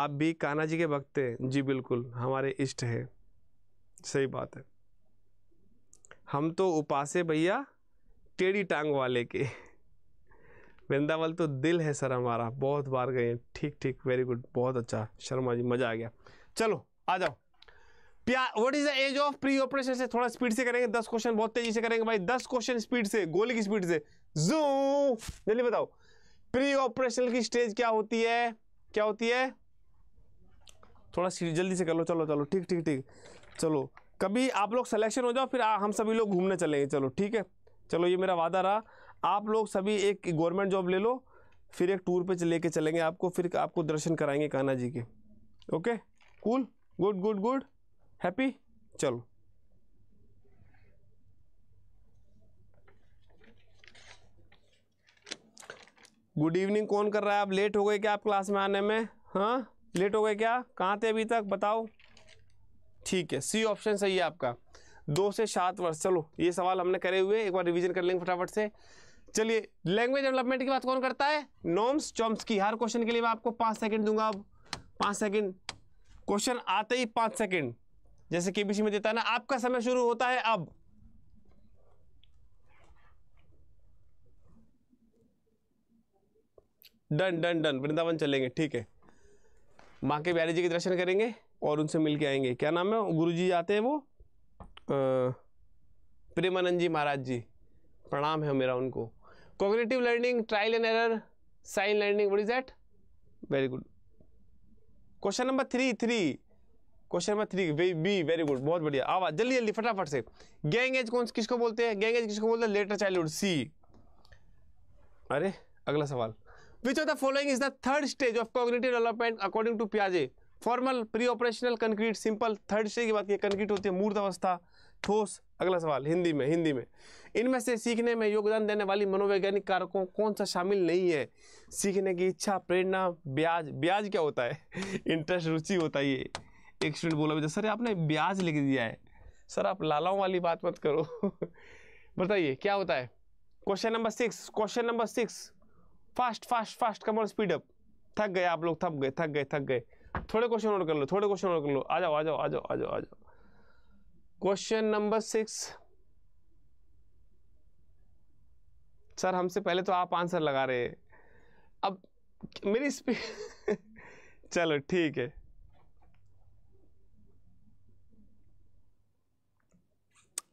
आप भी कान्हा जी के भक्त हैं जी बिल्कुल हमारे इष्ट हैं सही बात है हम तो उपासे भैया टेढ़ी टांग वाले के वृंदावल तो दिल है सर हमारा बहुत बार गए ठीक ठीक वेरी गुड बहुत अच्छा शर्मा जी मज़ा आ गया चलो आ जाओ प्या what is the age of pre operation से थोड़ा स्पीड से करेंगे दस क्वेश्चन बहुत तेजी से करेंगे भाई दस क्वेश्चन स्पीड से गोली की स्पीड से जू जल्दी बताओ प्री ऑपरेशन की स्टेज क्या होती है क्या होती है थोड़ा जल्दी से कर लो चलो चलो ठीक ठीक ठीक चलो कभी आप लोग सिलेक्शन हो जाओ फिर आ, हम सभी लोग घूमने चलेंगे चलो ठीक है चलो ये मेरा वादा रहा आप लोग सभी एक गवर्नमेंट जॉब ले लो फिर एक टूर पे लेके चलेंगे आपको फिर आपको दर्शन कराएंगे कान्हा जी के okay cool good good good happy चलो गुड इवनिंग कौन कर रहा है आप लेट हो गए क्या आप क्लास में आने में हाँ लेट हो गए क्या कहाँ थे अभी तक बताओ ठीक है सी ऑप्शन सही है आपका दो से सात वर्ष चलो ये सवाल हमने करे हुए एक बार रिवीजन कर लेंगे फटाफट से चलिए लैंग्वेज डेवलपमेंट की बात कौन करता है नॉम्स चॉम्स की हर क्वेश्चन के लिए मैं आपको पांच सेकंड दूंगा अब पांच सेकंड क्वेश्चन आते ही पांच सेकंड जैसे केबीसी में देता है ना आपका समय शुरू होता है अब डन डन डन वृंदावन चलेंगे ठीक है माँ के बिहारी जी के दर्शन करेंगे और उनसे मिल के आएंगे क्या नाम है गुरु जी आते हैं वो प्रेमानंद जी महाराज जी प्रणाम है मेरा उनको cognitive learning trial and error sign learning what is that very good question number three three question number three B very good बहुत बढ़िया आवाज जल्दी जल्दी फटाफट से गैंग एज कौन किसको बोलते हैं गैंग एज किसको बोलते हैं लेटर चाइल्ड सी अरे अगला सवाल which of the following is the third stage of cognitive development according to प्याजे formal pre operational concrete simple third stage की बात की कंक्रीट होती है मूर्त अवस्था ठोस अगला सवाल हिंदी में हिंदी में इनमें से सीखने में योगदान देने वाली मनोवैज्ञानिक कारकों कौन सा शामिल नहीं है सीखने की इच्छा प्रेरणा ब्याज ब्याज क्या होता है इंटरेस्ट रुचि होता है ये एक स्टूडेंट बोला बेटा सर आपने ब्याज लिख दिया है सर आप लालाओं वाली बात मत करो बताइए क्या होता है question number six question number six fast fast fast come on speed up थक गए आप लोग थक गए थक गए थक गए थोड़े क्वेश्चन और कर लो थोड़े क्वेश्चन और कर लो आ जाओ आ जाओ आ जाओ आ जाओ आ जाओ क्वेश्चन नंबर सिक्स सर हमसे पहले तो आप आंसर लगा रहे हैं अब मेरी स्पीड चलो ठीक है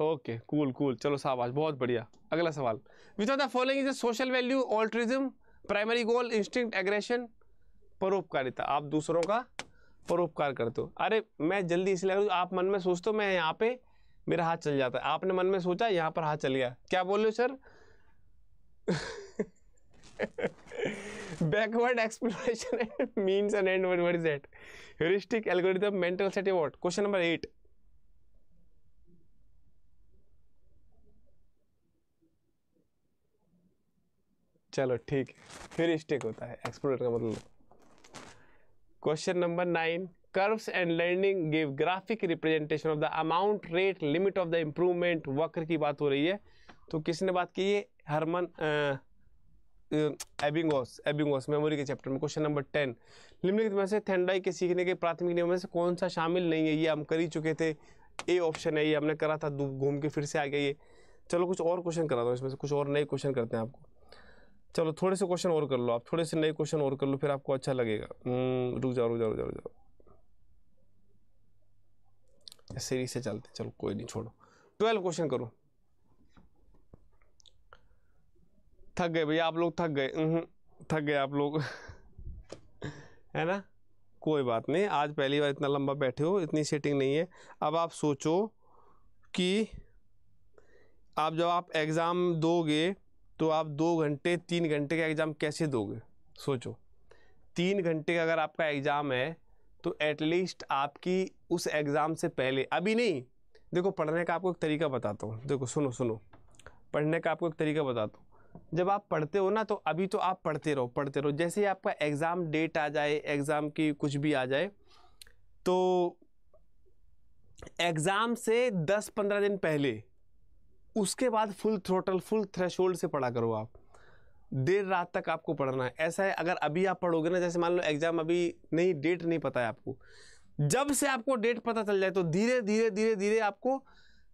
ओके कूल कूल चलो शाबाश बहुत बढ़िया अगला सवाल which of the following is social value altruism primary goal instinct aggression परोपकारिता आप दूसरों का परोपकार करते हो अरे मैं जल्दी इसलिए करूँ आप मन में सोचते हो मैं यहाँ पे मेरा हाथ चल जाता है आपने मन में सोचा यहाँ पर हाथ चल गया क्या बोल रहे हो sir backward exploration and means and end is what heuristic algorithm mental set mental set what question number चलो ठीक है फिर स्टेक होता है एक्सप्लोर का मतलब question number nine curves and learning give graphic representation of the amount rate limit of the improvement वक्र की बात हो रही है तो किसने बात की है हरमन एबिंगोस एबिंगोस मेमोरी के चैप्टर में क्वेश्चन नंबर टेन निम्नलिखित में से थेंडाई के सीखने के प्राथमिक नियमों में से कौन सा शामिल नहीं है ये हम कर ही चुके थे ए ऑप्शन है ये हमने करा था घूम के फिर से आ गया ये चलो कुछ और क्वेश्चन करा दो इसमें से कुछ और नए क्वेश्चन करते हैं आपको चलो थोड़े से क्वेश्चन और कर लो आप थोड़े से नए क्वेश्चन और कर लो फिर आपको अच्छा लगेगा हम्म, रुक जाओ रुक जाओ रुक जाओ रुक जाओ सीरीज से चलते चलो कोई नहीं छोड़ो ट्वेल्व क्वेश्चन करो थक गए भैया आप लोग थक गए हम्म, थक गए आप लोग है ना कोई बात नहीं आज पहली बार इतना लंबा बैठे हो इतनी सेटिंग नहीं है अब आप सोचो कि आप जब आप एग्ज़ाम दोगे तो आप दो घंटे तीन घंटे का एग्ज़ाम कैसे दोगे सोचो तीन घंटे का अगर आपका एग्ज़ाम है तो एटलीस्ट आपकी उस एग्ज़ाम से पहले अभी नहीं देखो पढ़ने का आपको एक तरीका बताता हूँ देखो सुनो सुनो पढ़ने का आपको एक तरीका बताता हूँ जब आप पढ़ते हो ना तो अभी तो आप पढ़ते रहो पढ़ते रहो जैसे ही आपका एग्ज़ाम डेट आ जाए एग्ज़ाम की कुछ भी आ जाए तो एग्ज़ाम से 10-15 दिन पहले उसके बाद फुल थ्रोटल फुल थ्रेश से पढ़ा करो आप देर रात तक आपको पढ़ना है ऐसा है अगर अभी आप पढ़ोगे ना जैसे मान लो एग्ज़ाम अभी नहीं डेट नहीं पता है आपको जब से आपको डेट पता चल जाए तो धीरे धीरे धीरे धीरे आपको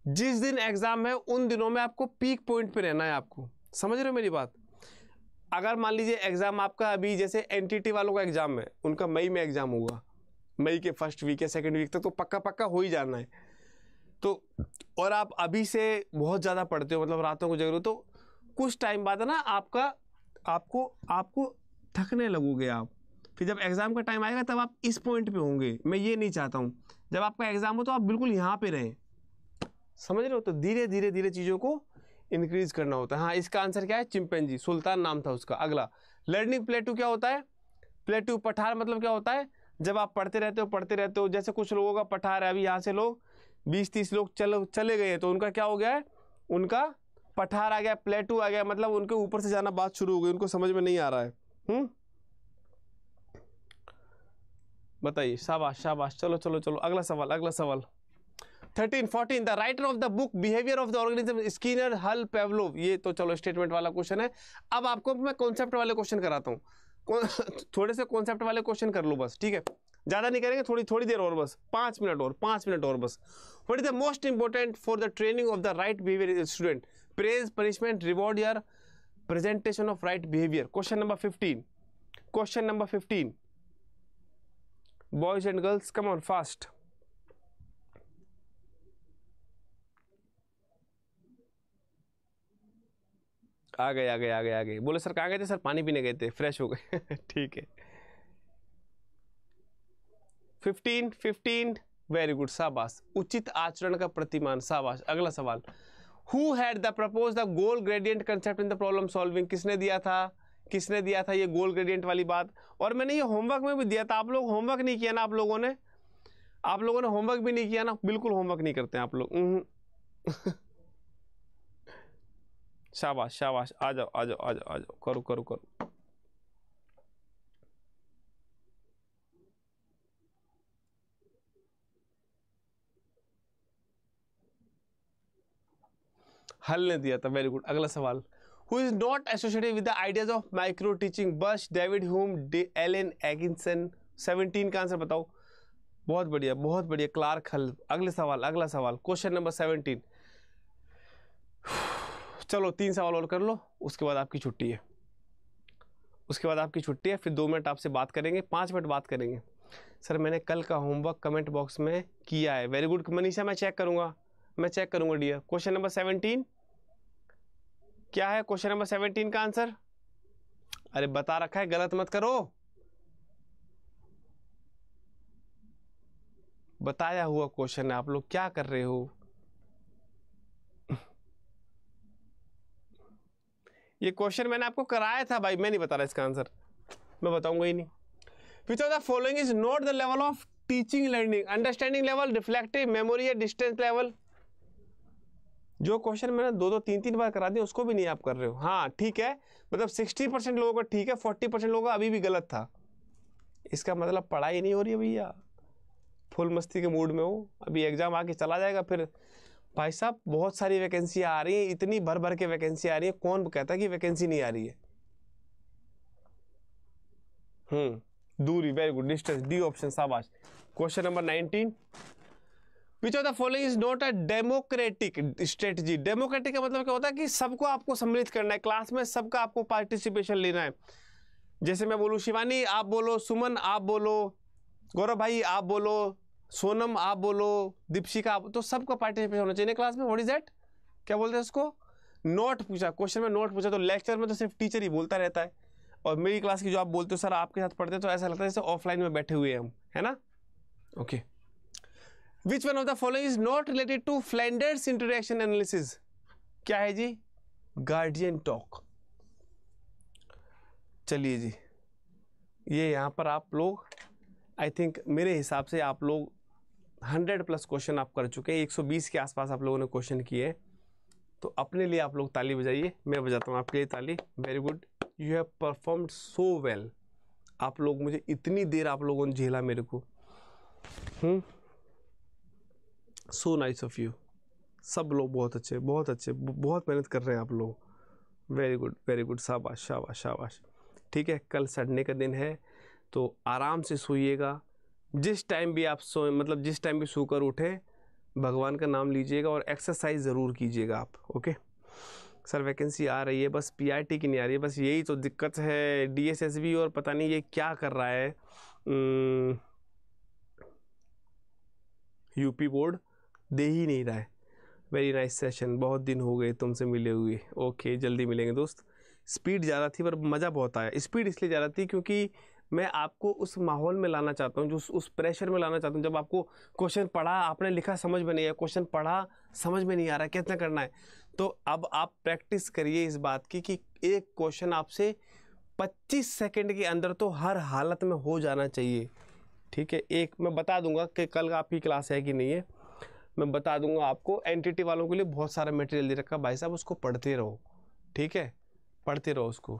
जिस दिन एग्ज़ाम है उन दिनों में आपको पीक पॉइंट पे रहना है आपको समझ रहे हो मेरी बात अगर मान लीजिए एग्ज़ाम आपका अभी जैसे एन वालों का एग्ज़ाम है उनका मई में एग्ज़ाम होगा मई के फर्स्ट वीक या सेकेंड वीक तक तो पक्का पक्का हो ही जाना है तो और आप अभी से बहुत ज़्यादा पढ़ते हो मतलब रातों को जग रहे हो तो कुछ टाइम बाद ना आपका आपको आपको थकने लगोगे आप फिर जब एग्ज़ाम का टाइम आएगा तब आप इस पॉइंट पे होंगे मैं ये नहीं चाहता हूँ जब आपका एग्ज़ाम हो तो आप बिल्कुल यहाँ पे रहें समझ रहे हो तो धीरे धीरे धीरे चीज़ों को इंक्रीज करना होता है हाँ इसका आंसर क्या है चिंपेंजी सुल्तान नाम था उसका अगला लर्निंग प्लेटू क्या होता है प्लेटू पठार मतलब क्या होता है जब आप पढ़ते रहते हो पढ़ते रहते हो जैसे कुछ लोगों का पठार है अभी यहाँ से लोग बीस तीस लोग चल चले गए तो उनका क्या हो गया है उनका पठार आ गया प्लेटू आ गया मतलब उनके ऊपर से जाना बात शुरू हो गई उनको समझ में नहीं आ रहा है हम्म बताइए शाबाश शाबाश चलो चलो चलो अगला सवाल अगला सवाल thirteen fourteen the writer of the book behaviour of the organism Skinner Hull Pavlov ये तो चलो स्टेटमेंट वाला क्वेश्चन है अब आपको मैं कॉन्सेप्ट वाले क्वेश्चन कराता हूँ थोड़े से कॉन्सेप्ट वाले क्वेश्चन कर लो बस ठीक है ज़्यादा नहीं करेंगे थोड़ी थोड़ी देर और बस पाँच मिनट और पाँच मिनट और बस what is the most important for the training of the right behaviour student praise punishment reward यार presentation of right behaviour question number fifteen question number fifteen boys and girls come on fast आ गए आ गए आ गए आ गए बोले सर कहाँ गए थे सर पानी पीने गए थे फ्रेश हो गए ठीक है फिफ्टीन फिफ्टीन वेरी गुड शाबाश उचित आचरण का प्रतिमान शाबाश अगला सवाल who had the propose the goal gradient concept in the problem solving किसने दिया था किसने दिया था ये गोल ग्रेडियंट वाली बात और मैंने ये होमवर्क में भी दिया था आप लोग होमवर्क नहीं किया ना आप लोगों ने आप लोगों ने होमवर्क भी नहीं किया ना बिल्कुल होमवर्क नहीं करते हैं आप लोग शाबाश शाबाश आ जाओ आ जाओ आ जाओ आ जाओ करो करो करो हल ने दिया था वेरी गुड अगला सवाल who is not associated with the ideas of micro teaching Bush David Hume D N Atkinson seventeen का आंसर बताओ बहुत बढ़िया बहुत बढ़िया क्लार्क हल अगले सवाल अगला सवाल क्वेश्चन नंबर सेवनटीन चलो तीन सवाल और कर लो उसके बाद आपकी छुट्टी है उसके बाद आपकी छुट्टी है फिर दो मिनट आपसे बात करेंगे पाँच मिनट बात करेंगे सर मैंने कल का होमवर्क कमेंट बॉक्स में किया है वेरी गुड मनीषा मैं चेक करूँगा मैं चेक करूँगा डियर क्वेश्चन नंबर सेवनटीन क्या है क्वेश्चन नंबर सेवनटीन का आंसर अरे बता रखा है गलत मत करो बताया हुआ क्वेश्चन है आप लोग क्या कर रहे हो ये क्वेश्चन मैंने आपको कराया था भाई मैं नहीं बता रहा इसका आंसर मैं बताऊंगा ही नहीं which of the following is not the level of teaching learning understanding level reflective memory या डिस्टेंस लेवल जो क्वेश्चन मैंने दो दो तीन तीन बार करा दिया उसको भी नहीं आप कर रहे हो हाँ ठीक है मतलब सिक्सटी परसेंट लोगों का ठीक है फोर्टी परसेंट लोगों का अभी भी गलत था इसका मतलब पढ़ाई नहीं हो रही है भैया फुल मस्ती के मूड में हो अभी एग्ज़ाम आके चला जाएगा फिर भाई साहब बहुत सारी वैकेंसी आ रही हैं इतनी भर भर के वैकेंसी आ रही है कौन कहता है कि वैकेंसी नहीं आ रही है हम्म दूरी very good distance D option शाबाश question number nineteen which of the following is not a democratic strategy democratic का मतलब क्या होता है कि सबको आपको सम्मिलित करना है क्लास में सबका आपको पार्टिसिपेशन लेना है जैसे मैं बोलूँ शिवानी आप बोलो सुमन आप बोलो गौरव भाई आप बोलो सोनम आप बोलो दीपशिका आप तो सबका पार्टिसिपेशन होना चाहिए क्लास में वॉट इज दैट क्या बोलते हैं उसको नोट पूछा क्वेश्चन में नोट पूछा तो लेक्चर में तो सिर्फ टीचर ही बोलता रहता है और मेरी क्लास की जो आप बोलते हो सर आपके साथ पढ़ते हैं तो ऐसा लगता है जैसे ऑफलाइन में बैठे हुए हैं हम है ना okay okay. Which one of the following is not related to Flanders interaction analysis क्या है जी गार्डियन टॉक चलिए जी ये यहाँ पर आप लोग आई थिंक मेरे हिसाब से आप लोग 100 प्लस क्वेश्चन आप कर चुके हैं 120 के आसपास आप लोगों ने क्वेश्चन किए तो अपने लिए आप लोग ताली बजाइए मैं बजाता हूँ आपके लिए ताली very good you have perform so well आप लोग मुझे इतनी देर आप लोगों ने झेला मेरे को हुँ? हम्म। सो नाइस ऑफ यू सब लोग बहुत अच्छे बहुत अच्छे बहुत मेहनत कर रहे हैं आप लोग वेरी गुड वेरी गुड शाबाश शाबाश शाबाश ठीक है कल संडे का दिन है तो आराम से सोइएगा जिस टाइम भी आप सोए मतलब जिस टाइम भी सोकर उठे भगवान का नाम लीजिएगा और एक्सरसाइज ज़रूर कीजिएगा आप ओके सर वैकेंसी आ रही है बस पीआईटी की नहीं आ रही है बस यही तो दिक्कत है डीएसएसबी और पता नहीं ये क्या कर रहा है यूपी बोर्ड दे ही नहीं रहा है वेरी नाइस सेशन बहुत दिन हो गए तुमसे मिले हुए ओके जल्दी मिलेंगे दोस्त स्पीड ज़्यादा थी पर मज़ा बहुत आया स्पीड इसलिए ज़्यादा थी क्योंकि मैं आपको उस माहौल में लाना चाहता हूँ जो उस प्रेशर में लाना चाहता हूँ जब आपको क्वेश्चन पढ़ा आपने लिखा समझ में नहीं आया क्वेश्चन पढ़ा समझ में नहीं आ रहा कितना करना है तो अब आप प्रैक्टिस करिए इस बात की कि एक क्वेश्चन आपसे 25 सेकंड के अंदर तो हर हालत में हो जाना चाहिए ठीक है एक मैं बता दूंगा कि कल आपकी क्लास है कि नहीं है मैं बता दूंगा आपको एनटीटी वालों के लिए बहुत सारा मटेरियल दे रखा भाई साहब उसको पढ़ते रहो ठीक है पढ़ते रहो उसको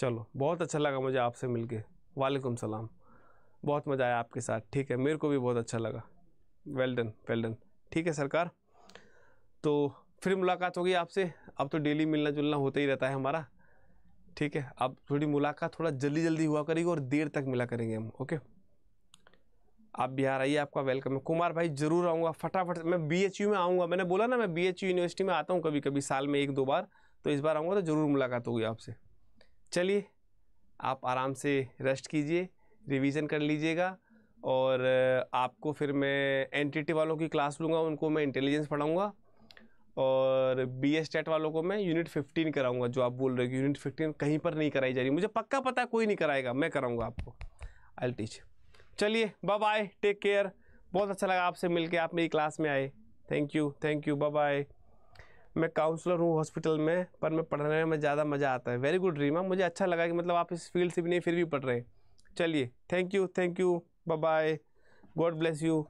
चलो बहुत अच्छा लगा मुझे आपसे मिल के वालेकुम सलाम बहुत मज़ा आया आपके साथ ठीक है मेरे को भी बहुत अच्छा लगा वेल डन वेल डन ठीक है सरकार तो फिर मुलाकात होगी आपसे अब तो डेली मिलना जुलना होता ही रहता है हमारा ठीक है अब थोड़ी मुलाकात थोड़ा जल्दी जल्दी हुआ करेगी और देर तक मिला करेंगे हम ओके आप बिहार आइए आपका वेलकम है कुमार भाई जरूर आऊँगा फटाफट मैं बी में आऊँगा मैंने बोला ना मैं बी यूनिवर्सिटी में आता हूँ कभी कभी साल में एक दो बार तो इस बार आऊँगा तो ज़रूर मुलाकात होगी आपसे चलिए आप आराम से रेस्ट कीजिए रिविजन कर लीजिएगा और आपको फिर मैं एन वालों की क्लास लूँगा उनको मैं इंटेलिजेंस पढ़ाऊँगा और बी एस टेट वालों को मैं यूनिट फिफ्टीन कराऊंगा जो आप बोल रहे हो यूनिट फिफ्टीन कहीं पर नहीं कराई जा रही मुझे पक्का पता कोई नहीं कराएगा मैं कराऊंगा आपको आई टीच चलिए बाय बाय टेक केयर बहुत अच्छा लगा आपसे मिलके आप मेरी क्लास में आए thank you thank you bye bye मैं काउंसलर हूँ हॉस्पिटल में पर मैं पढ़ने में ज़्यादा मज़ा आता है वेरी गुड रीमा मुझे अच्छा लगा कि मतलब आप इस फील्ड से भी नहीं फिर भी पढ़ रहे चलिए thank you thank you bye bye God bless you